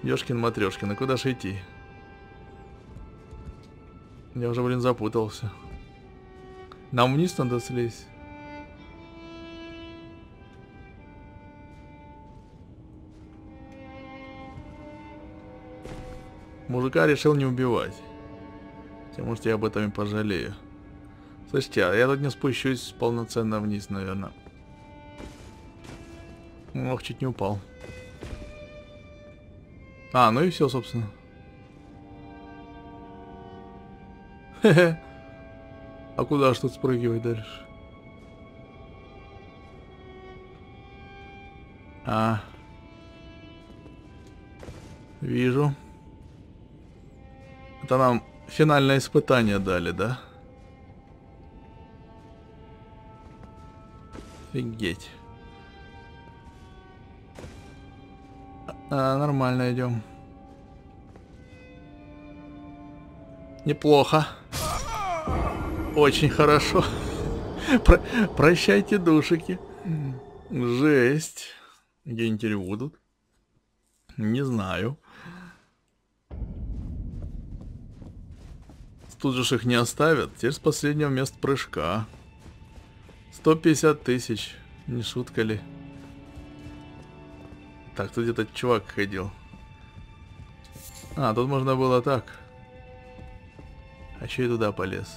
Ёшкин матрешкин, на куда же идти? Я уже, блин, запутался. Нам вниз надо слезть. Мужика решил не убивать. Хотя, может, я об этом и пожалею. Слушайте, а я тут не спущусь полноценно вниз, наверное. Ох, чуть не упал. А, ну и все, собственно. Хе-хе. А куда ж тут спрыгивать дальше? А. Вижу. Это нам финальное испытание дали, да? Офигеть. А, а нормально идем. Неплохо. Очень хорошо. [LAUGHS] Про прощайте, душики. Жесть. Где-нибудь будут? Не знаю. тут же их не оставят. Теперь с последнего места прыжка. 150 тысяч. Не шутка ли? Так, тут где-то чувак ходил. А, тут можно было так. А че и туда полез?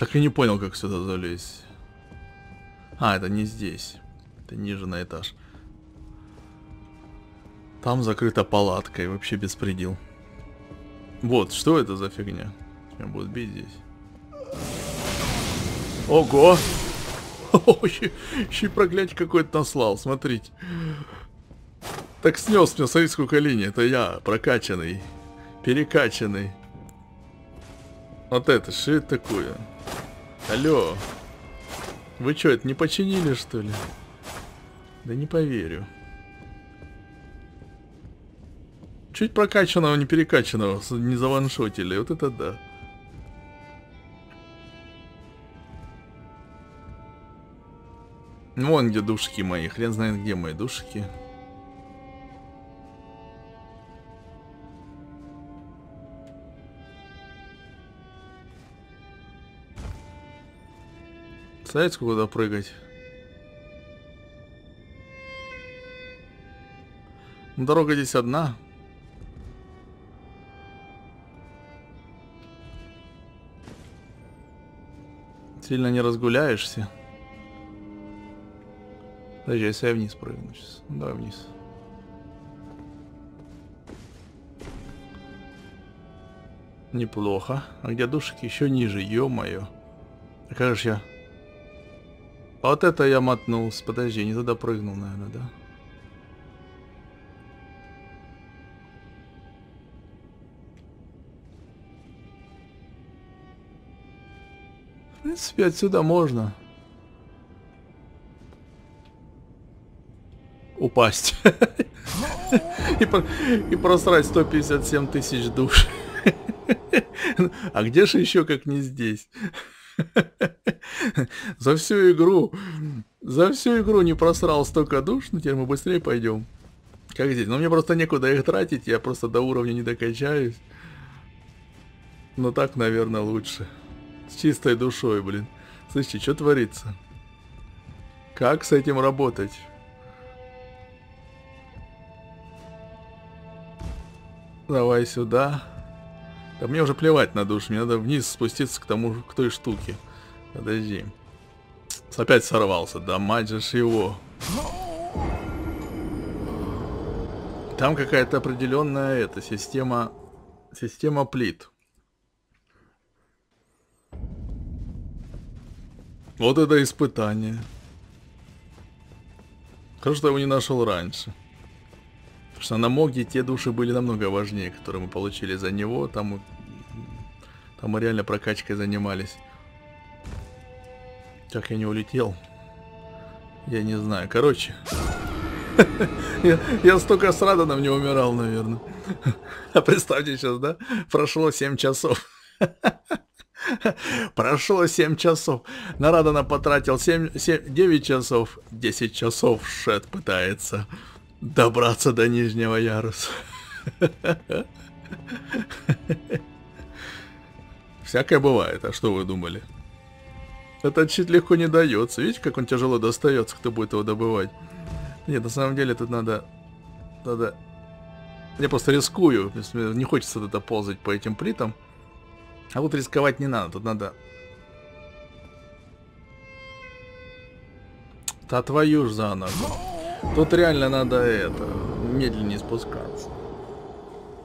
Так и не понял, как сюда залезть. А, это не здесь. Это ниже на этаж. Там закрыта палатка и вообще беспредел. Вот, что это за фигня? Меня будут бить здесь. Ого! [LAUGHS] Еще и какой то наслал, смотрите. Так снес мне, смотри, сколько линий. Это я, прокачанный, перекачанный. Вот это, что это такое? Алло. Вы что, это не починили, что ли? Да не поверю. Чуть прокачанного, не перекачанного, не заваншотили. Вот это да. Вон где душки мои. Хрен знает, где мои душки. Душки. Представляете, куда прыгать? Ну, дорога здесь одна. Сильно не разгуляешься. Подожди, если я вниз прыгну сейчас. Ну, давай вниз. Неплохо. А где душики? Еще ниже, ё-моё. А как же я вот это я мотнулся. Подожди, не туда прыгнул, наверное, да? В принципе, отсюда можно. Упасть. [LAUGHS] и, про и просрать 157 тысяч душ. [LAUGHS] а где же еще, как не здесь? [LAUGHS] За всю игру, за всю игру не просрал столько душ, но ну, теперь мы быстрее пойдем. Как здесь? Ну мне просто некуда их тратить, я просто до уровня не докачаюсь. Но так, наверное, лучше. С чистой душой, блин. Слышите, что творится? Как с этим работать? Давай сюда. Да мне уже плевать на душ, мне надо вниз спуститься к тому, к той штуке. Подожди. Опять сорвался, да мать же его. Там какая-то определенная эта система, система плит. Вот это испытание. Хорошо, что я его не нашел раньше. Потому что на Моге те души были намного важнее, которые мы получили за него. Там, там мы реально прокачкой занимались. Как я не улетел? Я не знаю. Короче. [LAUGHS] Я, я столько с Раданом не умирал, наверное. [LAUGHS] А представьте сейчас, да? Прошло 7 часов. [LAUGHS] Прошло 7 часов. На Радана потратил 7, 7, 9 часов. 10 часов Шет пытается добраться до нижнего яруса. Всякое бывает, а что вы думали? Этот щит легко не дается. Видите, как он тяжело достается, кто будет его добывать? Нет, на самом деле тут надо... Надо... Я просто рискую. Не хочется туда ползать по этим плитам. А вот рисковать не надо. Тут надо... Та твою ж за ногу. Тут реально надо это, медленнее спускаться.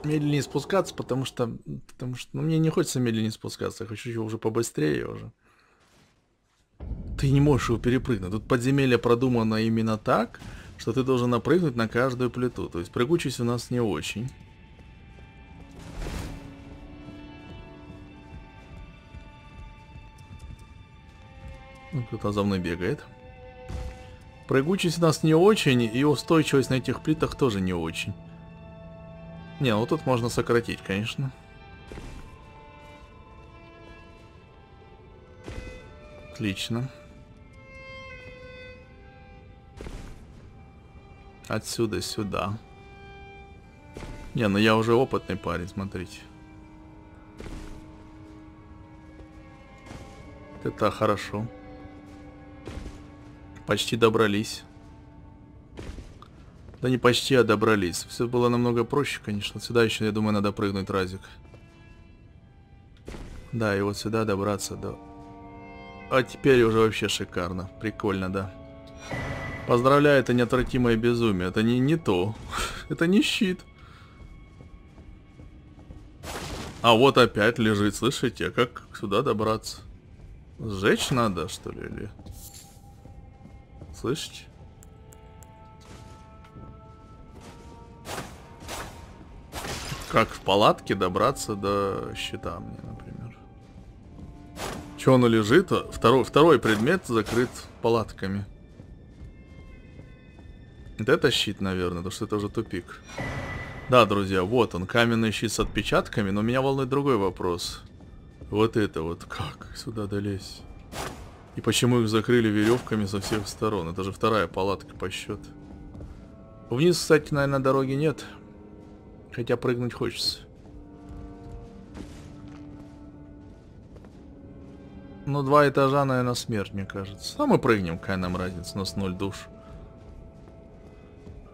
Медленнее спускаться, потому что, потому что, ну, мне не хочется медленнее спускаться, я хочу уже побыстрее уже. Ты не можешь его перепрыгнуть. Тут подземелье продумано именно так, что ты должен напрыгнуть на каждую плиту. То есть прыгучесть у нас не очень. Ну, кто-то за мной бегает. Прыгучесть у нас не очень, и устойчивость на этих плитах тоже не очень. Не, ну тут можно сократить, конечно. Отлично. Отсюда сюда. Не, ну я уже опытный парень, смотрите. Это хорошо. Почти добрались. Да не почти, а добрались. Все было намного проще, конечно. Сюда еще, я думаю, надо прыгнуть разик. Да, и вот сюда добраться до... А теперь уже вообще шикарно. Прикольно, да. Поздравляю, это неотвратимое безумие. Это не, не то. [LAUGHS] это не щит. А вот опять лежит, слышите? а Как сюда добраться? Сжечь надо, что ли, или... Слышите? Как в палатке добраться до щита мне, например. Че оно лежит? А, второй, второй предмет закрыт палатками. Вот это щит, наверное, потому что это уже тупик. Да, друзья, вот он, каменный щит с отпечатками, но меня волнует другой вопрос. Вот это вот как? Сюда долезь. И почему их закрыли веревками со всех сторон? Это же вторая палатка по счету. Вниз, кстати, наверное, дороги нет. Хотя прыгнуть хочется. Ну, два этажа, наверное, смерть, мне кажется. А мы прыгнем, какая нам разница, у нас ноль душ.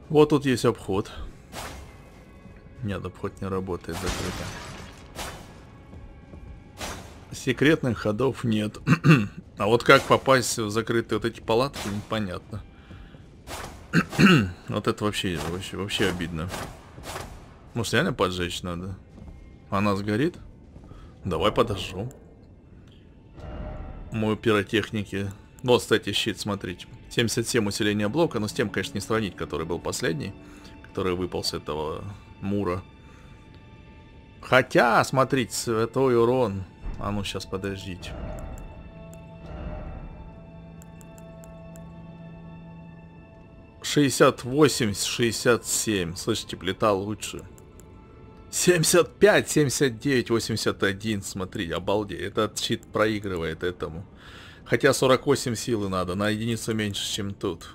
Вот тут есть обход. Нет, обход не работает, закрыто. Секретных ходов нет. [CLEARS THROAT] А вот как попасть в закрытые вот эти палатки, непонятно. [CLEARS THROAT] вот это вообще, вообще, вообще обидно. Может, реально поджечь надо? Она сгорит? Давай подожжем. Мы пиротехники. Вот, кстати, щит, смотрите. 77 усиления блока, но с тем, конечно, не сравнить, который был последний, который выпал с этого мура. Хотя, смотрите, святой урон. А ну, сейчас подождите. 68-67. Слышите, плита лучше. 75, 79, 81. Смотри, обалдеть. Этот щит проигрывает этому. Хотя 48 силы надо, на единицу меньше, чем тут.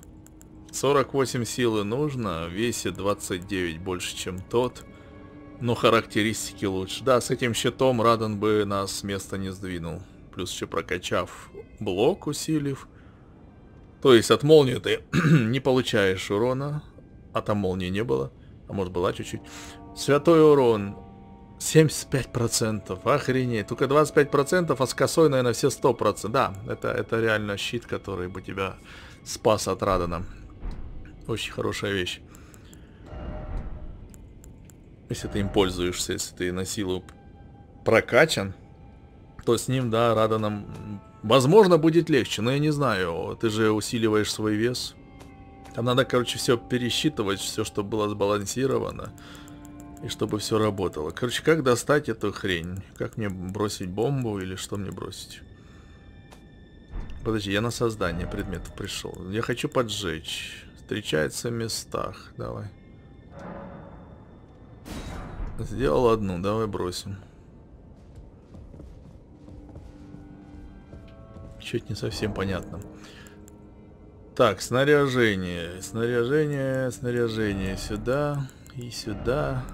48 силы нужно, весит 29 больше, чем тот. Но характеристики лучше. Да, с этим щитом радон бы нас с места не сдвинул. Плюс еще прокачав блок, усилив. То есть от молнии ты [CLEARS THROAT] не получаешь урона, а там молнии не было, а может была чуть-чуть. Святой урон 75%, охренеть, только 25%, а с косой, наверное, все 100%. Да, это, это реально щит, который бы тебя спас от Радана. Очень хорошая вещь. Если ты им пользуешься, если ты на силу прокачан, то с ним, да, Раданом Возможно, будет легче, но я не знаю. Ты же усиливаешь свой вес. Там надо, короче, все пересчитывать, все, чтобы было сбалансировано. И чтобы все работало. Короче, как достать эту хрень? Как мне бросить бомбу или что мне бросить? Подожди, я на создание предметов пришел. Я хочу поджечь. Встречается в местах. Давай. Сделал одну, давай бросим. Чуть не совсем понятно. Так, снаряжение, снаряжение, снаряжение сюда и сюда.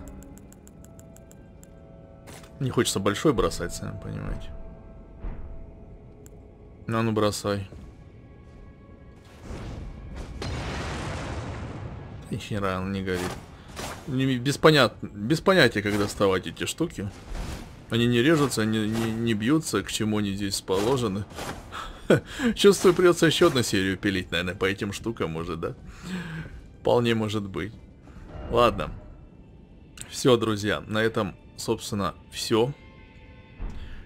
Не хочется большой бросать, сами понимаете. На ну бросай. Ничего хера, он не горит. Не, без, понят... без понятия, как доставать эти штуки. Они не режутся, они не, не бьются, к чему они здесь положены. [LAUGHS] Чувствую, придется еще одну серию пилить, наверное, по этим штукам, может, да? Вполне может быть. Ладно. Все, друзья, на этом, собственно, все.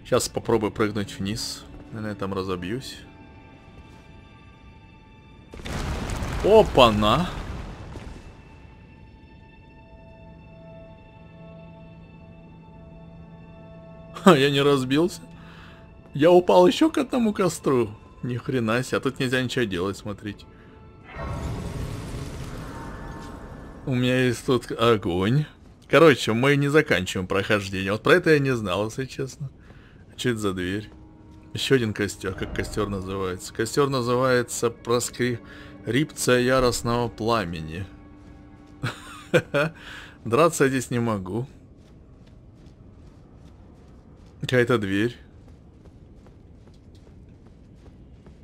Сейчас попробую прыгнуть вниз. на этом разобьюсь. Опа-на! А я не разбился. Я упал еще к одному костру. Ни хрена себе, а тут нельзя ничего делать, смотрите. У меня есть тут огонь. Короче, мы не заканчиваем прохождение. Вот про это я не знал, если честно. Что это за дверь? Еще один костер. Как костер называется? Костер называется проскри рипция яростного пламени. [LAUGHS] Драться здесь не могу. Какая-то дверь.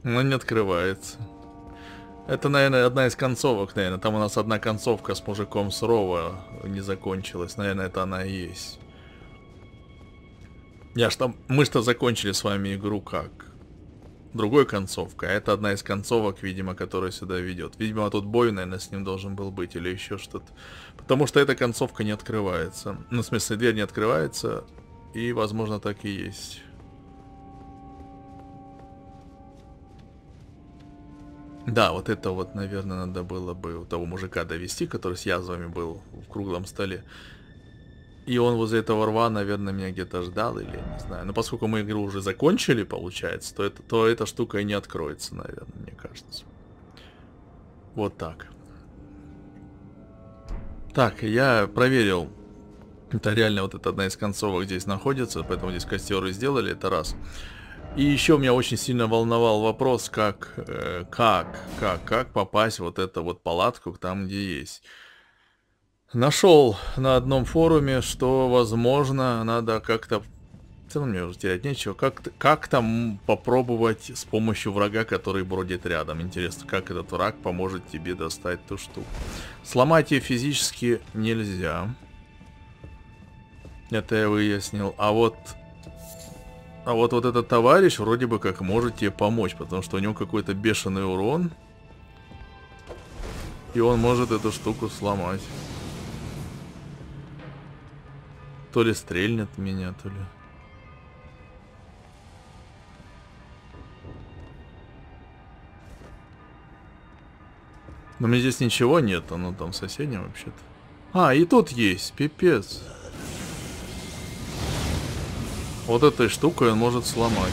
Но не открывается. Это, наверное, одна из концовок, наверное. Там у нас одна концовка с мужиком с Рова не закончилась. Наверное, это она и есть. Я ж там... Мы что закончили с вами игру как? Другой концовка. это одна из концовок, видимо, которая сюда ведет. Видимо, тут бой, наверное, с ним должен был быть или еще что-то. Потому что эта концовка не открывается. Ну, в смысле, дверь не открывается, и, возможно, так и есть. Да, вот это вот, наверное, надо было бы у того мужика довести, который с язвами был в круглом столе. И он возле этого рва, наверное, меня где-то ждал, или не знаю. Но поскольку мы игру уже закончили, получается, то, это, то эта штука и не откроется, наверное, мне кажется. Вот так. Так, я проверил это реально вот это одна из концовок здесь находится, поэтому здесь костеры сделали, это раз. И еще меня очень сильно волновал вопрос, как, э, как, как, как попасть вот эту вот палатку там, где есть. Нашел на одном форуме, что, возможно, надо как-то... В целом мне уже терять нечего. Как, как там попробовать с помощью врага, который бродит рядом? Интересно, как этот враг поможет тебе достать ту штуку? Сломать ее физически нельзя. Это я выяснил. А вот... А вот вот этот товарищ вроде бы как может тебе помочь, потому что у него какой-то бешеный урон. И он может эту штуку сломать. То ли стрельнет меня, то ли... Но мне здесь ничего нет, оно там соседнее вообще-то. А, и тут есть, пипец. Вот этой штукой он может сломать.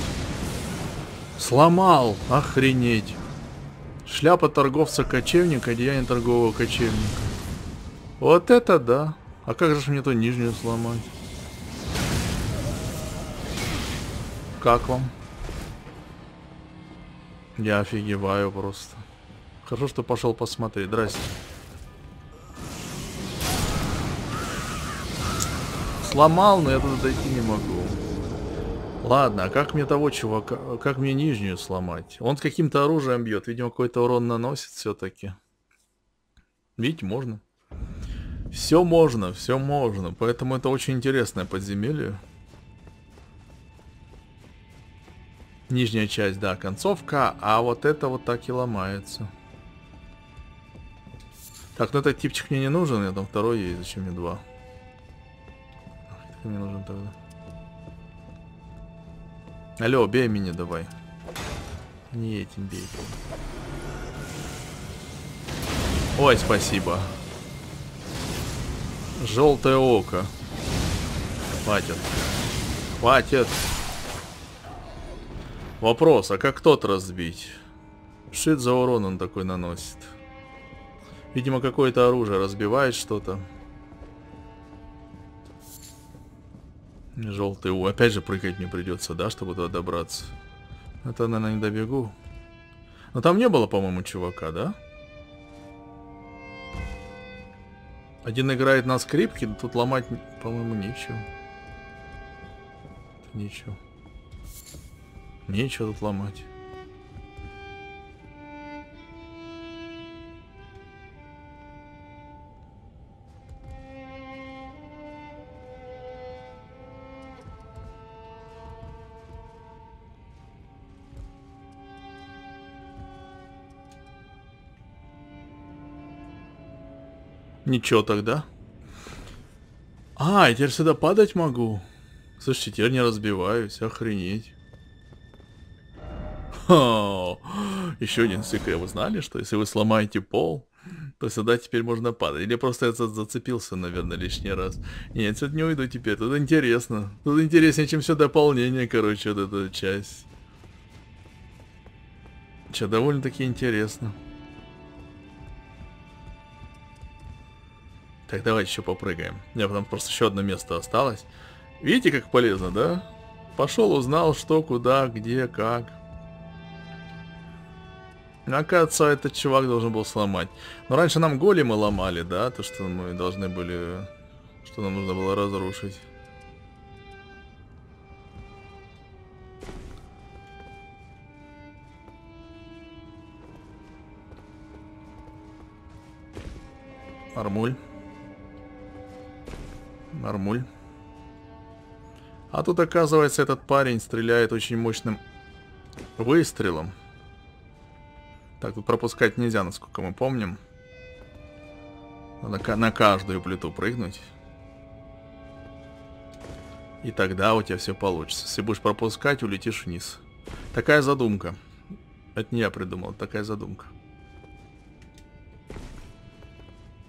Сломал! Охренеть! Шляпа торговца-кочевника, одеяние торгового кочевника. Вот это да! А как же мне ту нижнюю сломать? Как вам? Я офигеваю просто. Хорошо, что пошел посмотреть. Здрасте. Сломал, но я туда дойти не могу. Ладно, а как мне того чувака, как мне нижнюю сломать? Он с каким-то оружием бьет, видимо, какой-то урон наносит все-таки. Видите, можно. Все можно, все можно, поэтому это очень интересное подземелье. Нижняя часть, да, концовка, а вот это вот так и ломается. Так, ну этот типчик мне не нужен, я там второй есть, зачем мне два? Мне нужен тогда. Алло, бей меня давай. Не этим бей. Ой, спасибо. Желтое око. Хватит. Хватит. Вопрос, а как тот разбить? Шит за урон он такой наносит. Видимо, какое-то оружие разбивает что-то. желтый его. Опять же прыгать мне придется, да, чтобы туда добраться. Это, а наверное, не добегу. Но там не было, по-моему, чувака, да? Один играет на скрипке, да тут ломать, по-моему, нечего. Нечего. Нечего тут ломать. Ничего тогда. А, я теперь сюда падать могу. Слушайте, теперь не разбиваюсь, охренеть. еще один секрет. Вы знали, что если вы сломаете пол, то сюда теперь можно падать. Или просто я зацепился, наверное, лишний раз. Нет, сюда не уйду теперь. Тут интересно. Тут интереснее, чем все дополнение, короче, вот эта часть. Че, довольно-таки интересно. Так, давайте еще попрыгаем. У меня там просто еще одно место осталось. Видите, как полезно, да? Пошел, узнал, что, куда, где, как. Оказывается, этот чувак должен был сломать. Но раньше нам големы ломали, да? То, что мы должны были... Что нам нужно было разрушить. Армуль нормуль. А тут, оказывается, этот парень стреляет очень мощным выстрелом. Так, тут пропускать нельзя, насколько мы помним. Надо на каждую плиту прыгнуть. И тогда у тебя все получится. Если будешь пропускать, улетишь вниз. Такая задумка. Это не я придумал, такая задумка.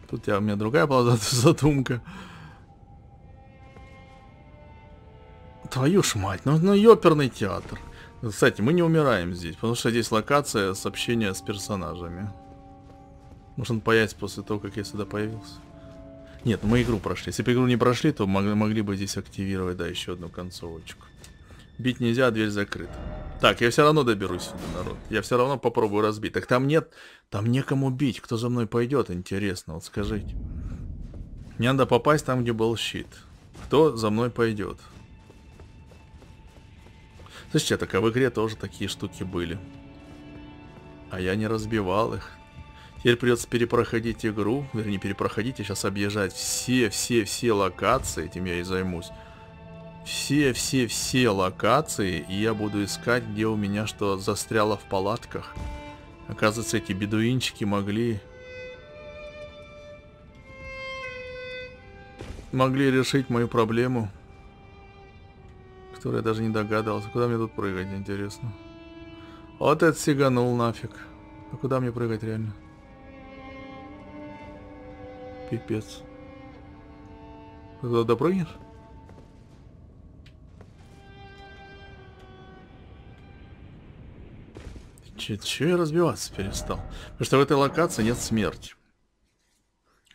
Тут я, у меня другая была [LAUGHS] задумка. Твою ж мать, ну, ну ёперный театр. Кстати, мы не умираем здесь, потому что здесь локация сообщения с персонажами. Может он появится после того, как я сюда появился? Нет, мы игру прошли. Если бы игру не прошли, то могли, могли бы здесь активировать, да, еще одну концовочку. Бить нельзя, а дверь закрыта. Так, я все равно доберусь сюда, народ. Я все равно попробую разбить. Так там нет, там некому бить. Кто за мной пойдет, интересно, вот скажите. Мне надо попасть там, где был щит. Кто за мной пойдет? Слушайте, а так а в игре тоже такие штуки были. А я не разбивал их. Теперь придется перепроходить игру. Вернее, перепроходить, И а сейчас объезжать все-все-все локации. Этим я и займусь. Все-все-все локации. И я буду искать, где у меня что застряло в палатках. Оказывается, эти бедуинчики могли... Могли решить мою проблему который я даже не догадался. Куда мне тут прыгать, интересно? Вот это сиганул нафиг. А куда мне прыгать реально? Пипец. Ты туда допрыгнешь? че я разбиваться перестал? Потому что в этой локации нет смерти.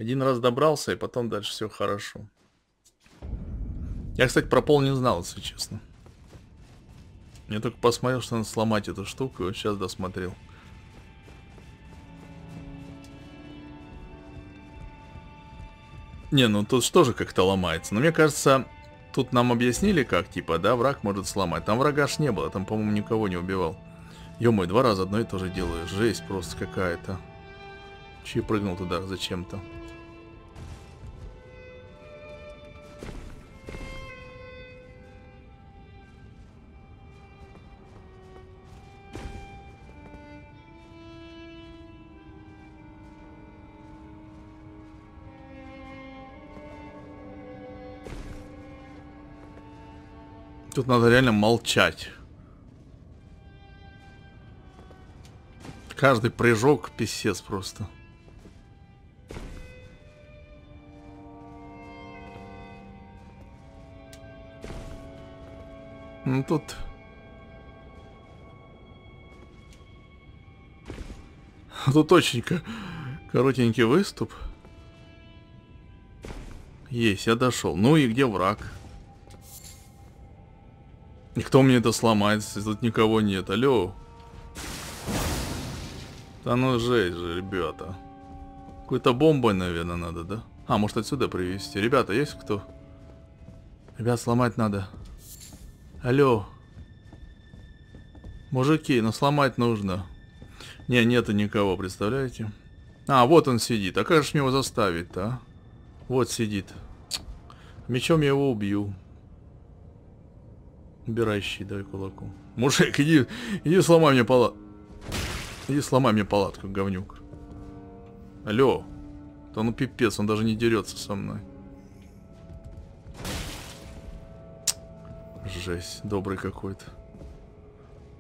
Один раз добрался, и потом дальше все хорошо. Я, кстати, про пол не знал, если честно. Я только посмотрел, что надо сломать эту штуку, и вот сейчас досмотрел. Не, ну тут что же как-то ломается. Но мне кажется, тут нам объяснили, как, типа, да, враг может сломать. Там врага аж не было, там, по-моему, никого не убивал. ё два раза одно и то же делаю. Жесть просто какая-то. Че прыгнул туда зачем-то? Тут надо реально молчать. Каждый прыжок писец просто. Ну тут... Тут очень коротенький выступ. Есть, я дошел. Ну и где враг? Никто мне это сломает, тут никого нет. Алло. Да ну жесть же, ребята. Какой-то бомбой, наверное, надо, да? А, может отсюда привезти? Ребята, есть кто? Ребят, сломать надо. Алло. Мужики, ну сломать нужно. Не, нету никого, представляете? А, вот он сидит. А как же мне его заставить-то, а? Вот сидит. Мечом я его убью. Убирающий, давай кулаком. Мужик, иди, иди сломай мне палатку. Иди сломай мне палатку, говнюк. Алло. Да ну пипец, он даже не дерется со мной. Жесть, добрый какой-то.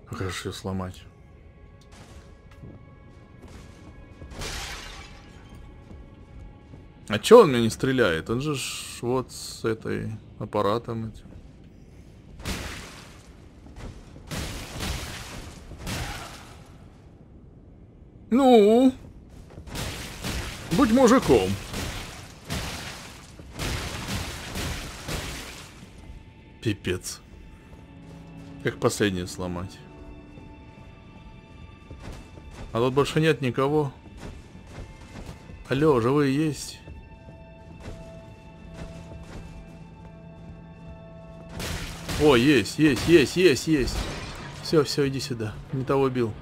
А как же ее сломать? А чё он меня не стреляет? Он же ж вот с этой аппаратом этим. Ну? Будь мужиком. Пипец. Как последнее сломать? А тут больше нет никого. Алло, живые есть? О, есть, есть, есть, есть, есть. Все, все, иди сюда. Не того бил.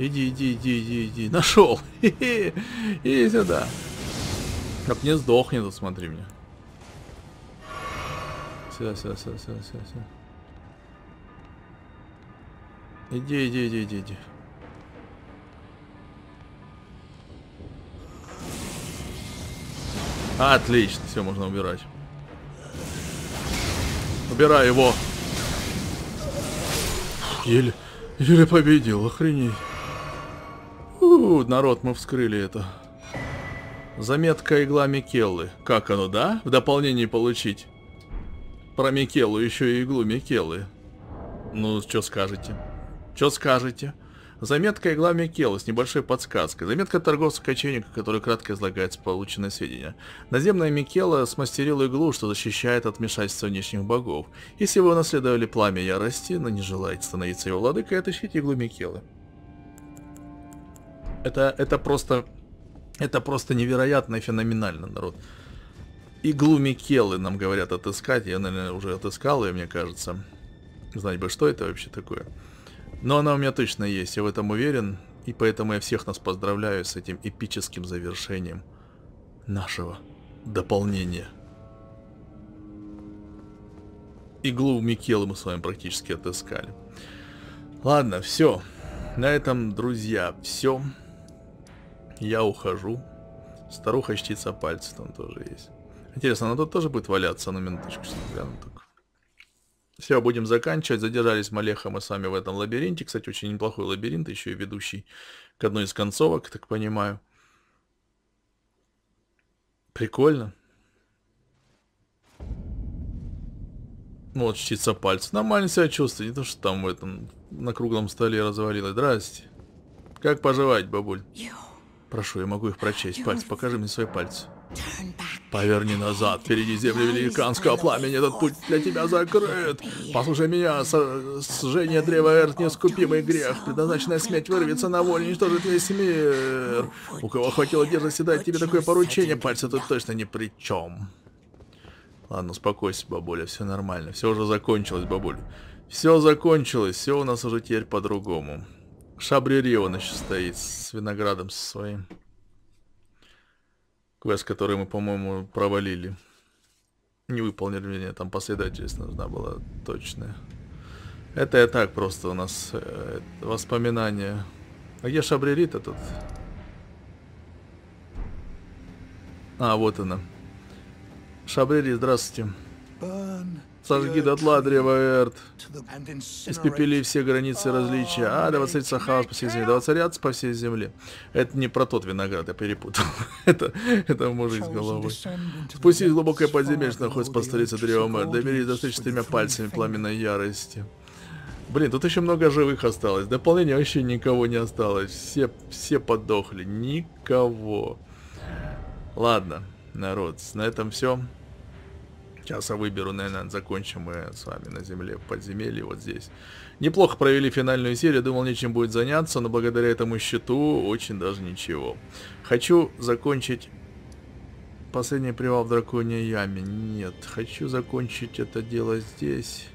Иди, иди, иди, иди, иди. Нашел. [LAUGHS] Иди сюда. Как не сдохнет, смотри мне. Сюда, сюда, сюда, сюда, сюда, сюда. Иди, иди, иди, иди, иди. Отлично, все можно убирать. Убирай его. Еле, еле победил, охренеть. У, народ, мы вскрыли это. Заметка игла Микеллы. Как оно, да? В дополнение получить. Про Микеллу еще и иглу Микеллы. Ну, что скажете? Что скажете? Заметка игла Микелы с небольшой подсказкой. Заметка торговца кочевника, который кратко излагает полученные сведения. Наземная Микела смастерила иглу, что защищает от вмешательства внешних богов. Если вы унаследовали пламя ярости, но не желаете становиться его владыкой, отыщите иглу Микелы. Это, это просто... Это просто невероятно и феноменально, народ. Иглу Микелы нам говорят отыскать. Я, наверное, уже отыскал ее, мне кажется. Знать бы, что это вообще такое. Но она у меня точно есть, я в этом уверен. И поэтому я всех нас поздравляю с этим эпическим завершением нашего дополнения. Иглу Микелы мы с вами практически отыскали. Ладно, все. На этом, друзья, все. Все. Я ухожу. Старуха-чтица пальцы там тоже есть. Интересно, она тут тоже будет валяться? на минуточку, сейчас гляну Все, будем заканчивать. Задержались Малеха мы сами в этом лабиринте. Кстати, очень неплохой лабиринт, еще и ведущий к одной из концовок, так понимаю. Прикольно. Ну, вот чтица пальцы. Нормально себя чувствую. не то, что там в этом на круглом столе развалилось. Здрасте. Как поживать, бабуль? Прошу, я могу их прочесть. Пальцы, покажи мне свои пальцы. Поверни назад, впереди земли великанского пламени, этот путь для тебя закрыт. Послушай меня, сожжение древа Эрт, нескупимый грех, предназначенная смерть вырвется на волю, уничтожит весь мир. У кого хватило дерзости дать тебе такое поручение, пальцы тут точно ни при чем. Ладно, успокойся, бабуля, все нормально, все уже закончилось, бабуль, Все закончилось, все у нас уже теперь по-другому. Шабрирева он еще стоит с виноградом своим. Квест, который мы, по-моему, провалили. Не выполнили, вернее, там последовательность нужна была точная. Это я так просто у нас э, воспоминания. А где Шабрири-то тут? А, вот она. Шабрири, здравствуйте. Сожги дотла древо Эрт. Испепели все границы различия. А, да воцарится хаос по всей земле. Да воцарятся по всей земле. Это не про тот виноград, я перепутал. [LAUGHS] это, это мужик с головой. Спустись в глубокое подземелье, что находится под столицей древа Эрт. Доберись до встречи с тремя пальцами пламенной ярости. Блин, тут еще много живых осталось. Дополнение вообще никого не осталось. Все, все подохли. Никого. Ладно, народ, на этом все. Сейчас я выберу, наверное, закончим мы с вами на земле в подземелье вот здесь. Неплохо провели финальную серию, думал, нечем будет заняться, но благодаря этому счету очень даже ничего. Хочу закончить последний привал в драконьей яме. Нет, хочу закончить это дело здесь,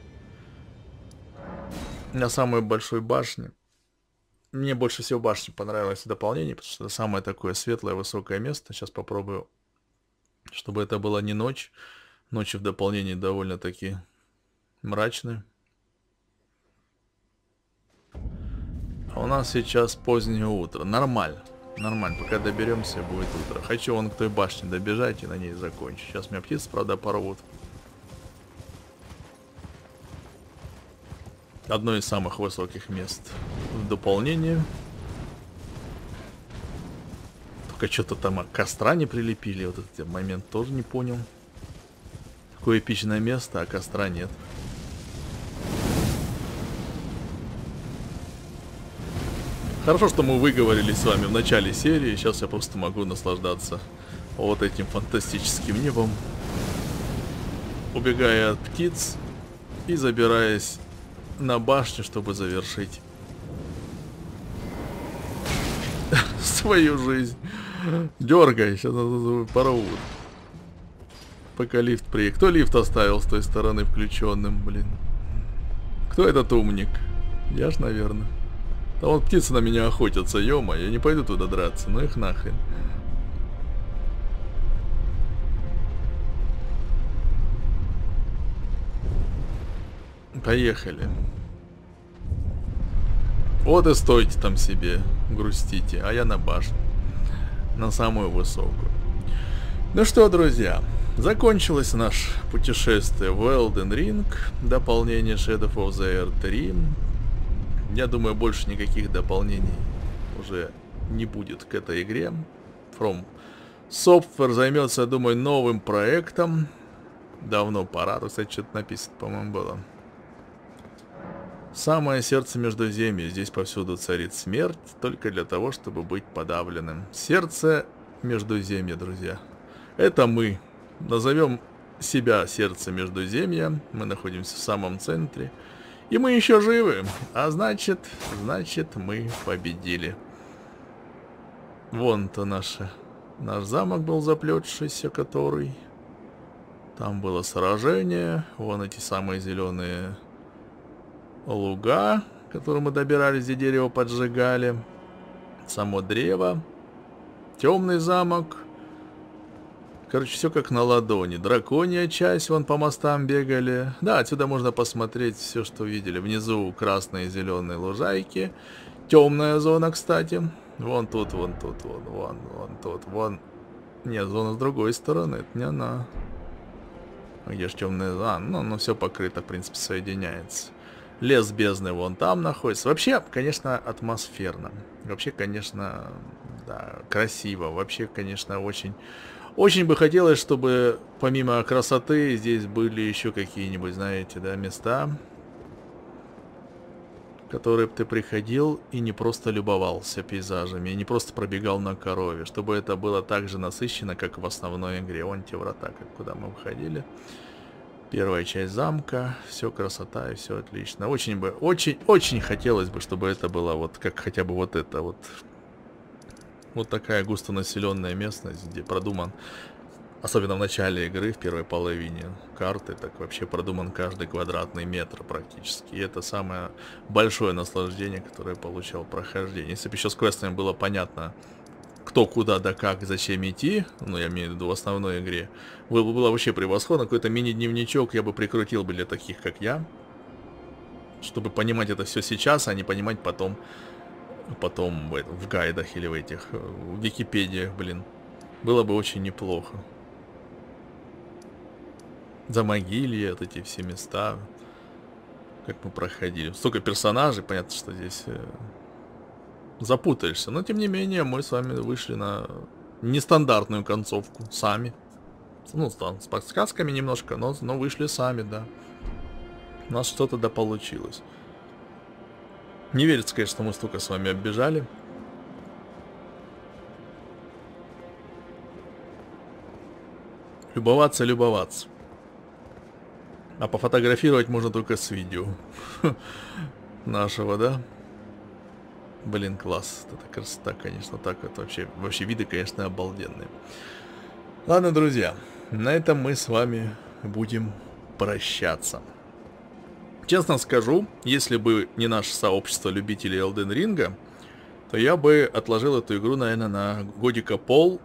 на самой большой башне. Мне больше всего башни понравилось в дополнении, потому что это самое такое светлое, высокое место. Сейчас попробую, чтобы это было не ночь. Ночи в дополнении довольно-таки мрачные. А у нас сейчас позднее утро. Нормально. Нормально, пока доберемся, будет утро. Хочу вон к той башне добежать и на ней закончить. Сейчас меня птицы, правда, порвут. Одно из самых высоких мест. В дополнении. Только что-то там костра не прилепили. Вот этот момент тоже не понял. Такое эпичное место, а костра нет. Хорошо, что мы выговорили с вами в начале серии. Сейчас я просто могу наслаждаться вот этим фантастическим небом. Убегая от птиц и забираясь на башню, чтобы завершить [LAUGHS] свою жизнь. Дергай, сейчас пока лифт приехал. Кто лифт оставил с той стороны включенным, блин? Кто этот умник? Я ж, наверное. Там вот птицы на меня охотятся, ё я не пойду туда драться, ну их нахрен. Поехали. Вот и стойте там себе, грустите, а я на башню. На самую высокую. Ну что, друзья, Закончилось наше путешествие в Elden Ring, дополнение Shadow of the Earth 3. Я думаю, больше никаких дополнений уже не будет к этой игре. From Software займется, я думаю, новым проектом. Давно пора, тут, кстати, что-то написано, по-моему, было. Самое сердце между землями здесь повсюду царит смерть, только для того, чтобы быть подавленным. Сердце между земли, друзья. Это мы, назовем себя сердце Междуземья, мы находимся в самом центре, и мы еще живы, а значит, значит мы победили. Вон-то наша, наш замок был заплетшийся, который... Там было сражение, вон эти самые зеленые луга, которые мы добирались, где дерево поджигали, само древо, темный замок, Короче, все как на ладони. Драконья часть, вон по мостам бегали. Да, отсюда можно посмотреть все, что видели. Внизу красные и зеленые лужайки. Темная зона, кстати. Вон тут, вон тут, вон, вон, вон тут, вон. Нет, зона с другой стороны, это не она. А где же темная зона? А, ну, ну все покрыто, в принципе, соединяется. Лес бездны вон там находится. Вообще, конечно, атмосферно. Вообще, конечно, да, красиво. Вообще, конечно, очень очень бы хотелось, чтобы помимо красоты здесь были еще какие-нибудь, знаете, да, места, которые бы ты приходил и не просто любовался пейзажами, и не просто пробегал на корове, чтобы это было так же насыщенно, как в основной игре. Вон те врата, как куда мы выходили. Первая часть замка, все красота и все отлично. Очень бы, очень, очень хотелось бы, чтобы это было вот как хотя бы вот это вот вот такая густонаселенная местность, где продуман, особенно в начале игры, в первой половине карты, так вообще продуман каждый квадратный метр практически. И это самое большое наслаждение, которое получал прохождение. Если бы еще с квестами было понятно, кто куда да как, зачем идти, ну я имею в виду в основной игре, было бы вообще превосходно, какой-то мини-дневничок я бы прикрутил бы для таких, как я, чтобы понимать это все сейчас, а не понимать потом, потом в, в гайдах или в этих, э, в Википедиях, блин. Было бы очень неплохо. За могилье, вот эти все места, как мы проходили. Столько персонажей, понятно, что здесь э, запутаешься. Но, тем не менее, мы с вами вышли на нестандартную концовку сами. Ну, там, с подсказками немножко, но, но вышли сами, да. У нас что-то да получилось. Не верится, конечно, что мы столько с вами оббежали. Любоваться, любоваться. А пофотографировать можно только с видео. [LAUGHS] Нашего, да? Блин, класс. Это красота, конечно, так это вообще. Вообще виды, конечно, обалденные. Ладно, друзья, на этом мы с вами будем прощаться. Честно скажу, если бы не наше сообщество любителей Elden Ring, то я бы отложил эту игру, наверное, на годика пол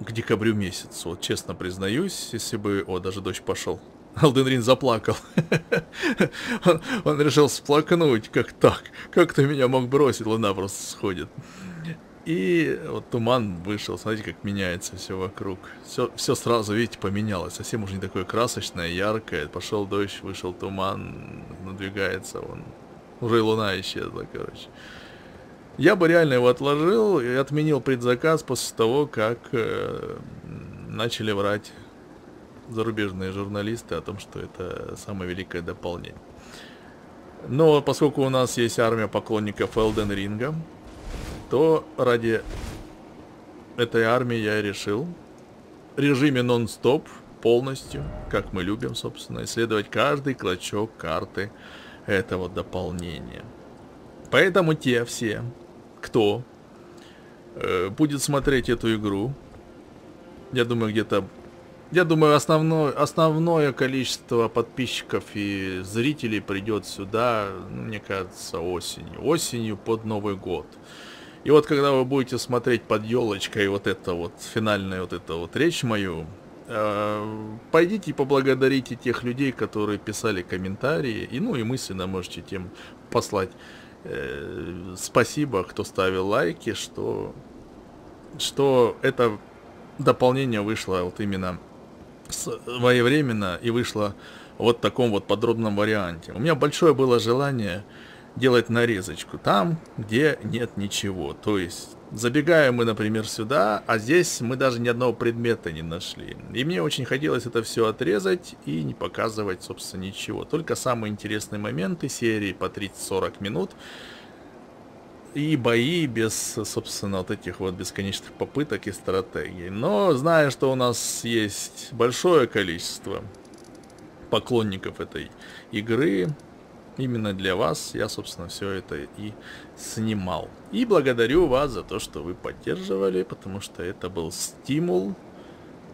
к декабрю месяцу. Вот честно признаюсь, если бы... О, даже дождь пошел. Elden Ring заплакал. [LAUGHS] он, решил сплакнуть, как так? Как ты меня мог бросить? Луна просто сходит. И вот туман вышел, смотрите, как меняется все вокруг. Все, все сразу, видите, поменялось. Совсем уже не такое красочное, яркое. Пошел дождь, вышел туман, надвигается он. Уже и луна исчезла, короче. Я бы реально его отложил и отменил предзаказ после того, как э, начали врать зарубежные журналисты о том, что это самое великое дополнение. Но поскольку у нас есть армия поклонников Элден Ринга, то ради этой армии я и решил в режиме нон-стоп полностью, как мы любим, собственно, исследовать каждый клочок карты этого дополнения. Поэтому те все, кто э, будет смотреть эту игру, я думаю, где-то... Я думаю, основное, основное количество подписчиков и зрителей придет сюда, ну, мне кажется, осенью. Осенью под Новый год. И вот когда вы будете смотреть под елочкой вот это вот, финальная вот эта вот речь мою, э, пойдите и поблагодарите тех людей, которые писали комментарии, и ну и мысленно можете тем послать э, спасибо, кто ставил лайки, что, что это дополнение вышло вот именно своевременно и вышло вот в таком вот подробном варианте. У меня большое было желание делать нарезочку там, где нет ничего. То есть забегаем мы, например, сюда, а здесь мы даже ни одного предмета не нашли. И мне очень хотелось это все отрезать и не показывать, собственно, ничего. Только самые интересные моменты серии по 30-40 минут. И бои без, собственно, вот этих вот бесконечных попыток и стратегий. Но зная, что у нас есть большое количество поклонников этой игры, Именно для вас я, собственно, все это и снимал. И благодарю вас за то, что вы поддерживали, потому что это был стимул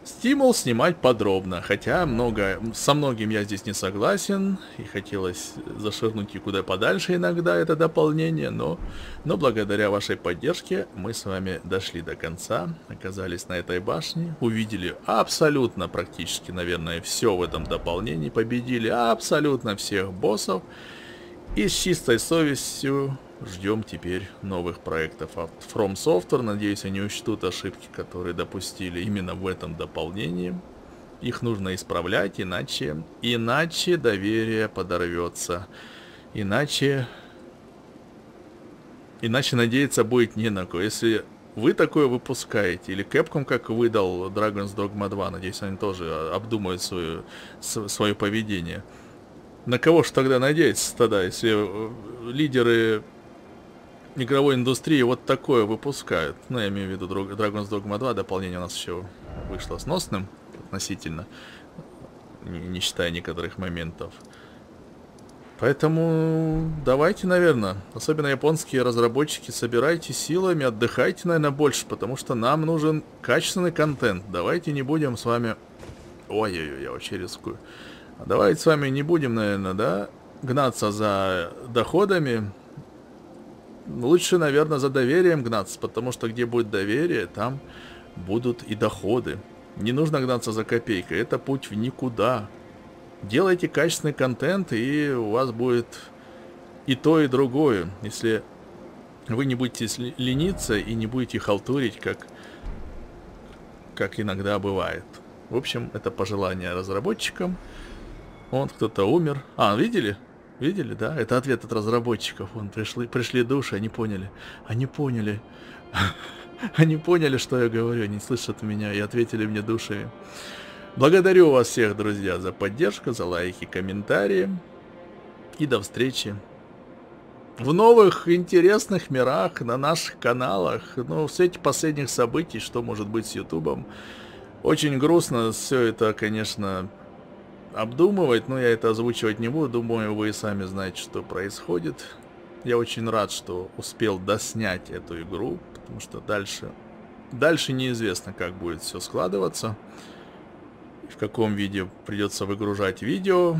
Стимул снимать подробно, хотя много, со многим я здесь не согласен, и хотелось заширнуть и куда подальше иногда это дополнение, но, но благодаря вашей поддержке мы с вами дошли до конца, оказались на этой башне, увидели абсолютно практически, наверное, все в этом дополнении, победили абсолютно всех боссов, и с чистой совестью Ждем теперь новых проектов от From Software. Надеюсь, они учтут ошибки, которые допустили именно в этом дополнении. Их нужно исправлять, иначе, иначе доверие подорвется. Иначе, иначе надеяться будет не на кого. Если вы такое выпускаете, или Capcom, как выдал Dragon's Dogma 2, надеюсь, они тоже обдумают свое, свое поведение. На кого же тогда надеяться тогда, если э, лидеры игровой индустрии вот такое выпускают. Ну, я имею в виду Dragon's Dogma 2, дополнение у нас еще вышло сносным относительно, не, не считая некоторых моментов. Поэтому давайте, наверное, особенно японские разработчики, собирайте силами, отдыхайте, наверное, больше, потому что нам нужен качественный контент. Давайте не будем с вами... Ой-ой-ой, я очень рискую. Давайте с вами не будем, наверное, да, гнаться за доходами, лучше, наверное, за доверием гнаться, потому что где будет доверие, там будут и доходы. Не нужно гнаться за копейкой, это путь в никуда. Делайте качественный контент, и у вас будет и то, и другое. Если вы не будете лениться и не будете халтурить, как, как иногда бывает. В общем, это пожелание разработчикам. Вот кто-то умер. А, видели? Видели, да? Это ответ от разработчиков. Вон пришли, пришли души, они поняли. Они поняли. [LAUGHS] Они поняли, что я говорю, они слышат меня и ответили мне душами. Благодарю вас всех, друзья, за поддержку, за лайки, комментарии. И до встречи в новых интересных мирах, на наших каналах. Ну, в свете последних событий, что может быть с Ютубом. Очень грустно все это, конечно, обдумывать, но я это озвучивать не буду, думаю, вы и сами знаете, что происходит. Я очень рад, что успел доснять эту игру, потому что дальше, дальше неизвестно, как будет все складываться, в каком виде придется выгружать видео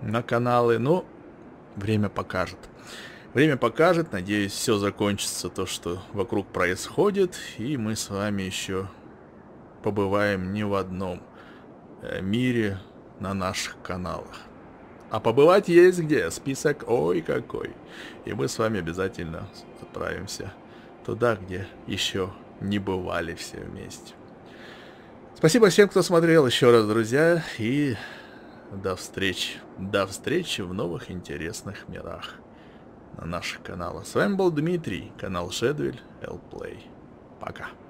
на каналы, но время покажет. Время покажет, надеюсь, все закончится, то, что вокруг происходит, и мы с вами еще побываем не в одном Э, мире на наших каналах. А побывать есть где, список ой какой. И мы с вами обязательно отправимся туда, где еще не бывали все вместе. Спасибо всем, кто смотрел еще раз, друзья, и до встречи. До встречи в новых интересных мирах на наших каналах. С вами был Дмитрий, канал Шедвель, Элплей. Пока.